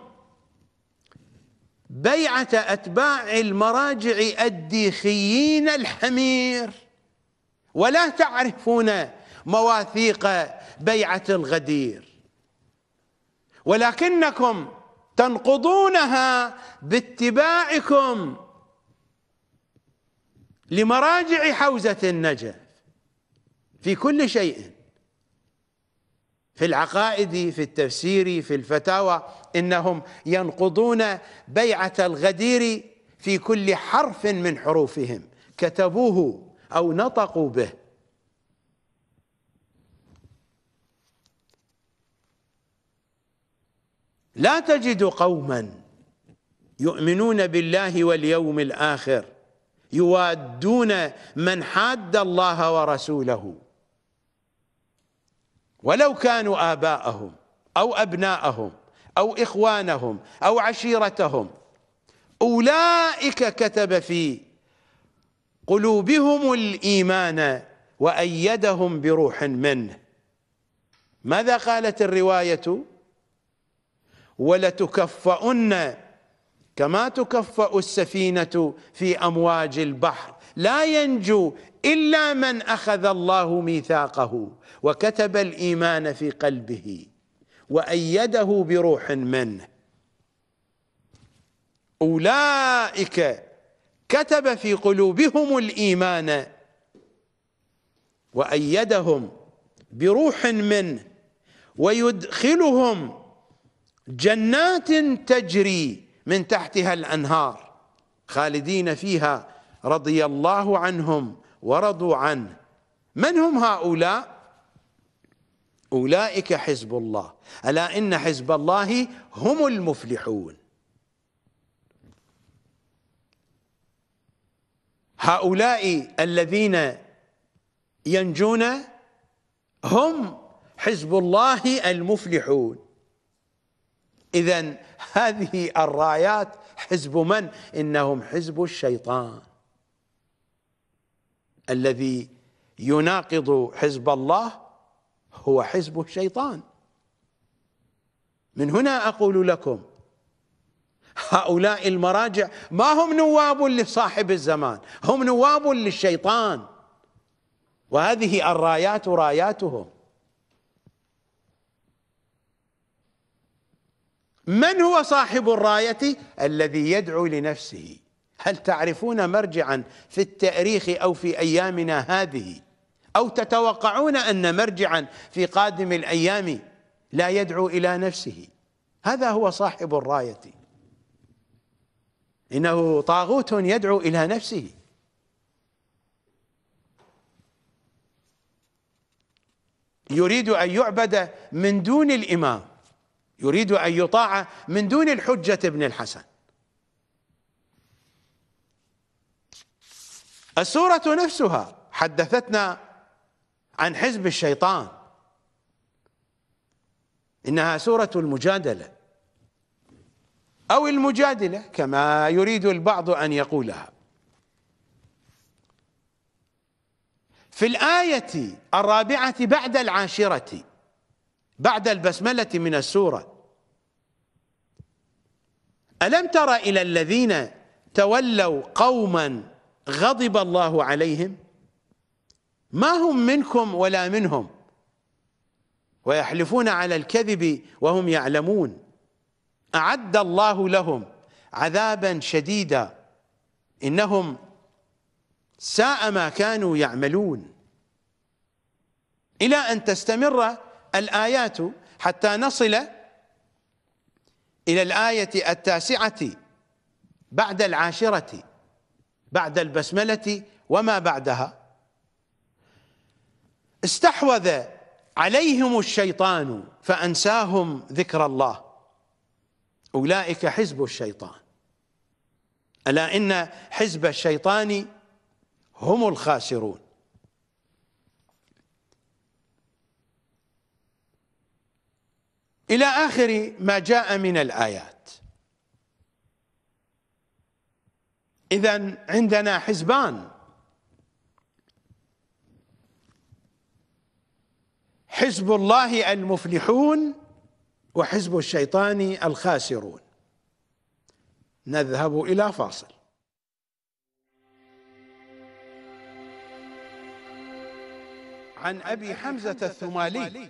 بيعة أتباع المراجع الديخيين الحمير ولا تعرفون مواثيق بيعة الغدير ولكنكم تنقضونها باتباعكم لمراجع حوزة النجف في كل شيء في العقائد في التفسير في الفتاوى إنهم ينقضون بيعة الغدير في كل حرف من حروفهم كتبوه أو نطقوا به لا تجد قوما يؤمنون بالله واليوم الآخر يوادون من حاد الله ورسوله ولو كانوا آباءهم أو أبناءهم أو إخوانهم أو عشيرتهم أولئك كتب في قلوبهم الإيمان وأيدهم بروح منه ماذا قالت الرواية ولتكفؤن كما تكفأ السفينة في أمواج البحر لا ينجو إلا من أخذ الله ميثاقه وكتب الإيمان في قلبه وأيده بروح منه أولئك كتب في قلوبهم الإيمان وأيدهم بروح منه ويدخلهم جنات تجري من تحتها الأنهار خالدين فيها رضي الله عنهم ورضوا عنه من هم هؤلاء أولئك حزب الله ألا إن حزب الله هم المفلحون هؤلاء الذين ينجون هم حزب الله المفلحون إذا هذه الرايات حزب من؟ إنهم حزب الشيطان الذي يناقض حزب الله هو حزب الشيطان من هنا أقول لكم هؤلاء المراجع ما هم نواب لصاحب الزمان هم نواب للشيطان وهذه الرايات راياتهم من هو صاحب الراية الذي يدعو لنفسه هل تعرفون مرجعا في التاريخ أو في أيامنا هذه أو تتوقعون أن مرجعا في قادم الأيام لا يدعو إلى نفسه هذا هو صاحب الراية إنه طاغوت يدعو إلى نفسه يريد أن يعبد من دون الإمام يريد أن يطاع من دون الحجة ابن الحسن السورة نفسها حدثتنا عن حزب الشيطان إنها سورة المجادلة أو المجادلة كما يريد البعض أن يقولها في الآية الرابعة بعد العاشرة بعد البسملة من السورة ألم تر إلى الذين تولوا قوما غضب الله عليهم ما هم منكم ولا منهم ويحلفون على الكذب وهم يعلمون أعد الله لهم عذابا شديدا إنهم ساء ما كانوا يعملون إلى أن تستمر الآيات حتى نصل إلى الآية التاسعة بعد العاشرة بعد البسملة وما بعدها استحوذ عليهم الشيطان فأنساهم ذكر الله أولئك حزب الشيطان ألا إن حزب الشيطان هم الخاسرون إلى آخر ما جاء من الآيات إذا عندنا حزبان حزب الله المفلحون وحزب الشيطان الخاسرون نذهب إلى فاصل عن أبي حمزة الثمالي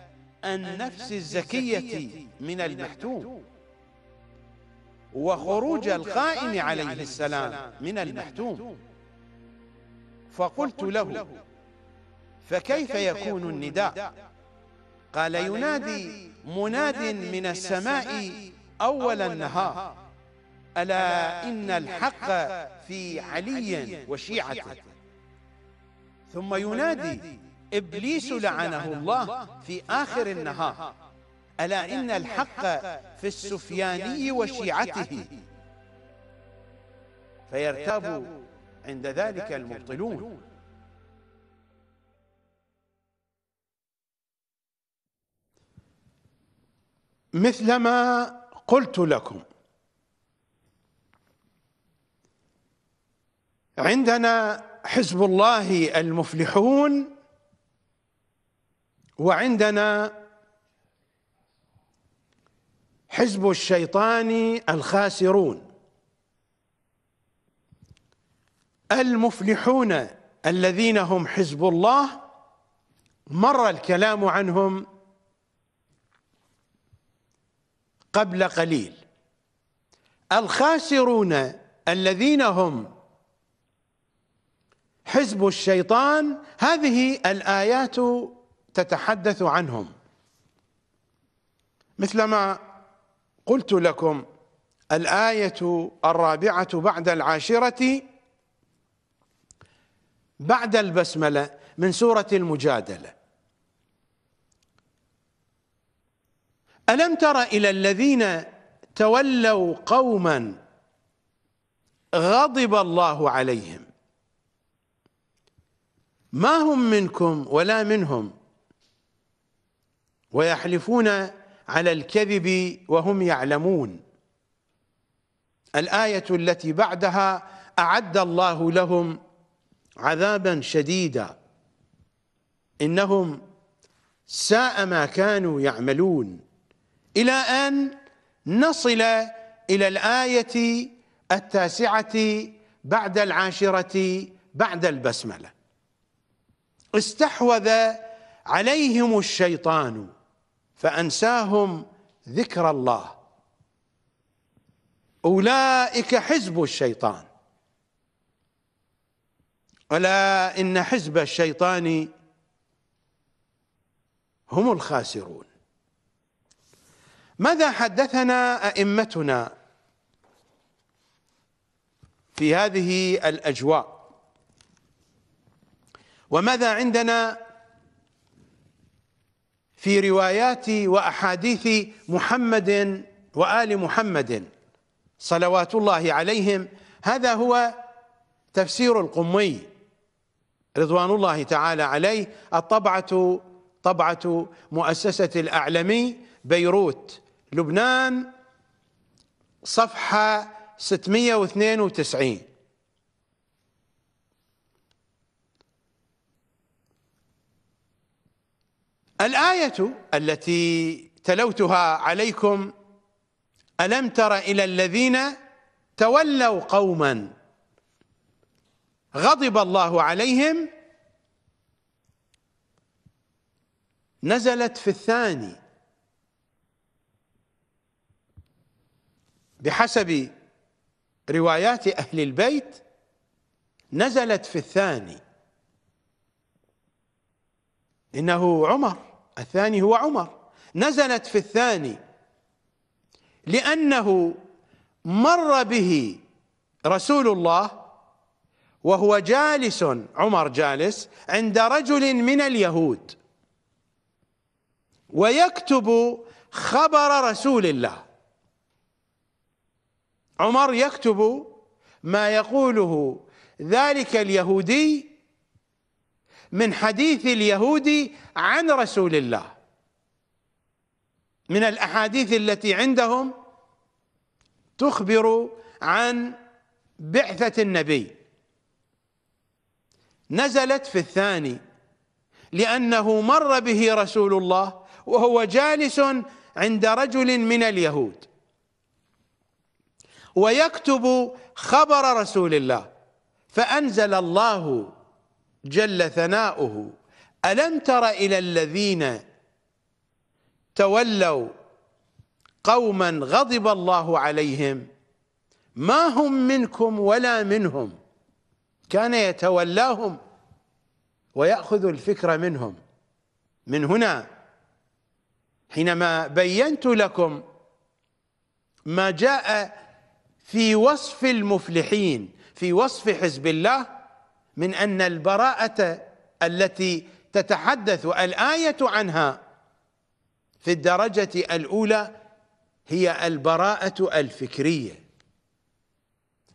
النفس الزكية من المحتوم وخروج الخائن عليه السلام من المحتوم فقلت له فكيف يكون النداء قال ينادي مناد من السماء أول النهار ألا إن الحق في علي وشيعته ثم ينادي إبليس لعنه الله في آخر النهار ألا إن الحق في السفياني وشيعته فيرتاب عند ذلك المبطلون مثلما قلت لكم عندنا حزب الله المفلحون وعندنا حزب الشيطان الخاسرون المفلحون الذين هم حزب الله مر الكلام عنهم قبل قليل الخاسرون الذين هم حزب الشيطان هذه الآيات تتحدث عنهم مثلما قلت لكم الآية الرابعة بعد العاشرة بعد البسملة من سورة المجادلة ألم تر إلى الذين تولوا قوما غضب الله عليهم ما هم منكم ولا منهم ويحلفون على الكذب وهم يعلمون الآية التي بعدها أعد الله لهم عذابا شديدا إنهم ساء ما كانوا يعملون إلى أن نصل إلى الآية التاسعة بعد العاشرة بعد البسملة استحوذ عليهم الشيطان فانساهم ذكر الله اولئك حزب الشيطان الا ان حزب الشيطان هم الخاسرون ماذا حدثنا ائمتنا في هذه الاجواء وماذا عندنا في روايات واحاديث محمد وال محمد صلوات الله عليهم هذا هو تفسير القمي رضوان الله تعالى عليه الطبعه طبعه مؤسسه الاعلمي بيروت لبنان صفحه 692 الآية التي تلوتها عليكم ألم تر إلى الذين تولوا قوما غضب الله عليهم نزلت في الثاني بحسب روايات أهل البيت نزلت في الثاني إنه عمر الثاني هو عمر نزلت في الثاني لأنه مر به رسول الله وهو جالس عمر جالس عند رجل من اليهود ويكتب خبر رسول الله عمر يكتب ما يقوله ذلك اليهودي من حديث اليهود عن رسول الله من الاحاديث التي عندهم تخبر عن بعثه النبي نزلت في الثاني لانه مر به رسول الله وهو جالس عند رجل من اليهود ويكتب خبر رسول الله فانزل الله جل ثناؤه ألم تر إلى الذين تولوا قوما غضب الله عليهم ما هم منكم ولا منهم كان يتولاهم ويأخذ الفكر منهم من هنا حينما بينت لكم ما جاء في وصف المفلحين في وصف حزب الله من ان البراءه التي تتحدث الايه عنها في الدرجه الاولى هي البراءه الفكريه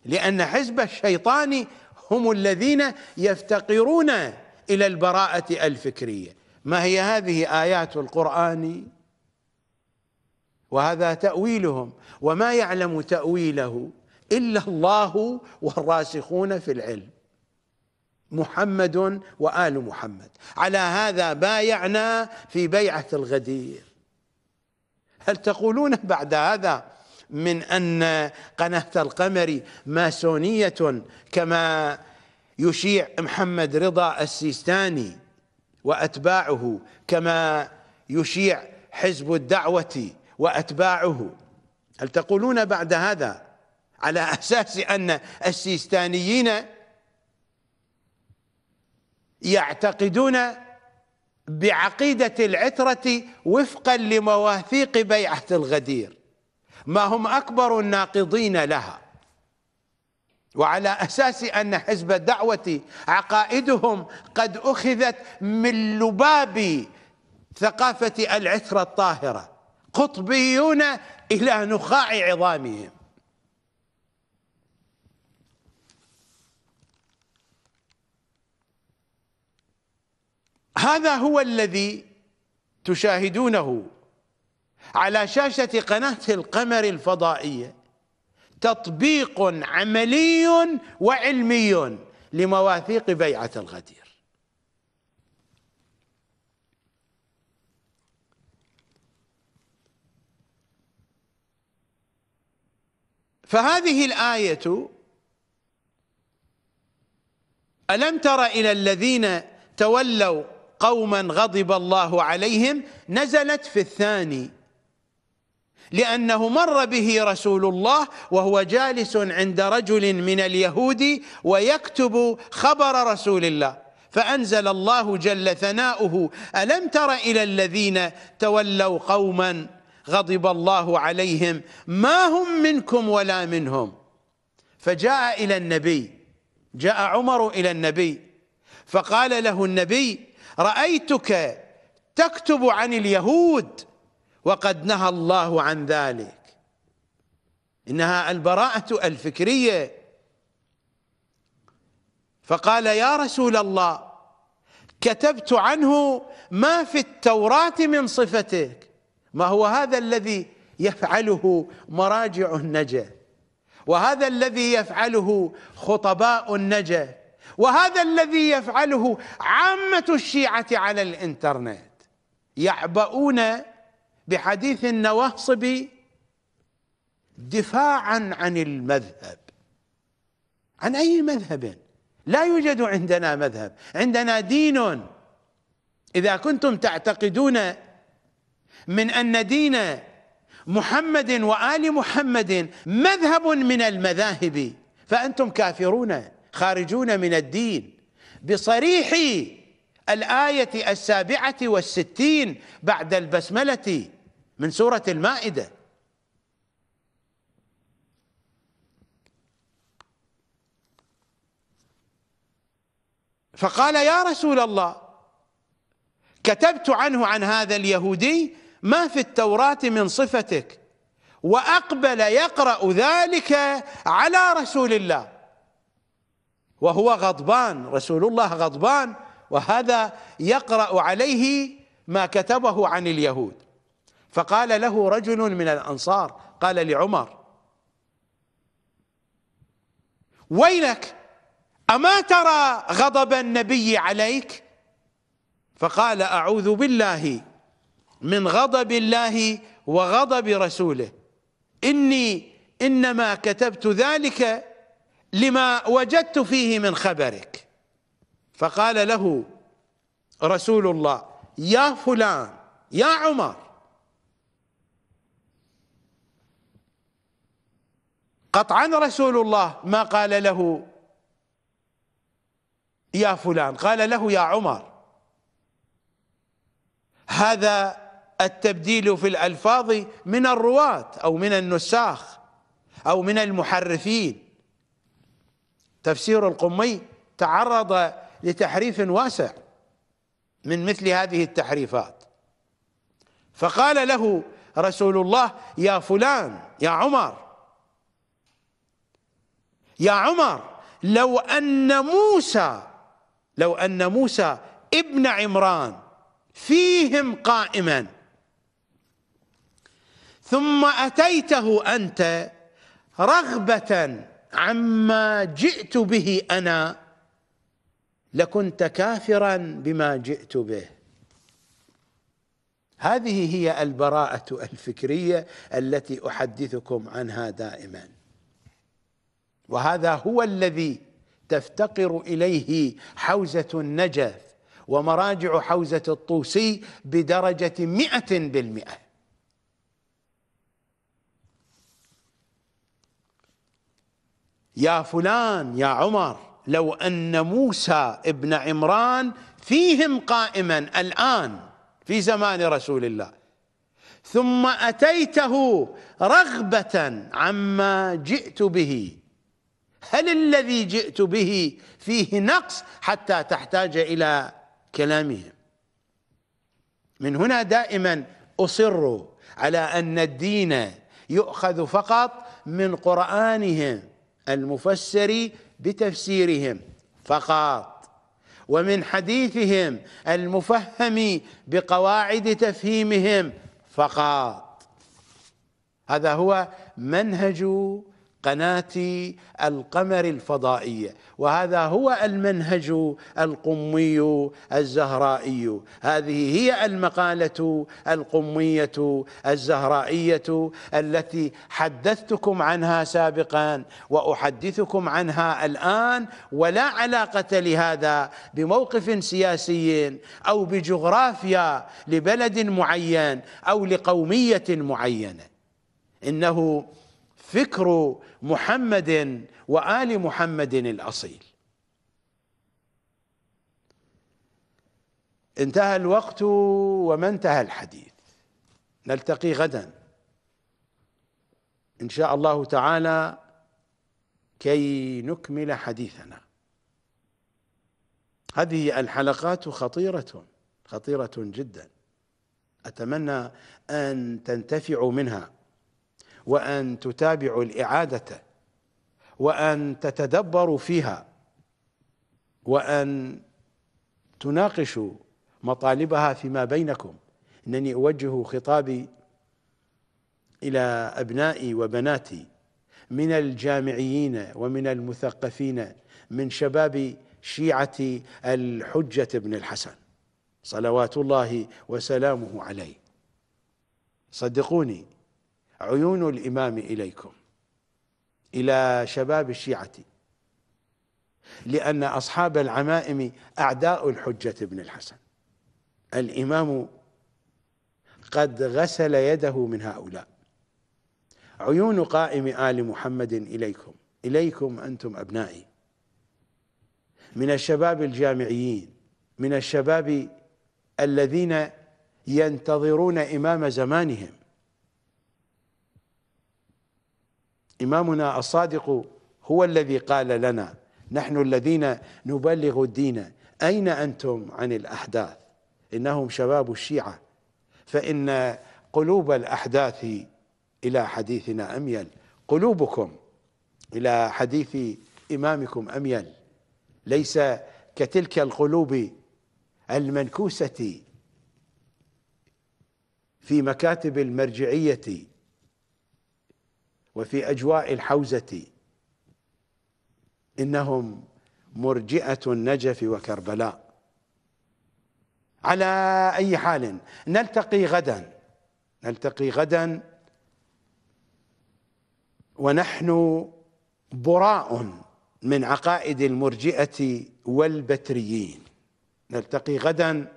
لان حزب الشيطان هم الذين يفتقرون الى البراءه الفكريه ما هي هذه ايات القران وهذا تاويلهم وما يعلم تاويله الا الله والراسخون في العلم محمد وآل محمد على هذا بايعنا في بيعة الغدير هل تقولون بعد هذا من أن قناة القمر ماسونية كما يشيع محمد رضا السيستاني وأتباعه كما يشيع حزب الدعوة وأتباعه هل تقولون بعد هذا على أساس أن السيستانيين يعتقدون بعقيدة العترة وفقا لمواثيق بيعة الغدير ما هم أكبر الناقضين لها وعلى أساس أن حزب الدعوة عقائدهم قد أخذت من لباب ثقافة العترة الطاهرة قطبيون إلى نخاع عظامهم هذا هو الذي تشاهدونه على شاشة قناة القمر الفضائية تطبيق عملي وعلمي لمواثيق بيعة الغدير فهذه الآية ألم تر إلى الذين تولوا قوما غضب الله عليهم نزلت في الثاني لأنه مر به رسول الله وهو جالس عند رجل من اليهود ويكتب خبر رسول الله فأنزل الله جل ثناؤه ألم تر إلى الذين تولوا قوما غضب الله عليهم ما هم منكم ولا منهم فجاء إلى النبي جاء عمر إلى النبي فقال له النبي رأيتك تكتب عن اليهود وقد نهى الله عن ذلك إنها البراءة الفكرية فقال يا رسول الله كتبت عنه ما في التوراة من صفتك ما هو هذا الذي يفعله مراجع النجف وهذا الذي يفعله خطباء النجف وهذا الذي يفعله عامة الشيعة على الإنترنت يعبؤون بحديث النواصب دفاعا عن المذهب عن أي مذهب لا يوجد عندنا مذهب عندنا دين إذا كنتم تعتقدون من أن دين محمد وآل محمد مذهب من المذاهب فأنتم كافرون خارجون من الدين بصريح الآية السابعة والستين بعد البسملة من سورة المائدة فقال يا رسول الله كتبت عنه عن هذا اليهودي ما في التوراة من صفتك وأقبل يقرأ ذلك على رسول الله وهو غضبان رسول الله غضبان وهذا يقرأ عليه ما كتبه عن اليهود فقال له رجل من الأنصار قال لعمر ويلك أما ترى غضب النبي عليك فقال أعوذ بالله من غضب الله وغضب رسوله إني إنما كتبت ذلك لما وجدت فيه من خبرك فقال له رسول الله يا فلان يا عمر قطعا رسول الله ما قال له يا فلان قال له يا عمر هذا التبديل في الألفاظ من الرواة أو من النساخ أو من المحرفين تفسير القمي تعرض لتحريف واسع من مثل هذه التحريفات فقال له رسول الله يا فلان يا عمر يا عمر لو ان موسى لو ان موسى ابن عمران فيهم قائما ثم اتيته انت رغبه عما جئت به انا لكنت كافرا بما جئت به هذه هي البراءه الفكريه التي احدثكم عنها دائما وهذا هو الذي تفتقر اليه حوزه النجف ومراجع حوزه الطوسي بدرجه مئه بالمئه يا فلان يا عمر لو أن موسى ابن عمران فيهم قائما الآن في زمان رسول الله ثم أتيته رغبة عما جئت به هل الذي جئت به فيه نقص حتى تحتاج إلى كلامهم من هنا دائما أصر على أن الدين يؤخذ فقط من قرآنهم المفسر بتفسيرهم فقط ومن حديثهم المفهم بقواعد تفهيمهم فقط هذا هو منهج قناة القمر الفضائية وهذا هو المنهج القمي الزهرائي هذه هي المقالة القمية الزهرائية التي حدثتكم عنها سابقا وأحدثكم عنها الآن ولا علاقة لهذا بموقف سياسي أو بجغرافيا لبلد معين أو لقومية معينة إنه فكر محمد وآل محمد الأصيل انتهى الوقت وما انتهى الحديث نلتقي غدا إن شاء الله تعالى كي نكمل حديثنا هذه الحلقات خطيرة خطيرة جدا أتمنى أن تنتفعوا منها وأن تتابعوا الإعادة وأن تتدبروا فيها وأن تناقشوا مطالبها فيما بينكم إنني أوجه خطابي إلى أبنائي وبناتي من الجامعيين ومن المثقفين من شباب شيعة الحجة بن الحسن صلوات الله وسلامه عليه صدقوني عيون الإمام إليكم إلى شباب الشيعة لأن أصحاب العمائم أعداء الحجة ابن الحسن الإمام قد غسل يده من هؤلاء عيون قائم آل محمد إليكم إليكم أنتم أبنائي من الشباب الجامعيين من الشباب الذين ينتظرون إمام زمانهم إمامنا الصادق هو الذي قال لنا نحن الذين نبلغ الدين أين أنتم عن الأحداث إنهم شباب الشيعة فإن قلوب الأحداث إلى حديثنا أميل قلوبكم إلى حديث إمامكم أميل ليس كتلك القلوب المنكوسة في مكاتب المرجعية وفي أجواء الحوزة إنهم مرجئة النجف وكربلاء على أي حال نلتقي غدا نلتقي غدا ونحن براء من عقائد المرجئة والبتريين نلتقي غدا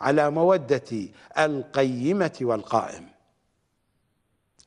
على مودة القيمة والقائم